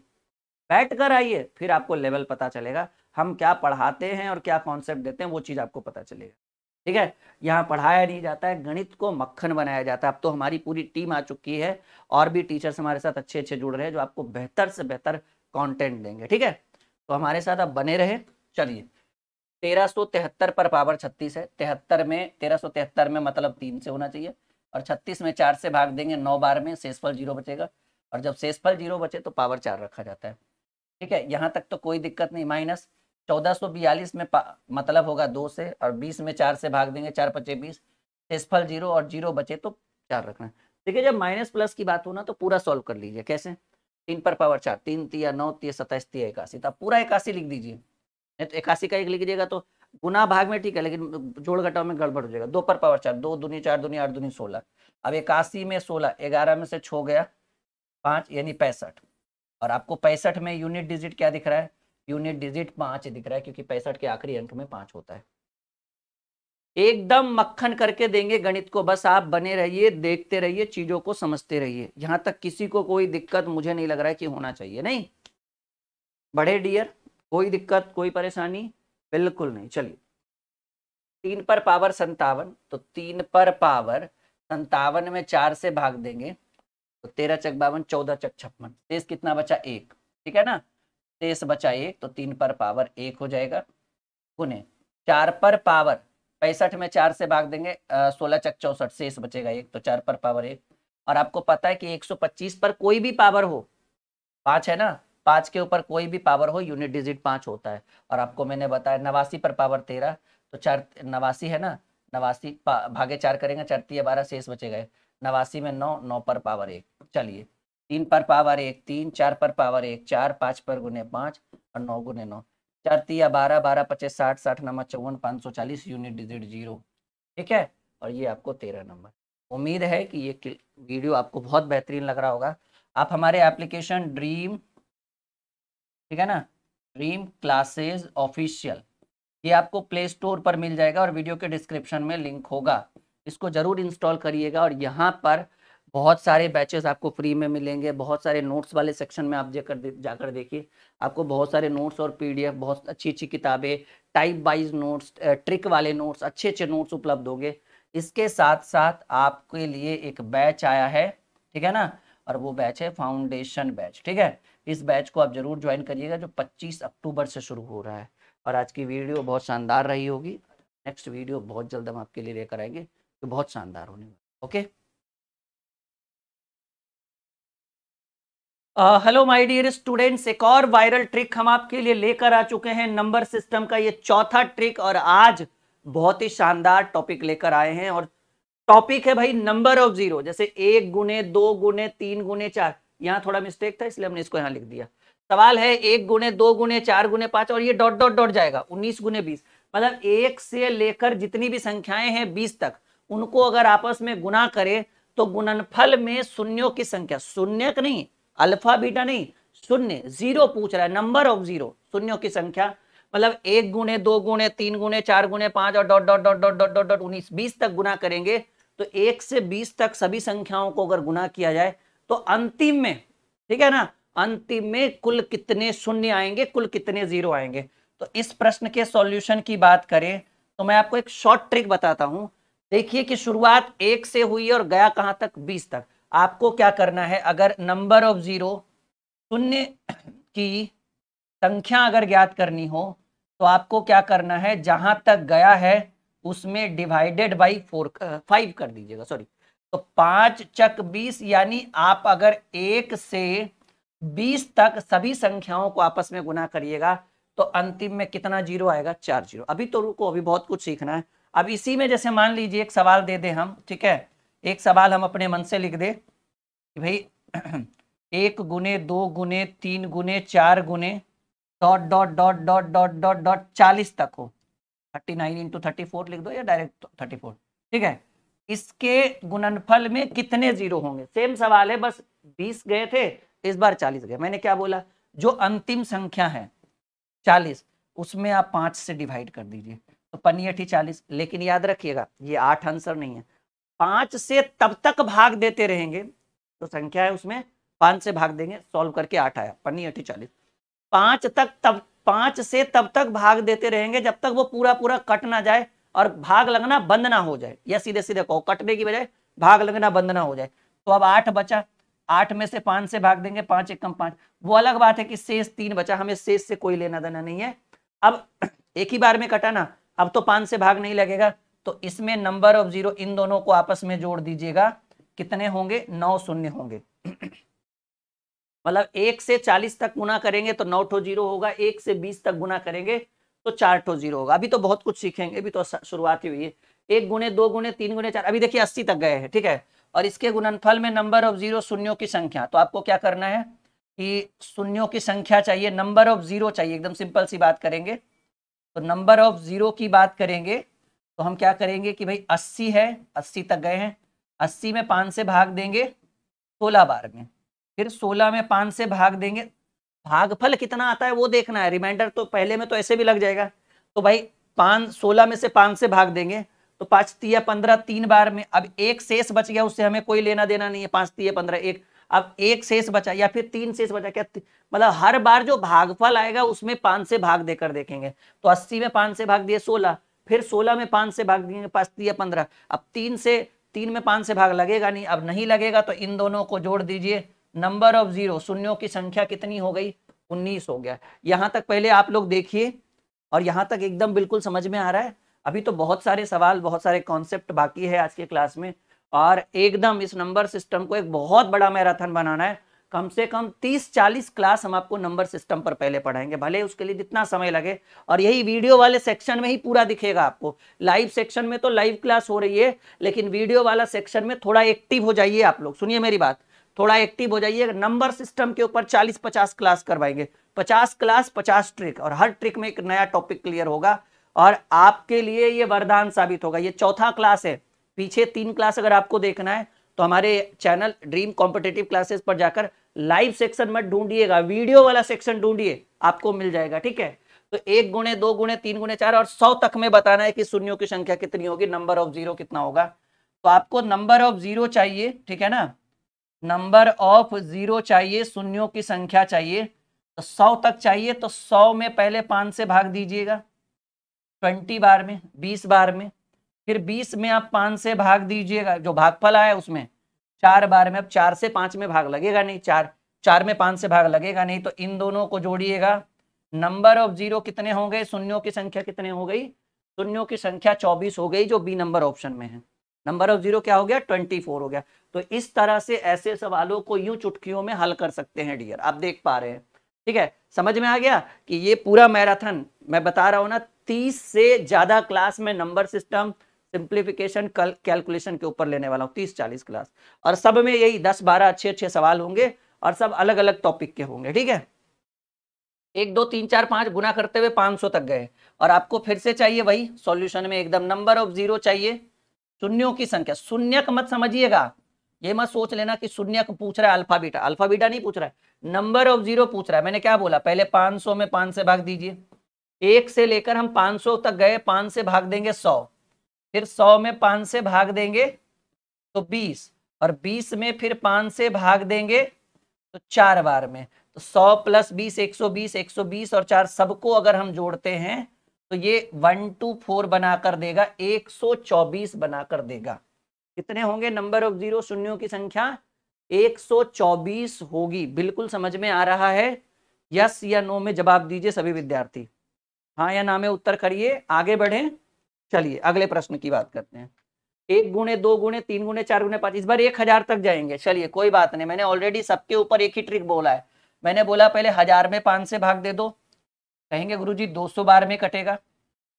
[SPEAKER 1] बैठ कर आइए फिर आपको लेवल पता चलेगा हम क्या पढ़ाते हैं और क्या कॉन्सेप्ट देते हैं वो चीज़ आपको पता चलेगा ठीक है यहाँ पढ़ाया नहीं जाता है गणित को मक्खन बनाया जाता है अब तो हमारी पूरी टीम आ चुकी है और भी टीचर्स हमारे साथ अच्छे अच्छे जुड़ रहे हैं जो आपको बेहतर से बेहतर कॉन्टेंट देंगे ठीक है तो हमारे साथ आप बने रहे चलिए तेरह सौ तिहत्तर पर पावर छत्तीस है तिहत्तर में तेरह सौ तिहत्तर में मतलब तीन से होना चाहिए और छत्तीस में चार से भाग देंगे नौ बार में शेषफल जीरो बचेगा और जब शेषफल जीरो बचे तो पावर चार रखा जाता है ठीक है यहाँ तक तो कोई दिक्कत नहीं माइनस 1442 में मतलब होगा दो से और बीस में चार से भाग देंगे चार पचे बीस शेषफल जीरो और जीरो बचे तो चार रखना देखिए जब माइनस प्लस की बात हो ना तो पूरा सॉल्व कर लीजिए कैसे तीन पर पावर चार तीन तीया नौ तीय सताइस तीय इक्यासी तो पूरा इक्यासी लिख दीजिए नहीं तो इक्यासी का एक लिख दीजिएगा तो गुना भाग में ठीक है लेकिन जोड़ घटाव में गड़बड़ हो जाएगा दो पर पावर चार दो दूनी चार दुनिया आठ दूनी सोलह अब इक्यासी में सोलह ग्यारह में से छो गया पाँच यानी पैंसठ और आपको पैंसठ में यूनिट डिजिट क्या दिख रहा है यूनिट डिजिट पांच दिख रहा है क्योंकि पैंसठ के आखिरी अंक में पांच होता है एकदम मक्खन करके देंगे गणित को बस आप बने रहिए देखते रहिए चीजों को समझते रहिए यहां तक किसी को कोई दिक्कत मुझे नहीं लग रहा है कि होना चाहिए नहीं बड़े डियर कोई दिक्कत कोई परेशानी बिल्कुल नहीं चलिए तीन पर पावर संतावन तो तीन पर पावर संतावन में चार से भाग देंगे तो तेरह चक बावन चौदह चक छप्पन शेष कितना बचा एक ठीक है ना शेष बचा एक तो तीन पर पावर एक हो जाएगा गुने चार पर पावर पैंसठ में चार से भाग देंगे सोलह चक चौसठ शेष बचेगा एक तो चार पर पावर एक और आपको पता है कि 125 पर कोई भी पावर हो पाँच है ना पाँच के ऊपर कोई भी पावर हो यूनिट डिजिट पाँच होता है और आपको मैंने बताया नवासी पर पावर तेरह तो चार नवासी है ना नवासी भागे चार करेंगे चरती है बारह शेष बचेगा नवासी में नौ नौ पर पावर एक चलिए तीन पर पावर एक तीन चार पर पावर एक चार पाँच पर गुने पाँच और नौ गुने नौ चार तीया बारह बारह पच्चीस साठ साठ नंबर चौवन पाँच सौ चालीस यूनिट डिजिट जीरो ठीक है और ये आपको तेरह नंबर उम्मीद है कि ये वीडियो आपको बहुत बेहतरीन लग रहा होगा आप हमारे एप्लीकेशन ड्रीम ठीक है ना ड्रीम क्लासेज ऑफिशियल ये आपको प्ले स्टोर पर मिल जाएगा और वीडियो के डिस्क्रिप्शन में लिंक होगा इसको जरूर इंस्टॉल करिएगा और यहाँ पर बहुत सारे बैचेस आपको फ्री में मिलेंगे बहुत सारे नोट्स वाले सेक्शन में आप जाकर दे, जाकर देखिए आपको बहुत सारे नोट्स और पीडीएफ बहुत अच्छी अच्छी किताबें टाइप वाइज नोट्स ट्रिक वाले नोट्स अच्छे अच्छे नोट्स उपलब्ध होंगे इसके साथ साथ आपके लिए एक बैच आया है ठीक है ना और वो बैच है फाउंडेशन बैच ठीक है इस बैच को आप जरूर ज्वाइन करिएगा जो पच्चीस अक्टूबर से शुरू हो रहा है और आज की वीडियो बहुत
[SPEAKER 2] शानदार रही होगी नेक्स्ट वीडियो बहुत जल्द हम आपके लिए लेकर आएंगे जो तो बहुत शानदार होने वाली okay
[SPEAKER 3] hello my
[SPEAKER 2] dear students एक और वायरल ट्रिक हम आपके लिए लेकर आ चुके हैं नंबर सिस्टम का ये चौथा
[SPEAKER 1] ट्रिक और आज बहुत ही शानदार टॉपिक लेकर आए हैं और टॉपिक है भाई नंबर ऑफ जीरो जैसे एक गुने दो गुने तीन गुने चार यहाँ थोड़ा मिस्टेक था इसलिए हमने इसको यहाँ लिख दिया सवाल है एक गुने दो गुने चार गुने पांच और ये डॉट डॉट डॉट जाएगा उन्नीस गुने बीस मतलब एक से लेकर जितनी भी संख्याएं हैं बीस तक उनको अगर आपस में गुना करें तो गुणनफल में शून्यों की संख्या शून्य नहीं अल्फा बीटा नहीं शून्य जीरो पूछ रहा है नंबर ऑफ जीरो शून्यों की संख्या मतलब एक गुणे दो गुणे तीन गुणे चार गुणे पांच और dot dot dot dot dot dot dot उन्नीस बीस तक गुना करेंगे तो एक से बीस तक सभी संख्याओं को अगर गुना किया जाए तो अंतिम में ठीक है ना अंतिम में कुल कितने शून्य आएंगे कुल कितने जीरो आएंगे तो इस प्रश्न के सॉल्यूशन की बात करें तो मैं आपको एक शॉर्ट ट्रिक बताता हूं देखिए कि शुरुआत एक से हुई और गया कहां तक बीस तक आपको क्या करना है अगर नंबर ऑफ ज़ीरो शून्य की संख्या अगर ज्ञात करनी हो तो आपको क्या करना है जहां तक गया है उसमें डिवाइडेड बाई फोर फाइव कर दीजिएगा सॉरी तो पांच चक बीस यानी आप अगर एक से बीस तक सभी संख्याओं को आपस में गुना करिएगा तो अंतिम में कितना जीरो आएगा चार जीरो अभी तो रुको अभी बहुत कुछ सीखना है अब इसी में जैसे मान लीजिए एक सवाल दे दे हम ठीक है एक सवाल हम अपने मन से लिख दे कि भाई एक गुने दो गुने तीन गुने चार गुने dot dot dot dot dot dot dot चालीस तक हो thirty nine into thirty four लिख दो या डायरेक्ट तो थर्टी फोर ठीक है इसके गुणनफल में कितने जीरो होंगे सेम सवाल है बस बीस गए थे इस बार चालीस गए मैंने क्या बोला जो अंतिम संख्या है चालीस उसमें आप पांच से डिवाइड कर दीजिए तो अठी चालीस लेकिन याद रखिएगा ये आठ आंसर नहीं है पांच से तब तक भाग देते रहेंगे तो संख्या है उसमें पांच से भाग देंगे सॉल्व करके आठ आया पन्नी अठी चालीस पांच तक तब पांच से तब तक भाग देते रहेंगे जब तक वो पूरा पूरा कट ना जाए और भाग लगना बंद ना हो जाए या सीधे सीधे कहो कटने की बजाय भाग लगना बंद ना हो जाए तो अब आठ बचा आठ में से पांच से भाग देंगे पांच एक कम पांच वो अलग बात है कि शेष तीन बचा हमें शेष से कोई लेना देना नहीं है अब एक ही बार में कटा ना अब तो पांच से भाग नहीं लगेगा तो इसमें नंबर ऑफ जीरो इन दोनों को आपस में जोड़ दीजिएगा कितने होंगे नौ शून्य होंगे मतलब एक से चालीस तक गुना करेंगे तो नौ ठो जीरो होगा एक से बीस तक गुना करेंगे तो चार ठो जीरो होगा अभी तो बहुत कुछ सीखेंगे अभी तो शुरुआत ही हुई है एक गुने दो गुने तीन गुने चार अभी देखिए अस्सी तक गए हैं ठीक है और इसके गुणनफल में नंबर ऑफ जीरो शून्यों की संख्या तो आपको क्या करना है कि शून्यों की संख्या चाहिए नंबर ऑफ जीरो चाहिए एकदम सिंपल सी बात करेंगे तो नंबर ऑफ जीरो की बात करेंगे तो हम क्या करेंगे कि भाई अस्सी है अस्सी तक गए हैं अस्सी में पाँच से भाग देंगे सोलह बार में फिर सोलह में पाँच से भाग देंगे भागफल कितना आता है वो देखना है रिमाइंडर तो पहले में तो ऐसे भी लग जाएगा तो भाई पाँच सोलह में से पाँच से भाग देंगे तो पाँच तीया पंद्रह तीन बार में अब एक शेष बच गया उससे हमें कोई लेना देना नहीं है पाँच तीया पंद्रह एक अब एक शेष बचा या फिर तीन शेष बचा क्या मतलब हर बार जो भागफल आएगा उसमें पाँच से भाग देकर देखेंगे तो अस्सी में पाँच से भाग दिए सोलह फिर सोलह में पांच से भाग देंगे पांच या पंद्रह अब तीन से तीन में पांच से भाग लगेगा नहीं अब नहीं लगेगा तो इन दोनों को जोड़ दीजिए नंबर ऑफ जीरो शून्यों की संख्या कितनी हो गई उन्नीस हो गया यहाँ तक पहले आप लोग देखिए और यहाँ तक एकदम बिल्कुल समझ में आ रहा है अभी तो बहुत सारे सवाल बहुत सारे कॉन्सेप्ट बाकी है आज के क्लास में और एकदम इस नंबर सिस्टम को एक बहुत बड़ा मैराथन बनाना है कम से कम 30-40 क्लास हम आपको नंबर सिस्टम पर पहले पढ़ाएंगे भले उसके लिए जितना समय लगे और यही वीडियो वाले सेक्शन में ही पूरा दिखेगा आपको लाइव सेक्शन में तो लाइव क्लास हो रही है लेकिन वीडियो वाला सेक्शन में थोड़ा एक्टिव हो जाइए आप लोग सुनिए मेरी बात थोड़ा एक्टिव हो जाइए नंबर सिस्टम के ऊपर चालीस पचास क्लास करवाएंगे पचास क्लास पचास ट्रिक और हर ट्रिक में एक नया टॉपिक क्लियर होगा और आपके लिए ये वरदान साबित होगा ये चौथा क्लास है पीछे तीन क्लास अगर आपको देखना है तो हमारे चैनल ड्रीम कॉम्पिटेटिव क्लासेस पर जाकर लाइव सेक्शन मत ढूंढिएगा वीडियो वाला सेक्शन ढूंढिए आपको मिल जाएगा ठीक है तो एक गुणे दो गुणे तीन गुणे चार और सौ तक में बताना है कि शून्यों की संख्या कितनी होगी नंबर ऑफ जीरो कितना होगा तो आपको नंबर ऑफ जीरो चाहिए ठीक है ना नंबर ऑफ जीरो चाहिए शून्यों की संख्या चाहिए तो सौ तक चाहिए तो सौ में पहले पांच से भाग दीजिएगा ट्वेंटी बार में बीस बार में फिर बीस में आप पांच से भाग दीजिएगा जो भागफल आया उसमें चार बार में अब चार से पांच में भाग लगेगा नहीं चार चार में पांच से भाग लगेगा नहीं तो इन दोनों को जोड़िएगा नंबर ऑफ जीरो कितने हो गए शून्यों की संख्या कितने हो गई शून्यों की संख्या चौबीस हो गई जो बी नंबर ऑप्शन में है नंबर ऑफ जीरो क्या हो गया ट्वेंटी फोर हो गया तो इस तरह से ऐसे सवालों को यूं चुटकियों में हल कर सकते हैं डियर आप देख पा रहे हैं ठीक है समझ में आ गया कि ये पूरा मैराथन मैं बता रहा हूं ना तीस से ज्यादा क्लास में नंबर सिस्टम सिंप्लीफिकेशन कल कैलकुलेशन के ऊपर लेने वाला हूँ तीस चालीस क्लास और सब में यही दस बारह अच्छे अच्छे सवाल होंगे और सब अलग अलग टॉपिक के होंगे ठीक है एक दो तीन चार पांच गुना करते हुए पांच सौ तक गए और आपको फिर से चाहिए वही सॉल्यूशन में एकदम नंबर ऑफ जीरो चाहिए शून्यों की संख्या शून्य मत समझिएगा ये मत सोच लेना कि शून्य पूछ रहा है अल्फा बीटा अल्फा बीटा नहीं पूछ रहा है नंबर ऑफ जीरो पूछ रहा है मैंने क्या बोला पहले 500 में 5 से भाग दीजिए एक से लेकर हम 500 तक गए 5 से भाग देंगे सौ फिर सौ में पांच से भाग देंगे तो बीस और बीस में फिर पांच से भाग देंगे तो चार बार में तो सौ प्लस बीस एक सौ बीस एक सौ बीस और चार सबको अगर हम जोड़ते हैं तो ये वन टू फोर बनाकर देगा एक सौ चौबीस बनाकर देगा कितने होंगे नंबर ऑफ जीरो शून्यों की संख्या एक सौ चौबीस होगी बिल्कुल समझ में आ रहा है यस या नो में जवाब दीजिए सभी विद्यार्थी हाँ या ना में उत्तर करिए आगे बढ़ें चलिए अगले प्रश्न की बात करते हैं एक गुणे दो गुणे तीन गुणे चार गुणे पांच इस बार एक हजार तक जाएंगे चलिए कोई बात नहीं मैंने ऑलरेडी सबके ऊपर एक ही ट्रिक बोला है मैंने बोला पहले हजार में पांच से भाग दे दो कहेंगे गुरुजी सौ बार में कटेगा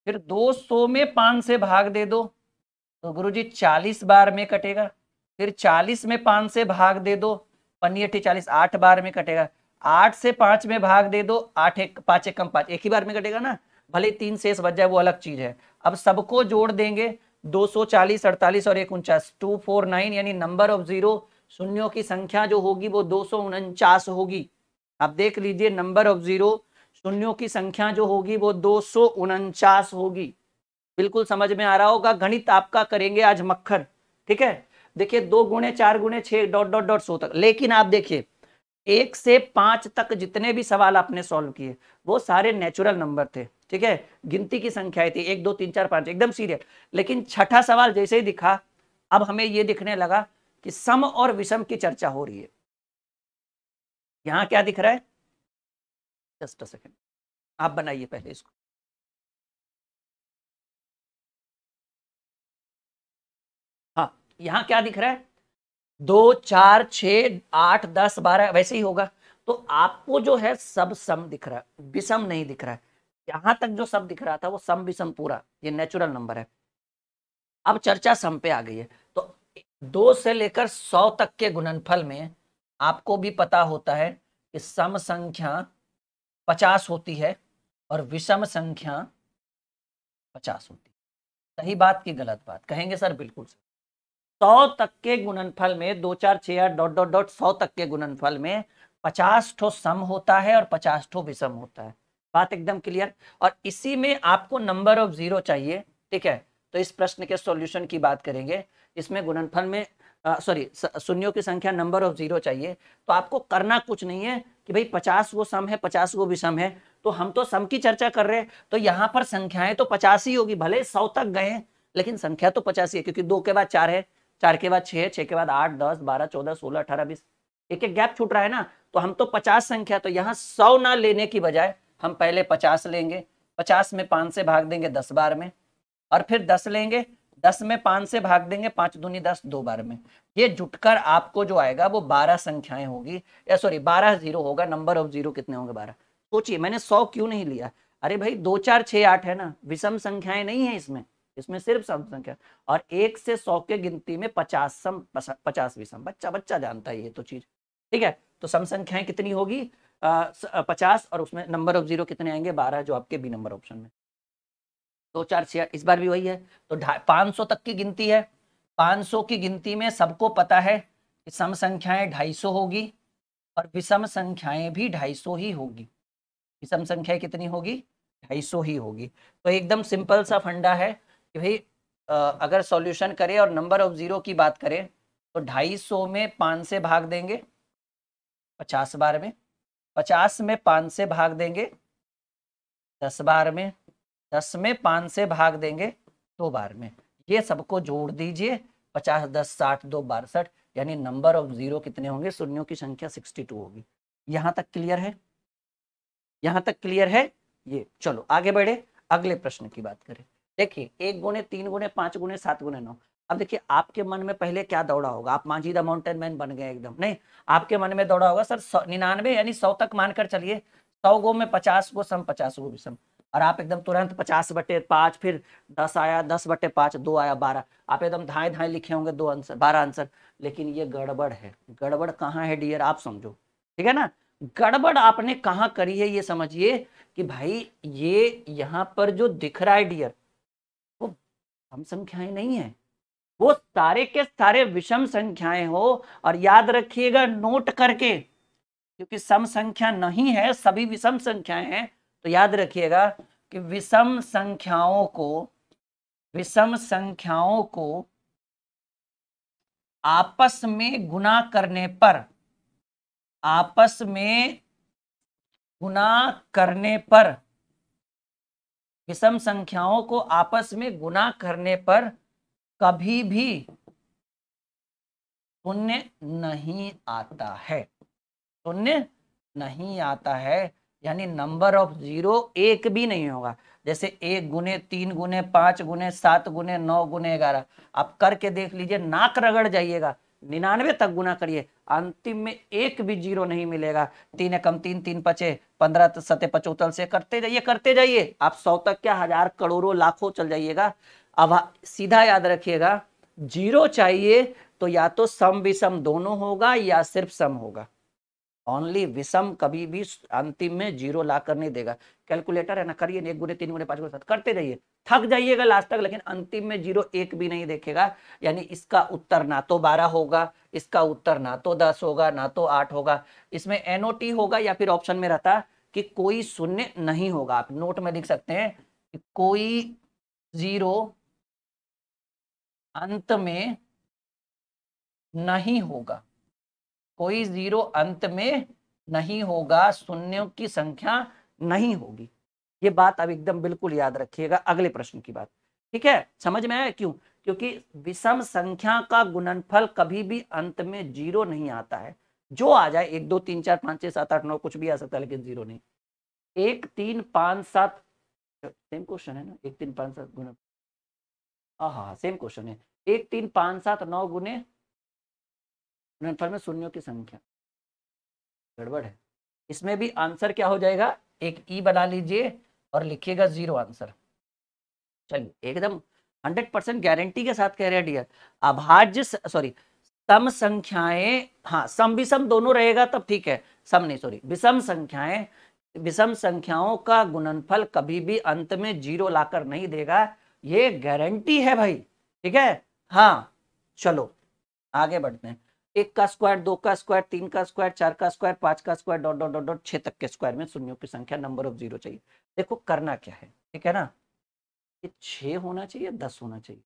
[SPEAKER 1] फिर दो सौ में पांच से भाग दे दो तो गुरु जी चालीस बार में कटेगा फिर चालीस में पांच से भाग दे दो पन्नी अट्ठी चालीस आठ बार में कटेगा आठ से पांच में भाग दे दो आठ एक पांच एक कम पांच एक ही बार में कटेगा ना भले तीन शेष बच जाए वो अलग चीज है अब सबको जोड़ देंगे 240, 48 और एक उनचास टू फोर नाइन यानी नंबर ऑफ जीरो शून्यों की संख्या जो होगी वो दो होगी आप देख लीजिए नंबर ऑफ जीरो शून्यों की संख्या जो होगी वो दो होगी बिल्कुल समझ में आ रहा होगा गणित आपका करेंगे आज मक्खन ठीक है देखिए दो गुणे चार गुणे छे डॉट डॉट डॉट सो तक लेकिन आप देखिए एक से पांच तक जितने भी सवाल आपने सॉल्व किए वो सारे नेचुरल नंबर थे ठीक है गिनती की संख्याएं थी एक दो तीन चार पांच एकदम सीरियल लेकिन छठा सवाल जैसे ही दिखा अब हमें यह दिखने लगा
[SPEAKER 2] कि सम और विषम की चर्चा हो रही है यहां क्या दिख रहा है
[SPEAKER 3] जस्ट अ सेकेंड आप बनाइए पहले इसको हाँ यहां क्या दिख रहा है
[SPEAKER 2] दो चार छ आठ दस बारह वैसे ही होगा तो आपको
[SPEAKER 1] जो है सब सम दिख रहा है विषम नहीं दिख रहा है यहां तक जो सब दिख रहा था वो सम विषम पूरा ये नेचुरल नंबर है अब चर्चा सम पे आ गई है तो दो से लेकर सौ तक के गुणनफल में आपको भी पता होता है कि सम संख्या
[SPEAKER 2] पचास होती है और विषम संख्या पचास होती है सही बात की गलत बात कहेंगे सर बिल्कुल सर सौ तक के
[SPEAKER 1] गुणनफल में दो चार छह आठ डॉट डॉट डॉट सौ तक के गुणनफल में पचास ठो सम होता है और पचास ठो विषम होता है बात एकदम क्लियर और इसी में आपको नंबर ऑफ जीरो चाहिए ठीक है तो इस प्रश्न के सॉल्यूशन की बात करेंगे इसमें गुणनफल में सॉरी शून्यों की संख्या नंबर ऑफ जीरो चाहिए तो आपको करना कुछ नहीं है कि भाई पचास वो सम है पचास वो भी सम है तो हम तो सम की चर्चा कर रहे हैं तो यहाँ पर संख्याएं तो पचास ही होगी भले सौ तक गए लेकिन संख्या तो पचास ही है क्योंकि दो के बाद चार है चार के बाद छह छह के बाद आठ दस बारह चौदह सोलह अठारह बीस एक एक गैप छूट रहा है ना तो हम तो पचास संख्या तो यहाँ सौ ना लेने की बजाय हम पहले पचास लेंगे पचास में पाँच से भाग देंगे दस बार में और फिर दस लेंगे दस में पाँच से भाग देंगे पाँच दूनी दस दो बार में ये जुटकर आपको जो आएगा वो बारह संख्याएं होगी या सॉरी बारह जीरो होगा नंबर ऑफ जीरो कितने होंगे बारह सोचिए मैंने सौ क्यों नहीं लिया अरे भाई दो चार छः आठ है ना विषम संख्याएं नहीं है इसमें इसमें सिर्फ सम संख्या और एक से सौ के गिनती में पचास सम पचास विषम बच्चा बच्चा जानता है ये तो चीज ठीक है तो सम संख्याएं कितनी होगी पचास और उसमें नंबर ऑफ जीरो कितने आएंगे बारह जो आपके बी नंबर ऑप्शन में दो चार छिया इस बार भी वही है तो पाँच सौ तक की गिनती है पाँच सौ की गिनती में सबको पता है कि सम संख्याएं ढाई सौ होगी और विषम संख्याएं भी ढाई सौ ही होगी विषम संख्या कितनी होगी ढाई सौ ही होगी तो एकदम सिंपल सा फंडा है कि भाई अगर सॉल्यूशन करें और नंबर ऑफ जीरो की बात करें तो ढाई सौ में पाँच से भाग देंगे पचास बार में पचास में पाँच से भाग देंगे दस बार में दस में पाँच से भाग देंगे दो बार में ये सबको जोड़ दीजिए पचास दस साठ दो बासठ यानी नंबर ऑफ जीरो कितने होंगे शून्यों की संख्या सिक्सटी टू होगी यहाँ तक क्लियर है यहाँ तक क्लियर है ये चलो आगे बढ़े अगले प्रश्न की बात करें देखिए एक गुणे तीन गुणे पाँच गुणे सात गुणे नौ अब देखिए आपके मन में पहले क्या दौड़ा होगा आप मांझी द माउंटेन मैन बन गए एकदम नहीं आपके मन में दौड़ा होगा सर निन्यानवे यानी सौ तक मानकर चलिए सौ गो में पचास गो सम पचास गो विषम और आप एकदम तुरंत पचास बटे पाँच फिर दस आया दस बटे पाँच दो आया बारह आप एकदम धाए धाए लिखे होंगे दो आंसर बारह आंसर लेकिन ये गड़बड़ है गड़बड़ कहाँ है डियर आप समझो ठीक है ना गड़बड़ आपने कहाँ करी है ये समझिए कि भाई ये यहाँ पर जो दिख रहा है डियर वो हम संख्याएं नहीं है वो सारे के सारे विषम संख्याएं हो और याद रखिएगा नोट करके क्योंकि सम संख्या नहीं है सभी विषम संख्याएं हैं तो याद रखिएगा कि विषम संख्याओं को
[SPEAKER 2] विषम संख्याओं को आपस में गुना करने पर आपस में गुना करने पर विषम संख्याओं को आपस में गुना करने पर कभी भी
[SPEAKER 1] पुण्य नहीं आता है पुण्य नहीं आता है यानी नंबर ऑफ जीरो एक भी नहीं होगा जैसे एक गुने तीन गुने पांच गुने सात गुने नौ गुने ग्यारह आप करके देख लीजिए नाक रगड़ जाइएगा निन्यानवे तक गुना करिए अंतिम में एक भी जीरो नहीं मिलेगा तीन एकम तीन तीन पचे पंद्रह सत्य पचोतल से करते जाइए करते जाइए आप सौ तक क्या हजार करोड़ों लाखों चल जाइएगा अब हाँ, सीधा याद रखिएगा जीरो चाहिए तो या तो सम विषम दोनों होगा या सिर्फ सम होगा ओनली विषम कभी भी अंतिम में जीरो ला कर नहीं देगा कैलकुलेटर है ना करिए एक गुने तीन गुने पांच गुने सात करते जाइए थक जाइएगा लास्ट तक लेकिन अंतिम में जीरो एक भी नहीं देखेगा यानी इसका उत्तर ना तो बारह होगा इसका उत्तर ना तो दस होगा ना तो आठ होगा इसमें एनओ टी होगा या फिर ऑप्शन में
[SPEAKER 2] रहता कि कोई शून्य नहीं होगा आप नोट में लिख सकते हैं कि कोई जीरो अंत में नहीं होगा कोई जीरो अंत में नहीं होगा शून्यों
[SPEAKER 1] की संख्या नहीं होगी ये बात अब एकदम बिल्कुल याद रखिएगा अगले प्रश्न की बात ठीक है समझ में आया क्यों क्योंकि विषम संख्या का गुणनफल कभी भी अंत में जीरो नहीं आता है जो आ जाए एक दो तीन चार पांच छह सात आठ नौ कुछ भी आ सकता है लेकिन जीरो नहीं एक तीन पांच सात सेम क्वेश्चन है ना एक तीन पांच सात
[SPEAKER 2] गुण हाँ हाँ सेम क्वेश्चन है एक तीन पांच सात नौ गुने में शून्यों की संख्या गड़बड़ है इसमें भी आंसर क्या हो जाएगा एक ई बना लीजिए और लिखिएगा जीरो आंसर
[SPEAKER 1] चलिए एकदम हंड्रेड परसेंट गारंटी के साथ कह रहे हैं डियर अभाज्य सॉरी सम संख्याएं हाँ सम विषम दोनों रहेगा तब ठीक है सम नहीं सॉरी विषम संख्याएं विषम संख्याओं का गुणनफल कभी भी अंत में जीरो लाकर नहीं देगा ये गारंटी है भाई ठीक है हाँ चलो आगे बढ़ते हैं एक का स्क्वायर दो का स्क्वायर तीन का स्क्वायर चार का स्क्वायर पांच का square dot dot dot dot छह तक के
[SPEAKER 2] स्क्वायर में शून्यों की संख्या नंबर ऑफ जीरो चाहिए देखो करना क्या है ठीक है ना ये
[SPEAKER 3] छह होना चाहिए दस होना चाहिए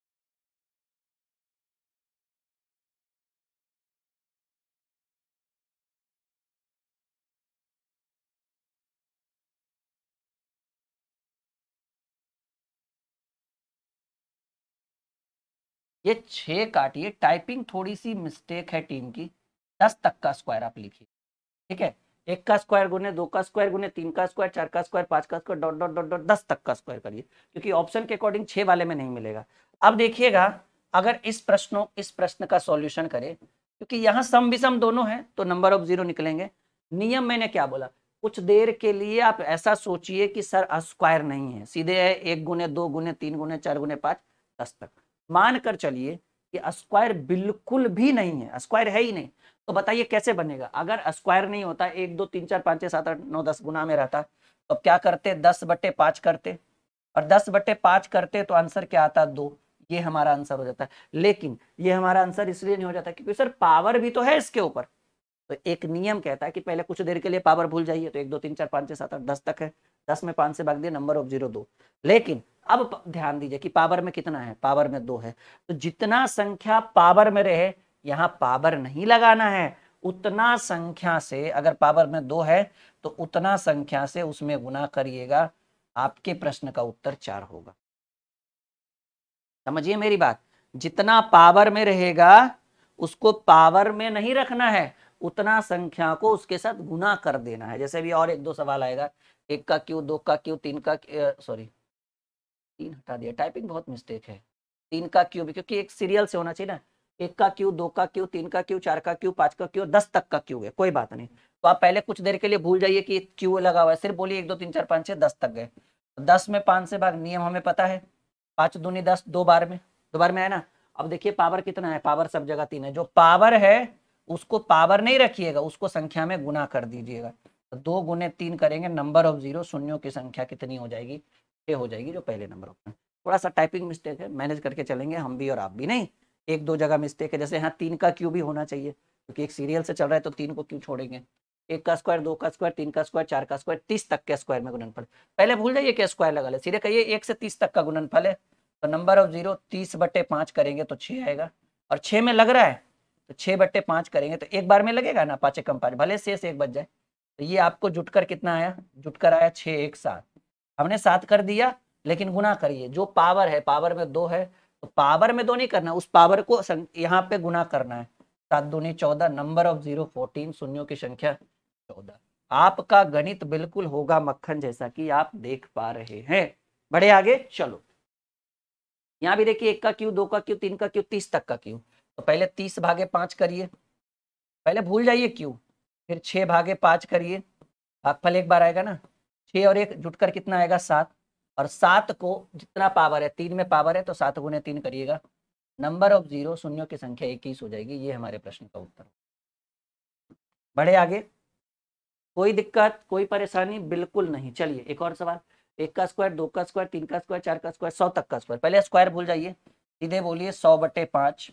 [SPEAKER 3] ये छः काटिए टाइपिंग थोड़ी सी
[SPEAKER 2] मिस्टेक है टीम की दस तक का स्क्वायर आप लिखिए ठीक है एक का स्क्वायर गुने दो
[SPEAKER 1] का स्क्वायर गुने तीन का स्क्वायर चार का स्क्वायर पांच का square dot dot dot dot दस तक का स्क्वायर करिए क्योंकि ऑप्शन के अकॉर्डिंग छः वाले में नहीं मिलेगा अब देखिएगा अगर इस प्रश्नों इस प्रश्न का सॉल्यूशन करें क्योंकि यहाँ सम विषम दोनों है तो नंबर ऑफ जीरो निकलेंगे नियम मैंने क्या बोला कुछ देर के लिए आप ऐसा सोचिए कि सर स्क्वायर नहीं है सीधे है एक गुने दो गुने तीन गुने चार गुने पाँच दस तक मान कर चलिए कि स्क्वायर बिल्कुल भी नहीं है स्क्वायर है ही नहीं तो बताइए कैसे बनेगा अगर स्क्वायर नहीं होता एक दो तीन चार पाँच छः सात आठ नौ दस गुना में रहता तो क्या करते दस बट्टे पाँच करते और दस बट्टे पाँच करते तो आंसर क्या आता दो ये हमारा आंसर हो जाता लेकिन ये हमारा आंसर इसलिए नहीं हो जाता क्योंकि सर पावर भी तो है इसके ऊपर तो एक नियम कहता है कि पहले कुछ देर के लिए पावर भूल जाइए तो एक दो तीन चार पाँच छः सात आठ दस तक है दस में पांच से भाग दिया नंबर ऑफ जीरो दो लेकिन अब ध्यान दीजिए कि पावर में कितना है पावर में दो है तो जितना संख्या पावर में रहे यहाँ पावर नहीं लगाना है उतना संख्या से अगर पावर में दो है तो उतना संख्या से उसमें गुना करिएगा आपके प्रश्न का उत्तर चार होगा समझिए मेरी बात जितना पावर में रहेगा उसको पावर में नहीं रखना है उतना संख्या को उसके साथ गुना कर देना है जैसे भी और एक दो सवाल आएगा एक का क्यू दो का क्यू तीन का सॉरी तीन हटा दिया टाइपिंग बहुत मिस्टेक है तीन का क्यू भी क्योंकि एक सीरियल से होना चाहिए ना एक का क्यू दो का क्यू तीन का क्यू चार का क्यू पांच का क्यू दस तक का क्यू है कोई बात नहीं तो आप पहले कुछ देर के लिए भूल जाइए कि क्यू लगा हुआ है सिर्फ बोलिए एक दो तीन चार पाँच छः दस तक गए तो दस में पाँच से भाग नियम हमें पता है पाँच दूनी दस दो बार में दो बार में है ना अब देखिए पावर कितना है पावर सब जगह तीन है जो पावर है उसको पावर नहीं रखिएगा उसको संख्या में गुना कर दीजिएगा तो दो गुने तीन करेंगे नंबर ऑफ जीरो शून्यों की संख्या कितनी हो जाएगी ये हो जाएगी जो पहले नंबर ऑफ थोड़ा सा टाइपिंग मिस्टेक है मैनेज करके चलेंगे हम भी और आप भी नहीं एक दो जगह मिस्टेक है जैसे यहाँ तीन का क्यू भी होना चाहिए क्योंकि एक सीरियल से चल रहा है तो तीन को क्यों छोड़ेंगे एक का स्क्वायर दो का स्क्वायर तीन का स्क्वायर चार का स्क्वायर तीस तक के स्क्वायर में गुणनफल पहले भूल जाइए कि स्क्वायर लगा ले सीधे कहिए एक से तीस तक का गुणनफल है तो नंबर ऑफ जीरो तीस बटे पाँच करेंगे तो छः आएगा और छः में लग रहा है तो छः बट्टे पाँच करेंगे तो एक बार में लगेगा ना पाँच कम पाँच भले शेष एक बच जाए तो ये आपको जुटकर कितना आया जुटकर आया छः एक सात हमने सात कर दिया लेकिन गुना करिए जो पावर है पावर में दो है तो पावर में दो नहीं करना उस पावर को यहाँ पे गुना करना है सात दूनी चौदह नंबर ऑफ जीरो फोर्टीन शून्यों की संख्या चौदह आपका गणित बिल्कुल होगा मक्खन जैसा कि आप देख पा रहे हैं बड़े आगे चलो यहाँ भी देखिए एक का क्यू दो का क्यू तीन का क्यू तीस तक का क्यू तो पहले तीस भागे पाँच करिए पहले भूल जाइए क्यों फिर छः भागे पाँच करिए भागफल एक बार आएगा ना छः और एक जुटकर कितना आएगा सात और सात को जितना पावर है तीन में पावर है तो सात गुने तीन करिएगा नंबर ऑफ जीरो शून्यों की संख्या इक्कीस हो जाएगी ये हमारे प्रश्न का उत्तर बढ़े आगे कोई दिक्कत कोई परेशानी बिल्कुल नहीं चलिए एक और सवाल एक का स्क्वायर दो का स्क्वायर तीन का स्क्वायर चार का स्क्वायर सौ तक का
[SPEAKER 2] स्क्वायर पहले स्क्वायर भूल जाइए सीधे बोलिए सौ बटे पाँच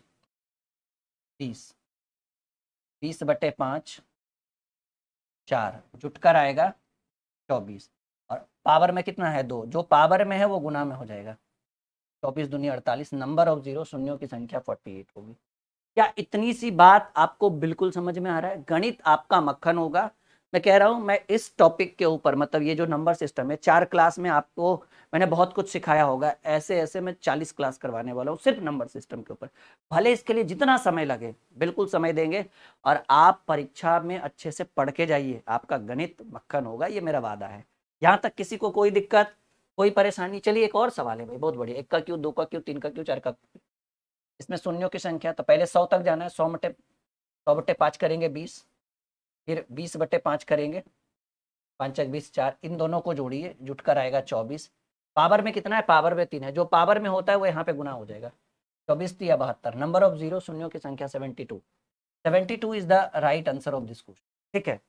[SPEAKER 2] बीस बीस बटे पाँच चार जुटकर आएगा चौबीस और पावर में कितना है दो जो पावर में है वो गुना में हो जाएगा
[SPEAKER 1] चौबीस दुनिया अड़तालीस नंबर ऑफ जीरो शून्यों की संख्या फोर्टी एट होगी क्या इतनी सी बात आपको बिल्कुल समझ में आ रहा है गणित आपका मक्खन होगा मैं कह रहा हूँ मैं इस टॉपिक के ऊपर मतलब ये जो नंबर सिस्टम है चार क्लास में आपको मैंने बहुत कुछ सिखाया होगा ऐसे ऐसे मैं चालीस क्लास करवाने वाला हूँ सिर्फ नंबर सिस्टम के ऊपर भले इसके लिए जितना समय लगे बिल्कुल समय देंगे और आप परीक्षा में अच्छे से पढ़ के जाइए आपका गणित मक्खन होगा ये मेरा वादा है यहाँ तक किसी को कोई दिक्कत कोई परेशानी चलिए एक और सवाल है भाई बहुत बढ़िया एक का क्यों दो का क्यों तीन का क्यों चार का क्यों इसमें शून्यों की संख्या तो पहले सौ तक जाना है सौ मटे सौ बटे पाँच करेंगे बीस फिर बीस बटे पाँच करेंगे पाँच बीस चार इन दोनों को जोड़िए जुट कर आएगा चौबीस पावर में कितना है पावर में तीन है जो पावर में होता है वो यहाँ पे गुना हो जाएगा चौबीस या बहत्तर नंबर ऑफ जीरो शून्यों की संख्या seventy two seventy two is the right answer of this question ठीक है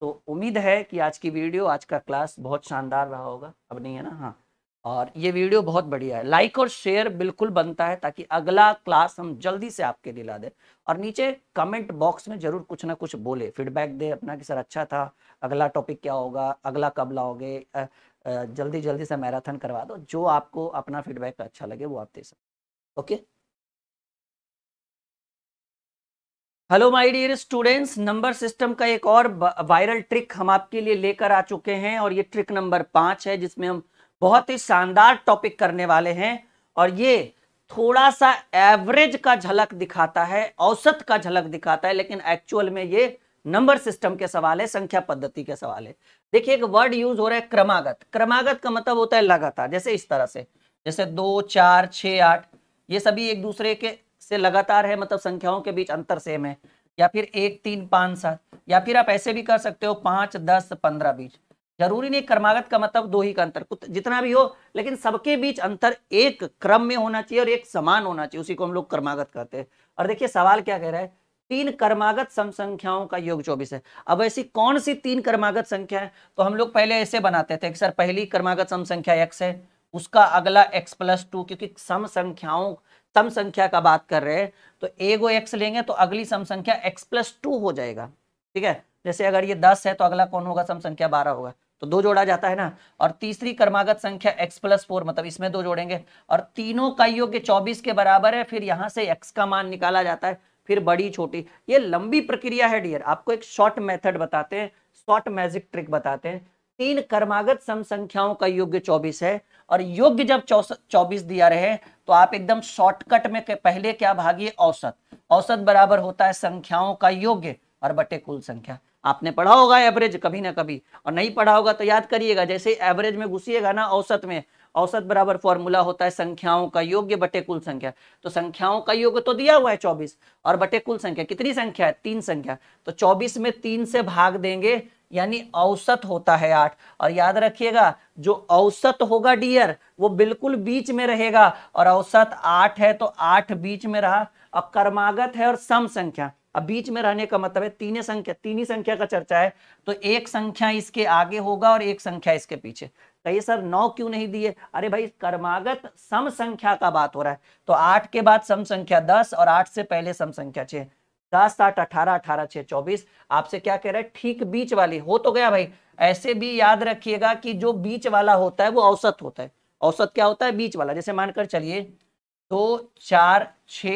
[SPEAKER 1] तो उम्मीद है कि आज की वीडियो आज का क्लास बहुत शानदार रहा होगा अब नहीं है ना हाँ और ये वीडियो बहुत बढ़िया है लाइक और शेयर बिल्कुल बनता है ताकि अगला क्लास हम जल्दी से आपके दिला दे और नीचे कमेंट बॉक्स में जरूर कुछ ना कुछ बोले फीडबैक दे अपना कि सर अच्छा था अगला टॉपिक क्या होगा
[SPEAKER 2] अगला कब लाओगे जल्दी जल्दी से मैराथन करवा दो जो आपको अपना फीडबैक अच्छा लगे वो आप दे सकते okay hello my dear students number system का एक और वायरल ट्रिक हम आपके लिए लेकर
[SPEAKER 1] आ चुके हैं और ये ट्रिक नंबर पाँच है जिसमें हम बहुत ही शानदार टॉपिक करने वाले हैं और ये थोड़ा सा एवरेज का झलक दिखाता है औसत का झलक दिखाता है लेकिन एक्चुअल में ये नंबर सिस्टम के सवाल है संख्या पद्धति के सवाल है देखिए एक वर्ड यूज हो रहा है क्रमागत क्रमागत का मतलब होता है लगातार जैसे इस तरह से जैसे दो चार छ आठ ये सभी एक दूसरे के से लगातार है मतलब संख्याओं के बीच अंतर सेम है या फिर एक तीन पाँच सात या फिर आप ऐसे भी कर सकते हो पांच दस पंद्रह बीच जरूरी नहीं कर्मागत का मतलब दो ही का अंतर जितना भी हो लेकिन सबके बीच अंतर एक क्रम में होना चाहिए और एक समान होना चाहिए उसी को हम लोग कर्मागत कहते हैं और देखिए सवाल क्या कह रहा है तीन कर्मागत सम संख्याओं का योग चौबीस है अब ऐसी कौन सी तीन कर्मागत संख्या है तो हम लोग पहले ऐसे बनाते थे कि सर पहली कर्मागत सम संख्या एक्स है उसका अगला एक्स प्लस टू क्योंकि सम संख्याओं सम संख्या का बात कर रहे हैं तो एगो एक्स लेंगे तो अगली सम संख्या एक्स प्लस टू हो जाएगा ठीक है जैसे अगर ये दस है तो अगला कौन होगा सम संख्या बारह होगा तो दो जोड़ा जाता है ना और तीसरी कर्मागत संख्या x प्लस फोर मतलब इसमें दो जोड़ेंगे और तीनों का के 24 के बराबर है फिर यहां से x का मान निकाला जाता है फिर बड़ी छोटी ये लंबी प्रक्रिया है डियर आपको एक शॉर्ट मेथड बताते हैं शॉर्ट मैजिक ट्रिक बताते हैं तीन कर्मागत सम संख्याओं का योग्य 24 है और योग्य जब 24 दिया रहे तो आप एकदम शॉर्टकट में पहले क्या भागिए औसत औसत बराबर होता है संख्याओं का योग्य और बटे कुल संख्या आपने पढ़ा होगा एवरेज कभी ना कभी और नहीं पढ़ा होगा तो याद करिएगा जैसे एवरेज में घुसिएगा ना औसत में औसत बराबर फॉर्मूला होता है संख्याओं का योग्य बटे कुल संख्या तो संख्याओं का योग तो दिया हुआ है चौबीस और बटे कुल संख्या कितनी संख्या है तीन संख्या तो चौबीस में तीन से भाग देंगे यानी औसत होता है आठ और याद रखिएगा जो औसत होगा डियर वो बिल्कुल बीच में रहेगा और औसत आठ है तो आठ बीच में रहा और कर्मागत है और सम संख्या अब बीच में रहने का मतलब है तीन संख्या तीन ही संख्या का चर्चा है तो एक संख्या इसके आगे होगा और एक संख्या इसके पीछे कहिए तो सर नौ क्यों नहीं दिए अरे भाई कर्मागत सम संख्या का बात हो रहा है तो आठ के बाद सम संख्या दस और आठ से पहले सम संख्या छह दस आठ अठारह अठारह छह चौबीस आपसे क्या कह रहे हैं ठीक बीच वाली हो तो गया भाई ऐसे भी याद रखिएगा कि जो बीच वाला होता है वो औसत होता है औसत क्या होता है बीच वाला जैसे मानकर चलिए दो तो चार छ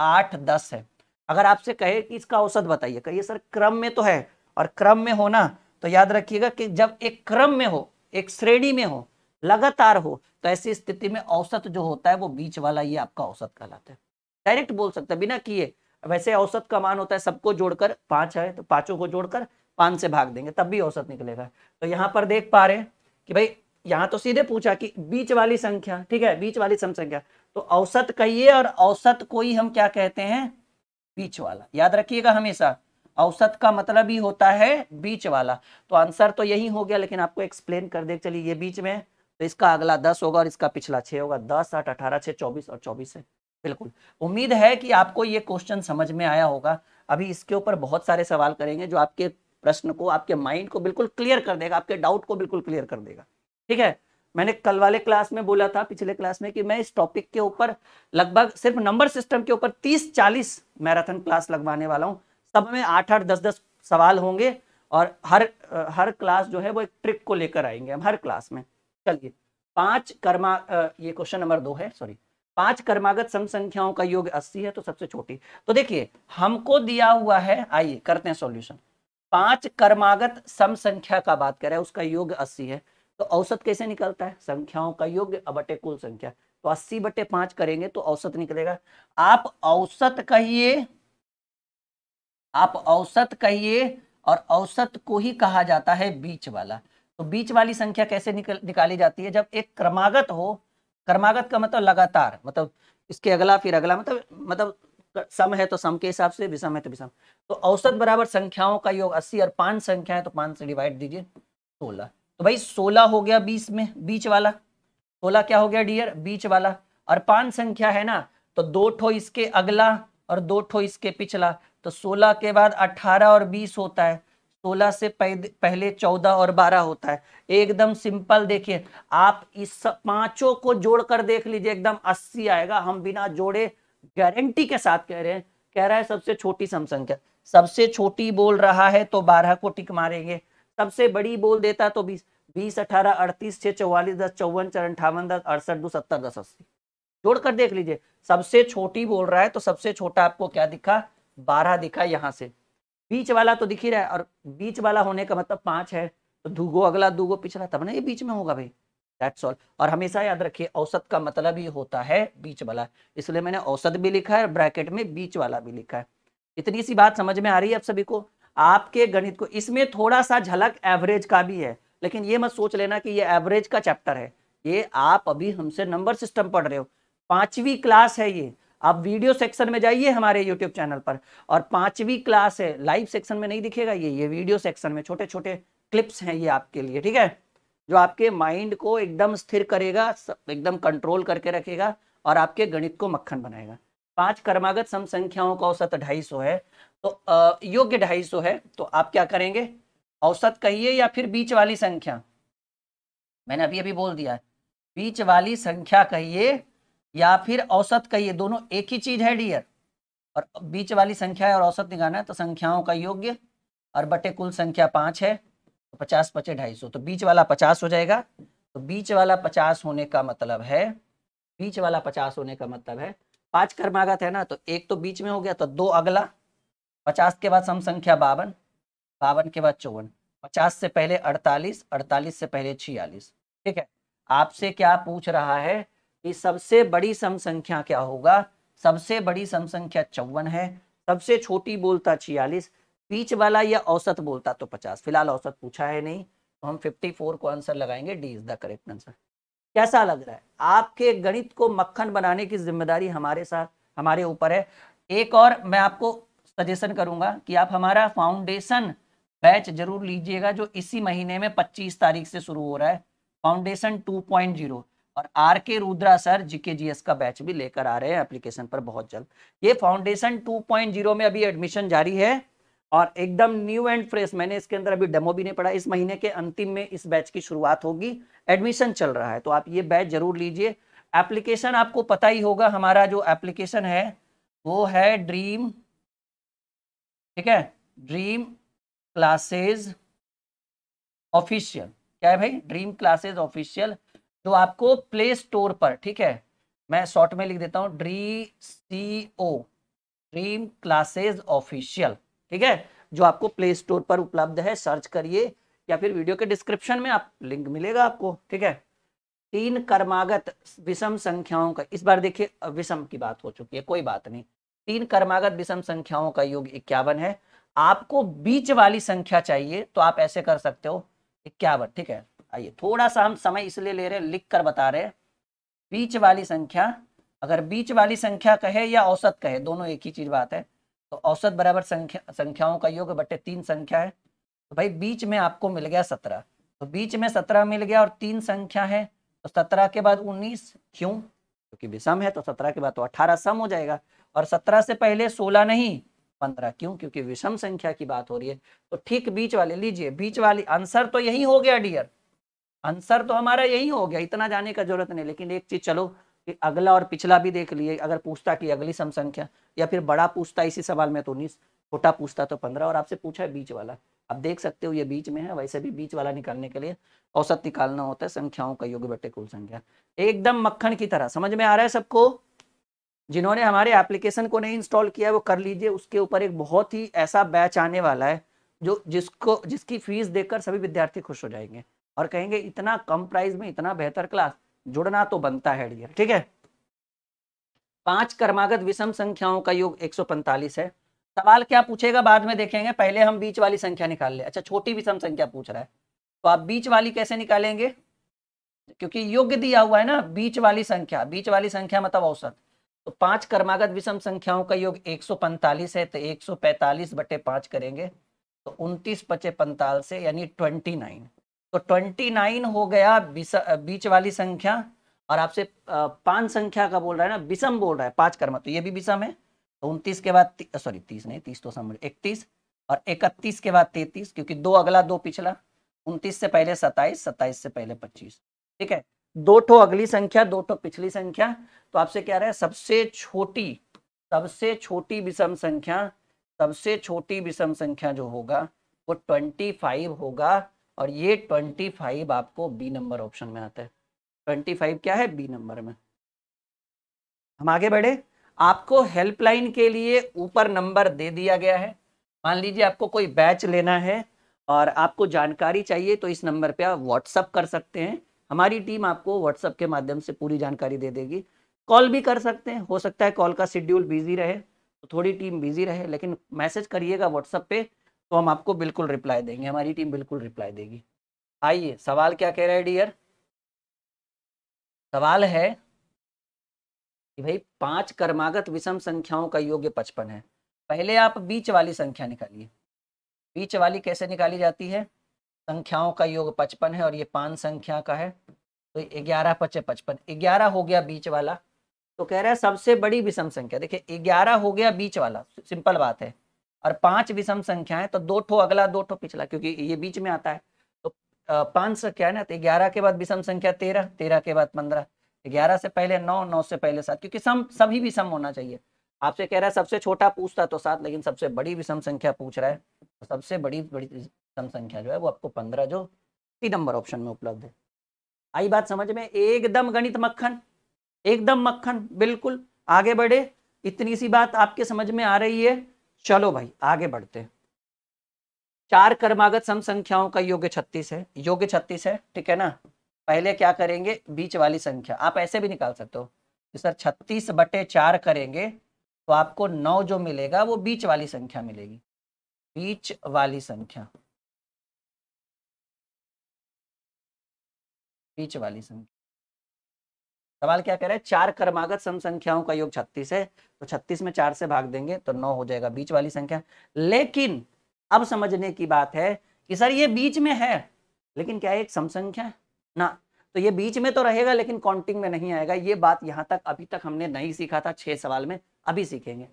[SPEAKER 1] आठ दस है अगर आपसे कहे कि इसका औसत बताइए कहिए सर क्रम में तो है और क्रम में हो ना तो याद रखिएगा कि जब एक क्रम में हो एक श्रेणी में हो लगातार हो तो ऐसी स्थिति में औसत जो होता है वो बीच वाला ही आपका औसत कहलाता है डायरेक्ट बोल सकते हैं बिना किए वैसे औसत का मान होता है सबको जोड़कर पांच है तो पांचों को जोड़कर पांच से भाग देंगे तब भी औसत निकलेगा तो यहाँ पर देख पा रहे हैं कि भाई यहाँ तो सीधे पूछा कि बीच वाली संख्या ठीक है बीच वाली सम संख्या तो औसत कहिए और औसत को ही हम क्या कहते हैं बीच वाला याद रखिएगा हमेशा औसत का मतलब ही होता है बीच वाला तो आंसर तो यही हो गया लेकिन आपको एक्सप्लेन कर दे चलिए ये बीच में तो इसका अगला दस होगा और इसका पिछला छह होगा दस आठ अठारह छह चौबीस और चौबीस है बिल्कुल उम्मीद है कि आपको ये क्वेश्चन समझ में आया होगा अभी इसके ऊपर बहुत सारे सवाल करेंगे जो आपके प्रश्न को आपके माइंड को बिल्कुल क्लियर कर देगा आपके डाउट को बिल्कुल क्लियर कर देगा ठीक है मैंने कल वाले क्लास में बोला था पिछले क्लास में कि मैं इस टॉपिक के ऊपर लगभग सिर्फ नंबर सिस्टम के ऊपर 30-40 मैराथन क्लास लगवाने वाला हूँ सब में आठ आठ दस दस सवाल होंगे और हर हर क्लास जो है वो एक ट्रिक को लेकर आएंगे हम हर क्लास में चलिए पांच कर्मा ये क्वेश्चन नंबर दो है सॉरी पांच कर्मागत सम संख्याओं का योग अस्सी है तो सबसे छोटी तो देखिए हमको दिया हुआ है आइए करते हैं सॉल्यूशन पांच कर्मागत सम संख्या का बात करें उसका योग अस्सी है तो औसत कैसे निकलता है संख्याओं का योग्य बटे कुल संख्या तो अस्सी बटे पांच करेंगे तो औसत निकलेगा आप औसत कहिए आप औसत कहिए और औसत को ही कहा जाता है बीच वाला तो बीच वाली संख्या कैसे निकल निकाली जाती है जब एक क्रमागत हो क्रमागत का मतलब लगातार मतलब इसके अगला फिर अगला मतलब मतलब सम है तो सम के हिसाब से विषम है तो विषम तो औसत बराबर संख्याओं का योग अस्सी और पांच संख्या है तो पांच से डिवाइड दीजिए सोलह तो भाई सोलह हो गया बीस में बीच वाला सोलह क्या हो गया डियर बीच वाला और पांच संख्या है ना तो दो ठो इसके अगला और दो ठो इसके पिछला तो सोलह के बाद अठारह और बीस होता है सोलह से पहले चौदह और बारह होता है एकदम सिंपल देखिए आप इस पांचों को जोड़कर देख लीजिए एकदम अस्सी आएगा हम बिना जोड़े गारंटी के साथ कह रहे हैं कह रहा है सबसे छोटी सम संख्या सबसे छोटी बोल रहा है तो बारह को टिक मारेंगे सबसे बड़ी बोल देता तो बीस बीस अठारह अड़तीस छः चौवालीस दस चौवन चार अंठावन दस अड़सठ दो सत्तर दस अस्सी जोड़ कर देख लीजिए सबसे छोटी बोल रहा है तो सबसे छोटा आपको क्या दिखा बारह दिखा यहाँ से बीच वाला तो दिख ही रहा है और बीच वाला होने का मतलब पाँच है तो दूगो अगला दूगो पिछला तब ना ये बीच में होगा भाई दैट्स ऑल और हमेशा याद रखिए औसत का मतलब ही होता है बीच वाला इसलिए मैंने औसत भी लिखा है ब्रैकेट में बीच वाला भी लिखा है इतनी सी बात समझ में आ रही है आप सभी को आपके गणित को इसमें थोड़ा सा झलक एवरेज का भी है लेकिन ये मत सोच लेना कि ये एवरेज का चैप्टर है ये आप अभी हमसे नंबर सिस्टम पढ़ रहे हो पांचवी क्लास है ये आप वीडियो सेक्शन में जाइए हमारे यूट्यूब चैनल पर और पांचवी क्लास है लाइव सेक्शन में नहीं दिखेगा ये ये वीडियो सेक्शन में छोटे छोटे क्लिप्स हैं ये आपके लिए ठीक है जो आपके माइंड को एकदम स्थिर करेगा एकदम कंट्रोल करके रखेगा और आपके गणित को मक्खन बनाएगा पांच कर्मागत सम संख्याओं का औसत ढाई है तो योग्य ढाई है तो आप क्या करेंगे औसत कहिए या फिर बीच वाली संख्या मैंने अभी अभी बोल दिया है बीच वाली संख्या कहिए या फिर औसत कहिए दोनों एक ही चीज है डियर और बीच वाली संख्या और औसत निकालना है तो संख्याओं का योग्य और बटे कुल संख्या पाँच है तो पचास पचे ढाई सौ तो बीच वाला पचास हो जाएगा तो बीच वाला पचास होने का मतलब है बीच वाला पचास होने का मतलब है पांच कर्मागत है ना तो एक तो बीच में हो गया तो दो अगला पचास के बाद सम संख्या बावन बावन के बाद चौवन पचास से पहले अड़तालीस अड़तालीस से पहले छियालीस ठीक है आपसे क्या पूछ रहा है कि सबसे बड़ी सम संख्या क्या होगा सबसे बड़ी सम संख्या चौवन है सबसे छोटी बोलता छियालीस बीच वाला या औसत बोलता तो पचास फिलहाल औसत पूछा है नहीं तो हम फिफ्टी फोर को आंसर लगाएंगे D is the correct answer कैसा लग रहा है आपके गणित को मक्खन बनाने की जिम्मेदारी हमारे साथ हमारे ऊपर है एक और मैं आपको सजेशन करूंगा कि आप हमारा फाउंडेशन बैच जरूर लीजिएगा जो इसी महीने में 25 तारीख से शुरू हो रहा है फाउंडेशन 2.0 और R K Rudra sir GK GS का बैच भी लेकर आ रहे हैं एप्लीकेशन पर बहुत जल्द ये फाउंडेशन 2.0 में अभी एडमिशन जारी है और एकदम न्यू एंड फ्रेश मैंने इसके अंदर अभी डेमो भी नहीं पढ़ा इस महीने के अंतिम में इस बैच की शुरुआत होगी एडमिशन चल रहा है तो आप ये बैच जरूर लीजिए एप्लीकेशन आपको
[SPEAKER 2] पता ही होगा हमारा जो एप्लीकेशन है वो है ड्रीम ठीक है ड्रीम क्लासेज ऑफिशियल
[SPEAKER 1] क्या है भाई ड्रीम क्लासेज ऑफिशियल जो आपको प्ले स्टोर पर ठीक है मैं शॉर्ट में लिख देता हूं ड्री सी ओ ड्रीम क्लासेज ऑफिशियल ठीक है जो आपको प्ले स्टोर पर उपलब्ध है सर्च करिए या फिर वीडियो के डिस्क्रिप्शन में आप लिंक मिलेगा आपको ठीक है तीन कर्मागत विषम संख्याओं का इस बार देखिए विषम की बात हो चुकी है कोई बात नहीं तीन कर्मागत विषम संख्याओं का योग इक्यावन है आपको बीच वाली संख्या चाहिए तो आप ऐसे कर सकते हो इक्यावन ठीक है आइए थोड़ा सा हम समय इसलिए ले रहे हैं लिख कर बता रहे बीच वाली संख्या अगर बीच वाली संख्या कहे या औसत कहे दोनों एक ही चीज बात है तो औसत बराबर संख्या संख्याओं का योग बटे तीन संख्या है तो भाई बीच में आपको मिल गया सत्रह तो बीच में सत्रह मिल गया और तीन संख्या है तो सत्रह के बाद उन्नीस क्यों क्योंकि विषम है तो सत्रह के बाद तो अठारह सम हो जाएगा और सत्रह से पहले सोलह नहीं पंद्रह क्यों क्योंकि विषम संख्या की बात हो रही है तो ठीक बीच वाले लीजिए बीच वाली आंसर तो यही हो गया डियर आंसर तो हमारा यही हो गया इतना जाने का जरूरत नहीं लेकिन एक चीज चलो कि अगला और पिछला भी देख लिए अगर पूछता कि अगली सम संख्या या फिर बड़ा पूछता इसी सवाल में तो उन्नीस छोटा पूछता तो पंद्रह और आपसे पूछा है बीच वाला आप देख सकते हो ये बीच में है वैसे भी बीच वाला निकालने के लिए औसत निकालना होता है संख्याओं का योग बटे कुल संख्या एकदम मक्खन की तरह समझ में आ रहा है सबको जिन्होंने हमारे एप्लीकेशन को नहीं इंस्टॉल किया वो कर लीजिए उसके ऊपर एक बहुत ही ऐसा बैच आने वाला है जो जिसको जिसकी फीस देकर सभी विद्यार्थी खुश हो जाएंगे और कहेंगे इतना कम प्राइस में इतना बेहतर क्लास जुड़ना तो बनता है डियर ठीक है पांच कर्मागत विषम संख्याओं का योग 145 है सवाल क्या पूछेगा बाद में देखेंगे पहले हम बीच वाली संख्या निकाल ले अच्छा छोटी विषम संख्या पूछ रहा है तो आप बीच वाली कैसे निकालेंगे क्योंकि योग्य दिया हुआ है ना बीच वाली संख्या बीच वाली संख्या मतलब औसत तो पांच कर्मागत विषम संख्याओं का योग 145 है तो 145 बटे पांच करेंगे तो 29 पचे पंताल से यानी 29 तो 29 हो गया बीच वाली संख्या और आपसे पांच संख्या का बोल रहा है ना विषम बोल रहा है पांच कर्म तो ये भी विषम है तो उनतीस के बाद सॉरी तीस नहीं तीस तो समझ इकतीस और इकतीस के बाद तैतीस क्योंकि दो अगला दो पिछला उनतीस से पहले सताइस सताइस से पहले पच्चीस ठीक है दो ठो अगली संख्या दो ठो पिछली संख्या तो आपसे क्या रहा है सबसे छोटी सबसे छोटी विषम संख्या सबसे छोटी विषम संख्या जो होगा वो ट्वेंटी फाइव होगा और ये ट्वेंटी फाइव आपको बी नंबर ऑप्शन में आता है ट्वेंटी फाइव क्या है बी नंबर में हम आगे बढ़े आपको हेल्पलाइन के लिए ऊपर नंबर दे दिया गया है मान लीजिए आपको कोई बैच लेना है और आपको जानकारी चाहिए तो इस नंबर पे आप व्हाट्सअप कर सकते हैं हमारी टीम आपको व्हाट्सएप के माध्यम से पूरी जानकारी दे देगी कॉल भी कर सकते हैं हो सकता है कॉल का शेड्यूल बिजी रहे तो थोड़ी टीम बिजी रहे लेकिन मैसेज करिएगा व्हाट्सएप पे तो हम आपको बिल्कुल रिप्लाई देंगे हमारी टीम बिल्कुल रिप्लाई देगी आइए
[SPEAKER 2] सवाल क्या कह रहा है डियर सवाल है कि भाई पांच कर्मागत विषम संख्याओं का योग्य पचपन है पहले आप बीच वाली
[SPEAKER 1] संख्या निकालिए बीच वाली कैसे निकाली जाती है संख्याओं का योग पचपन है और ये पांच संख्या का है तो ग्यारह पचे पचपन ग्यारह हो गया बीच वाला तो कह रहा है सबसे बड़ी विषम संख्या देखिए ग्यारह हो गया बीच वाला सिंपल बात है और पांच विषम संख्या है तो दो ठो अगला दो ठो पिछला क्योंकि ये बीच में आता है तो पांच संख्या है ना तो ग्यारह के बाद विषम संख्या तेरह तेरह के बाद पंद्रह ग्यारह से पहले नौ नौ से पहले सात क्योंकि सम सभी विषम होना चाहिए आपसे कह रहा है सबसे छोटा पूछता तो सात लेकिन सबसे बड़ी विषम संख्या पूछ रहा है सबसे बड़ी बड़ी सम संख्या जो है वो आपको पंद्रह जो सी नंबर ऑप्शन में उपलब्ध है आई बात समझ में एकदम गणित मक्खन एकदम मक्खन बिल्कुल आगे बढ़े इतनी सी बात आपके समझ में आ रही है चलो भाई आगे बढ़ते चार कर्मागत सम संख्याओं का योग्य छत्तीस है योग्य छत्तीस है ठीक है ना पहले क्या करेंगे बीच वाली संख्या आप ऐसे भी निकाल सकते हो कि सर
[SPEAKER 2] छत्तीस बटे चार करेंगे तो आपको नौ जो मिलेगा वो बीच वाली संख्या मिलेगी
[SPEAKER 3] बीच वाली संख्या बीच वाली संख्या सवाल क्या कह रहे हैं चार कर्मागत
[SPEAKER 1] सम संख्याओं का योग छत्तीस है तो छत्तीस में चार से भाग देंगे तो नौ हो जाएगा बीच वाली संख्या लेकिन अब समझने की बात है कि सर ये बीच में है लेकिन क्या एक सम संख्या ना तो ये बीच में तो रहेगा लेकिन काउंटिंग में नहीं आएगा ये बात यहाँ तक अभी तक हमने नहीं सीखा था छह सवाल में अभी सीखेंगे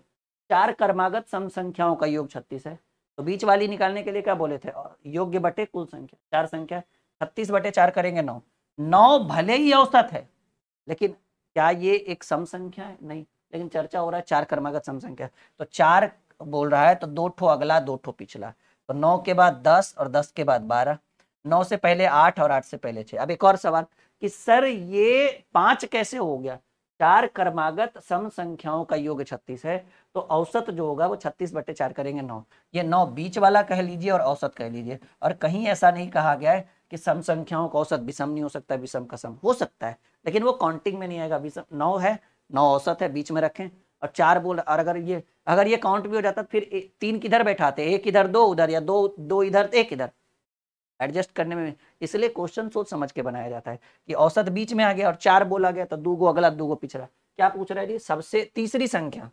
[SPEAKER 1] चार कर्मागत सम संख्याओं का योग छत्तीस है तो बीच वाली निकालने के लिए क्या बोले थे योग्य बटे कुल संख्या चार संख्या छत्तीस बटे चार करेंगे नौ नौ भले ही औसत है लेकिन क्या ये एक सम संख्या है नहीं लेकिन चर्चा हो रहा है चार कर्मागत सम संख्या तो चार बोल रहा है तो दो ठो अगला दो ठो पिछला तो नौ के बाद दस और दस के बाद बारह नौ से पहले आठ और आठ से पहले छह अब एक और सवाल कि सर ये पांच कैसे हो गया चार कर्मागत सम संख्याओं का योग छत्तीस है तो औसत जो होगा वो छत्तीस बटे चार करेंगे नौ ये नौ बीच वाला कह लीजिए और औसत कह लीजिए और कहीं ऐसा नहीं कहा गया है कि सम संख्याओं का औसत विषम नहीं हो सकता विषम का सम हो सकता है लेकिन वो काउंटिंग में नहीं आएगा विषम नौ है नौ औसत है बीच में रखें और चार बोल और अगर ये अगर ये काउंट भी हो जाता फिर ए, तीन किधर बैठाते एक इधर दो उधर या दो दो इधर एक इधर एडजस्ट करने में इसलिए क्वेश्चन सोच समझ के बनाया जाता है कि औसत बीच में आ गया और चार बोला गया तो दो गो अगला दो गो पिछड़ा क्या पूछ रहा है जी सबसे तीसरी संख्या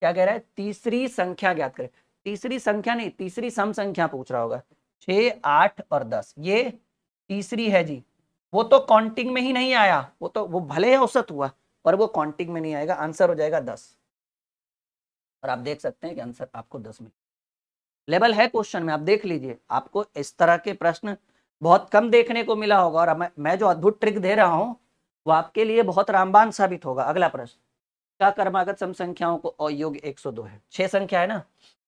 [SPEAKER 1] क्या कह रहा है तीसरी संख्या ज्ञात करें तीसरी संख्या नहीं तीसरी सम संख्या पूछ रहा होगा छ आठ और दस ये तीसरी है जी वो तो काउंटिंग में ही नहीं आया वो तो वो भले ही औसत हुआ पर वो काउंटिंग में नहीं आएगा आंसर हो जाएगा दस और आप देख सकते हैं कि आंसर आपको दस में लेवल है क्वेश्चन में आप देख लीजिए आपको इस तरह के प्रश्न बहुत कम देखने को मिला होगा और मैं जो अद्भुत ट्रिक दे रहा हूँ वो आपके लिए बहुत रामबान साबित होगा अगला प्रश्न क्या कर्मागत सम संख्याओं को सौ 102 है छह संख्या है ना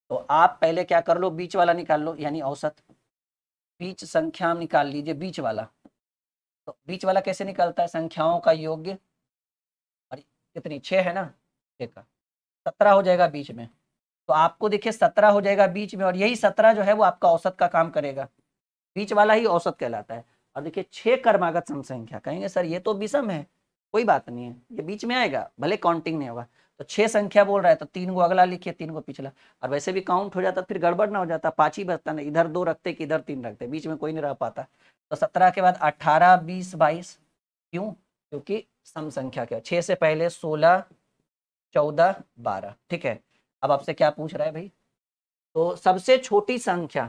[SPEAKER 1] तो आप पहले क्या कर लो बीच वाला निकाल लो यानी औसत बीच संख्या निकाल लीजिए बीच वाला तो बीच वाला कैसे निकालता है संख्याओं का योग्य और कितनी छः है ना छः का सत्रह हो जाएगा बीच में तो आपको देखिए सत्रह हो जाएगा बीच में और यही सत्रह जो है वो आपका औसत का काम करेगा बीच वाला ही औसत कहलाता है और देखिए छः कर्मागत सम संख्या कहेंगे सर ये तो विषम है कोई बात नहीं है ये बीच में आएगा भले काउंटिंग नहीं होगा तो छह संख्या बोल रहा है तो तीन को अगला लिखिए तीन को पिछला और वैसे भी काउंट हो जाता फिर गड़बड़ ना हो जाता पांच ही बचता ना इधर दो रखते कि इधर तीन रखते बीच में कोई नहीं रह पाता तो सत्रह के बाद अट्ठारह बीस बाईस क्यों क्योंकि सम संख्या क्या छह से पहले सोलह चौदह बारह ठीक है अब आपसे क्या पूछ रहा है भाई
[SPEAKER 2] तो सबसे छोटी संख्या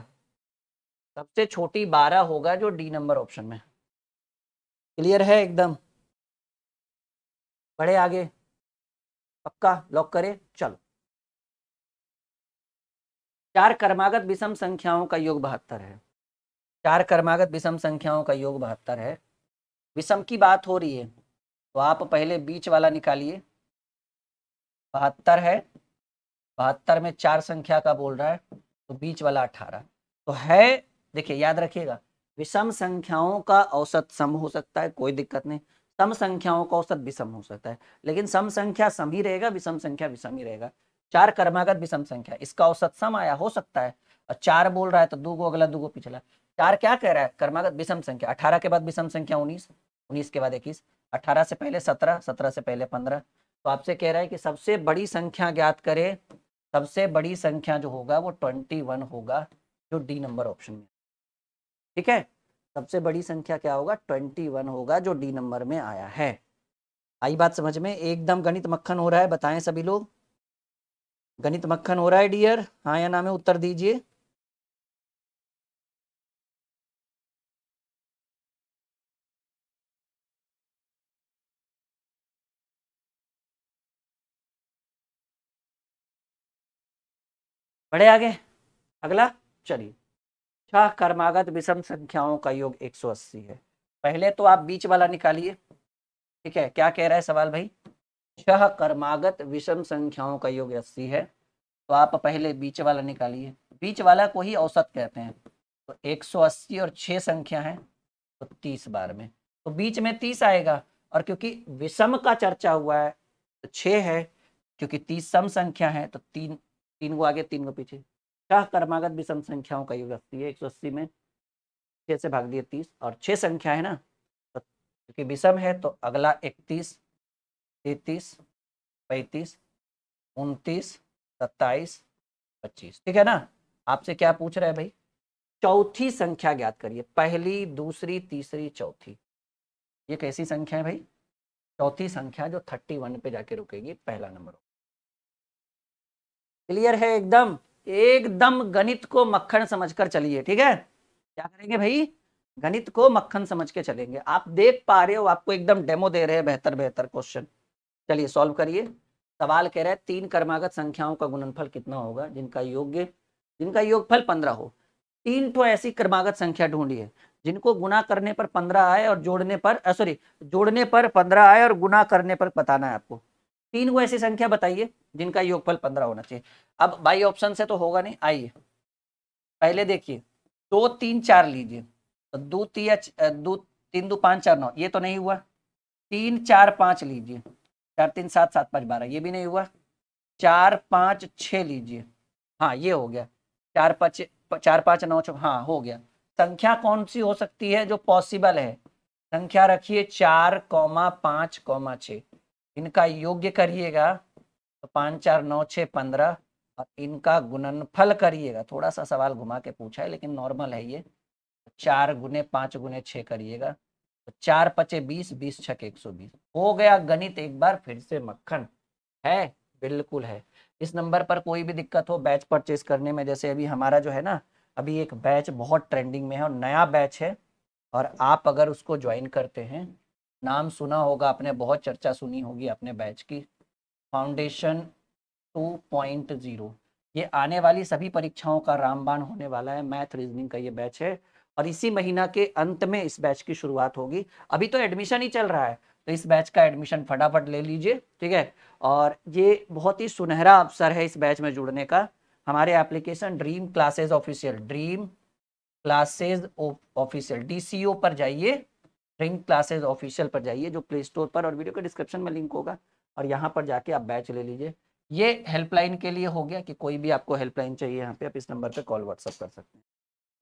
[SPEAKER 2] सबसे छोटी बारह होगा जो डी नंबर
[SPEAKER 3] ऑप्शन में क्लियर है एकदम बड़े आगे पक्का लॉक करें चलो
[SPEAKER 2] चार कर्मागत विषम संख्याओं का योग बहत्तर है चार कर्मागत विषम संख्याओं
[SPEAKER 1] का योग बहत्तर है विषम की बात हो रही है तो आप पहले बीच वाला निकालिए बहत्तर है बहत्तर में चार संख्या का बोल रहा है तो बीच वाला अठारह तो है देखिए याद रखिएगा विषम संख्याओं का औसत सम हो सकता है कोई दिक्कत नहीं सम संख्याओं का औसत विषम हो सकता है लेकिन सम संख्या सम ही रहेगा विषम संख्या विषम ही रहेगा चार कर्मागत विषम संख्या इसका औसत सम आया हो सकता है और चार बोल रहा है तो दो गो अगला दो गो पिछला चार क्या कह रहा है कर्मागत विषम संख्या अठारह के बाद विषम संख्या उन्नीस उन्नीस के बाद इक्कीस अठारह से पहले सत्रह सत्रह से पहले पंद्रह तो आपसे कह रहा है कि सबसे बड़ी संख्या ज्ञात करे सबसे बड़ी संख्या जो होगा वो ट्वेंटी वन होगा जो डी नंबर ऑप्शन में ठीक है सबसे बड़ी संख्या क्या होगा ट्वेंटी वन होगा जो डी नंबर में आया है आई बात समझ में एकदम
[SPEAKER 2] गणित मक्खन हो रहा है बताएं सभी लोग गणित मक्खन हो रहा है डियर हाँ या ना में
[SPEAKER 3] उत्तर दीजिए बड़े आगे
[SPEAKER 2] अगला चलिए छह कर्मागत विषम संख्याओं का योग 180
[SPEAKER 1] है पहले तो आप बीच वाला निकालिए ठीक है क्या कह रहा है सवाल भाई छह कर्मागत विषम संख्याओं का योग 80 है तो आप पहले बीच वाला निकालिए बीच वाला को ही औसत कहते हैं तो 180 और छह संख्या है तो 30 बार में तो बीच में 30 आएगा और क्योंकि विषम का चर्चा हुआ है तो छह है क्योंकि तीस सम संख्या है तो तीन तीन को आगे तीन को पीछे छह कर्मागत विषम संख्याओं का योग रखती है एक सौ अस्सी में छः से भाग दिए तीस और छः संख्या है ना तो क्योंकि विषम है तो अगला इकतीस तैतीस पैंतीस उनतीस सत्ताईस पच्चीस ठीक है ना आपसे क्या पूछ रहे हैं भाई चौथी संख्या ज्ञात करिए पहली दूसरी
[SPEAKER 2] तीसरी चौथी ये कैसी संख्या है भाई चौथी संख्या जो थर्टी वन पे जाके रुकेगी पहला नंबर क्लियर है एकदम
[SPEAKER 1] एकदम गणित को मक्खन समझकर चलिए ठीक है क्या करेंगे भाई गणित को मक्खन समझ के चलेंगे आप देख पा रहे हो आपको एकदम डेमो दे रहे हैं बेहतर बेहतर क्वेश्चन चलिए सॉल्व करिए सवाल कह रहे हैं तीन कर्मागत संख्याओं का गुणनफल कितना होगा जिनका योग्य जिनका योगफल पंद्रह हो तीन तो ऐसी कर्मागत संख्या ढूंढिए जिनको गुना करने पर पंद्रह आए और जोड़ने पर सॉरी जोड़ने पर पंद्रह आए और गुना करने पर बताना है आपको तीन को ऐसी संख्या बताइए जिनका योगफल पंद्रह होना चाहिए अब बाई ऑप्शन से तो होगा नहीं आइए पहले देखिए दो तीन चार लीजिए तो दो तीन दो तीन दो पाँच चार नौ ये तो नहीं हुआ तीन चार पाँच लीजिए चार तीन सात सात पाँच बारह ये भी नहीं हुआ चार पाँच छः लीजिए हाँ ये हो गया चार पाँच चार पाँच नौ छः हाँ हो गया संख्या कौन सी हो सकती है जो पॉसिबल है संख्या रखिए चार कौमा पाँच कौमा छः इनका योग्य करिएगा तो पाँच चार नौ छः पंद्रह और इनका गुणनफल करिएगा थोड़ा सा सवाल घुमा के पूछा है लेकिन नॉर्मल है ये चार गुने पाँच गुने छः करिएगा तो चार पचे बीस बीस छक एक सौ बीस हो गया गणित एक बार फिर से मक्खन है बिल्कुल है इस नंबर पर कोई भी दिक्कत हो बैच परचेज करने में जैसे अभी हमारा जो है ना अभी एक बैच बहुत ट्रेंडिंग में है और नया बैच है और आप अगर उसको ज्वाइन करते हैं नाम सुना होगा आपने बहुत चर्चा सुनी होगी अपने बैच की फाउंडेशन 2.0 ये आने वाली सभी परीक्षाओं का रामबाण होने वाला है मैथ रीजनिंग का ये बैच है और इसी महीना के अंत में इस बैच की शुरुआत होगी अभी तो एडमिशन ही चल रहा है तो इस बैच का एडमिशन फटाफट ले लीजिए ठीक है और ये बहुत ही सुनहरा अवसर है इस बैच में जुड़ने का हमारे application dream classes official dream classes official D पर जाइए रिंग क्लासेज ऑफिशियल पर जाइए जो प्ले स्टोर पर और वीडियो के डिस्क्रिप्शन में लिंक होगा और यहाँ पर जाके आप बैच ले लीजिए ये हेल्पलाइन के लिए हो गया कि कोई भी आपको हेल्पलाइन चाहिए यहाँ पे
[SPEAKER 2] आप इस नंबर पे कॉल व्हाट्सअप कर सकते हैं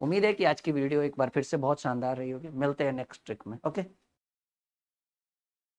[SPEAKER 2] उम्मीद है कि आज की वीडियो एक बार फिर से बहुत शानदार रही होगी मिलते हैं नेक्स्ट ट्रिक में ओके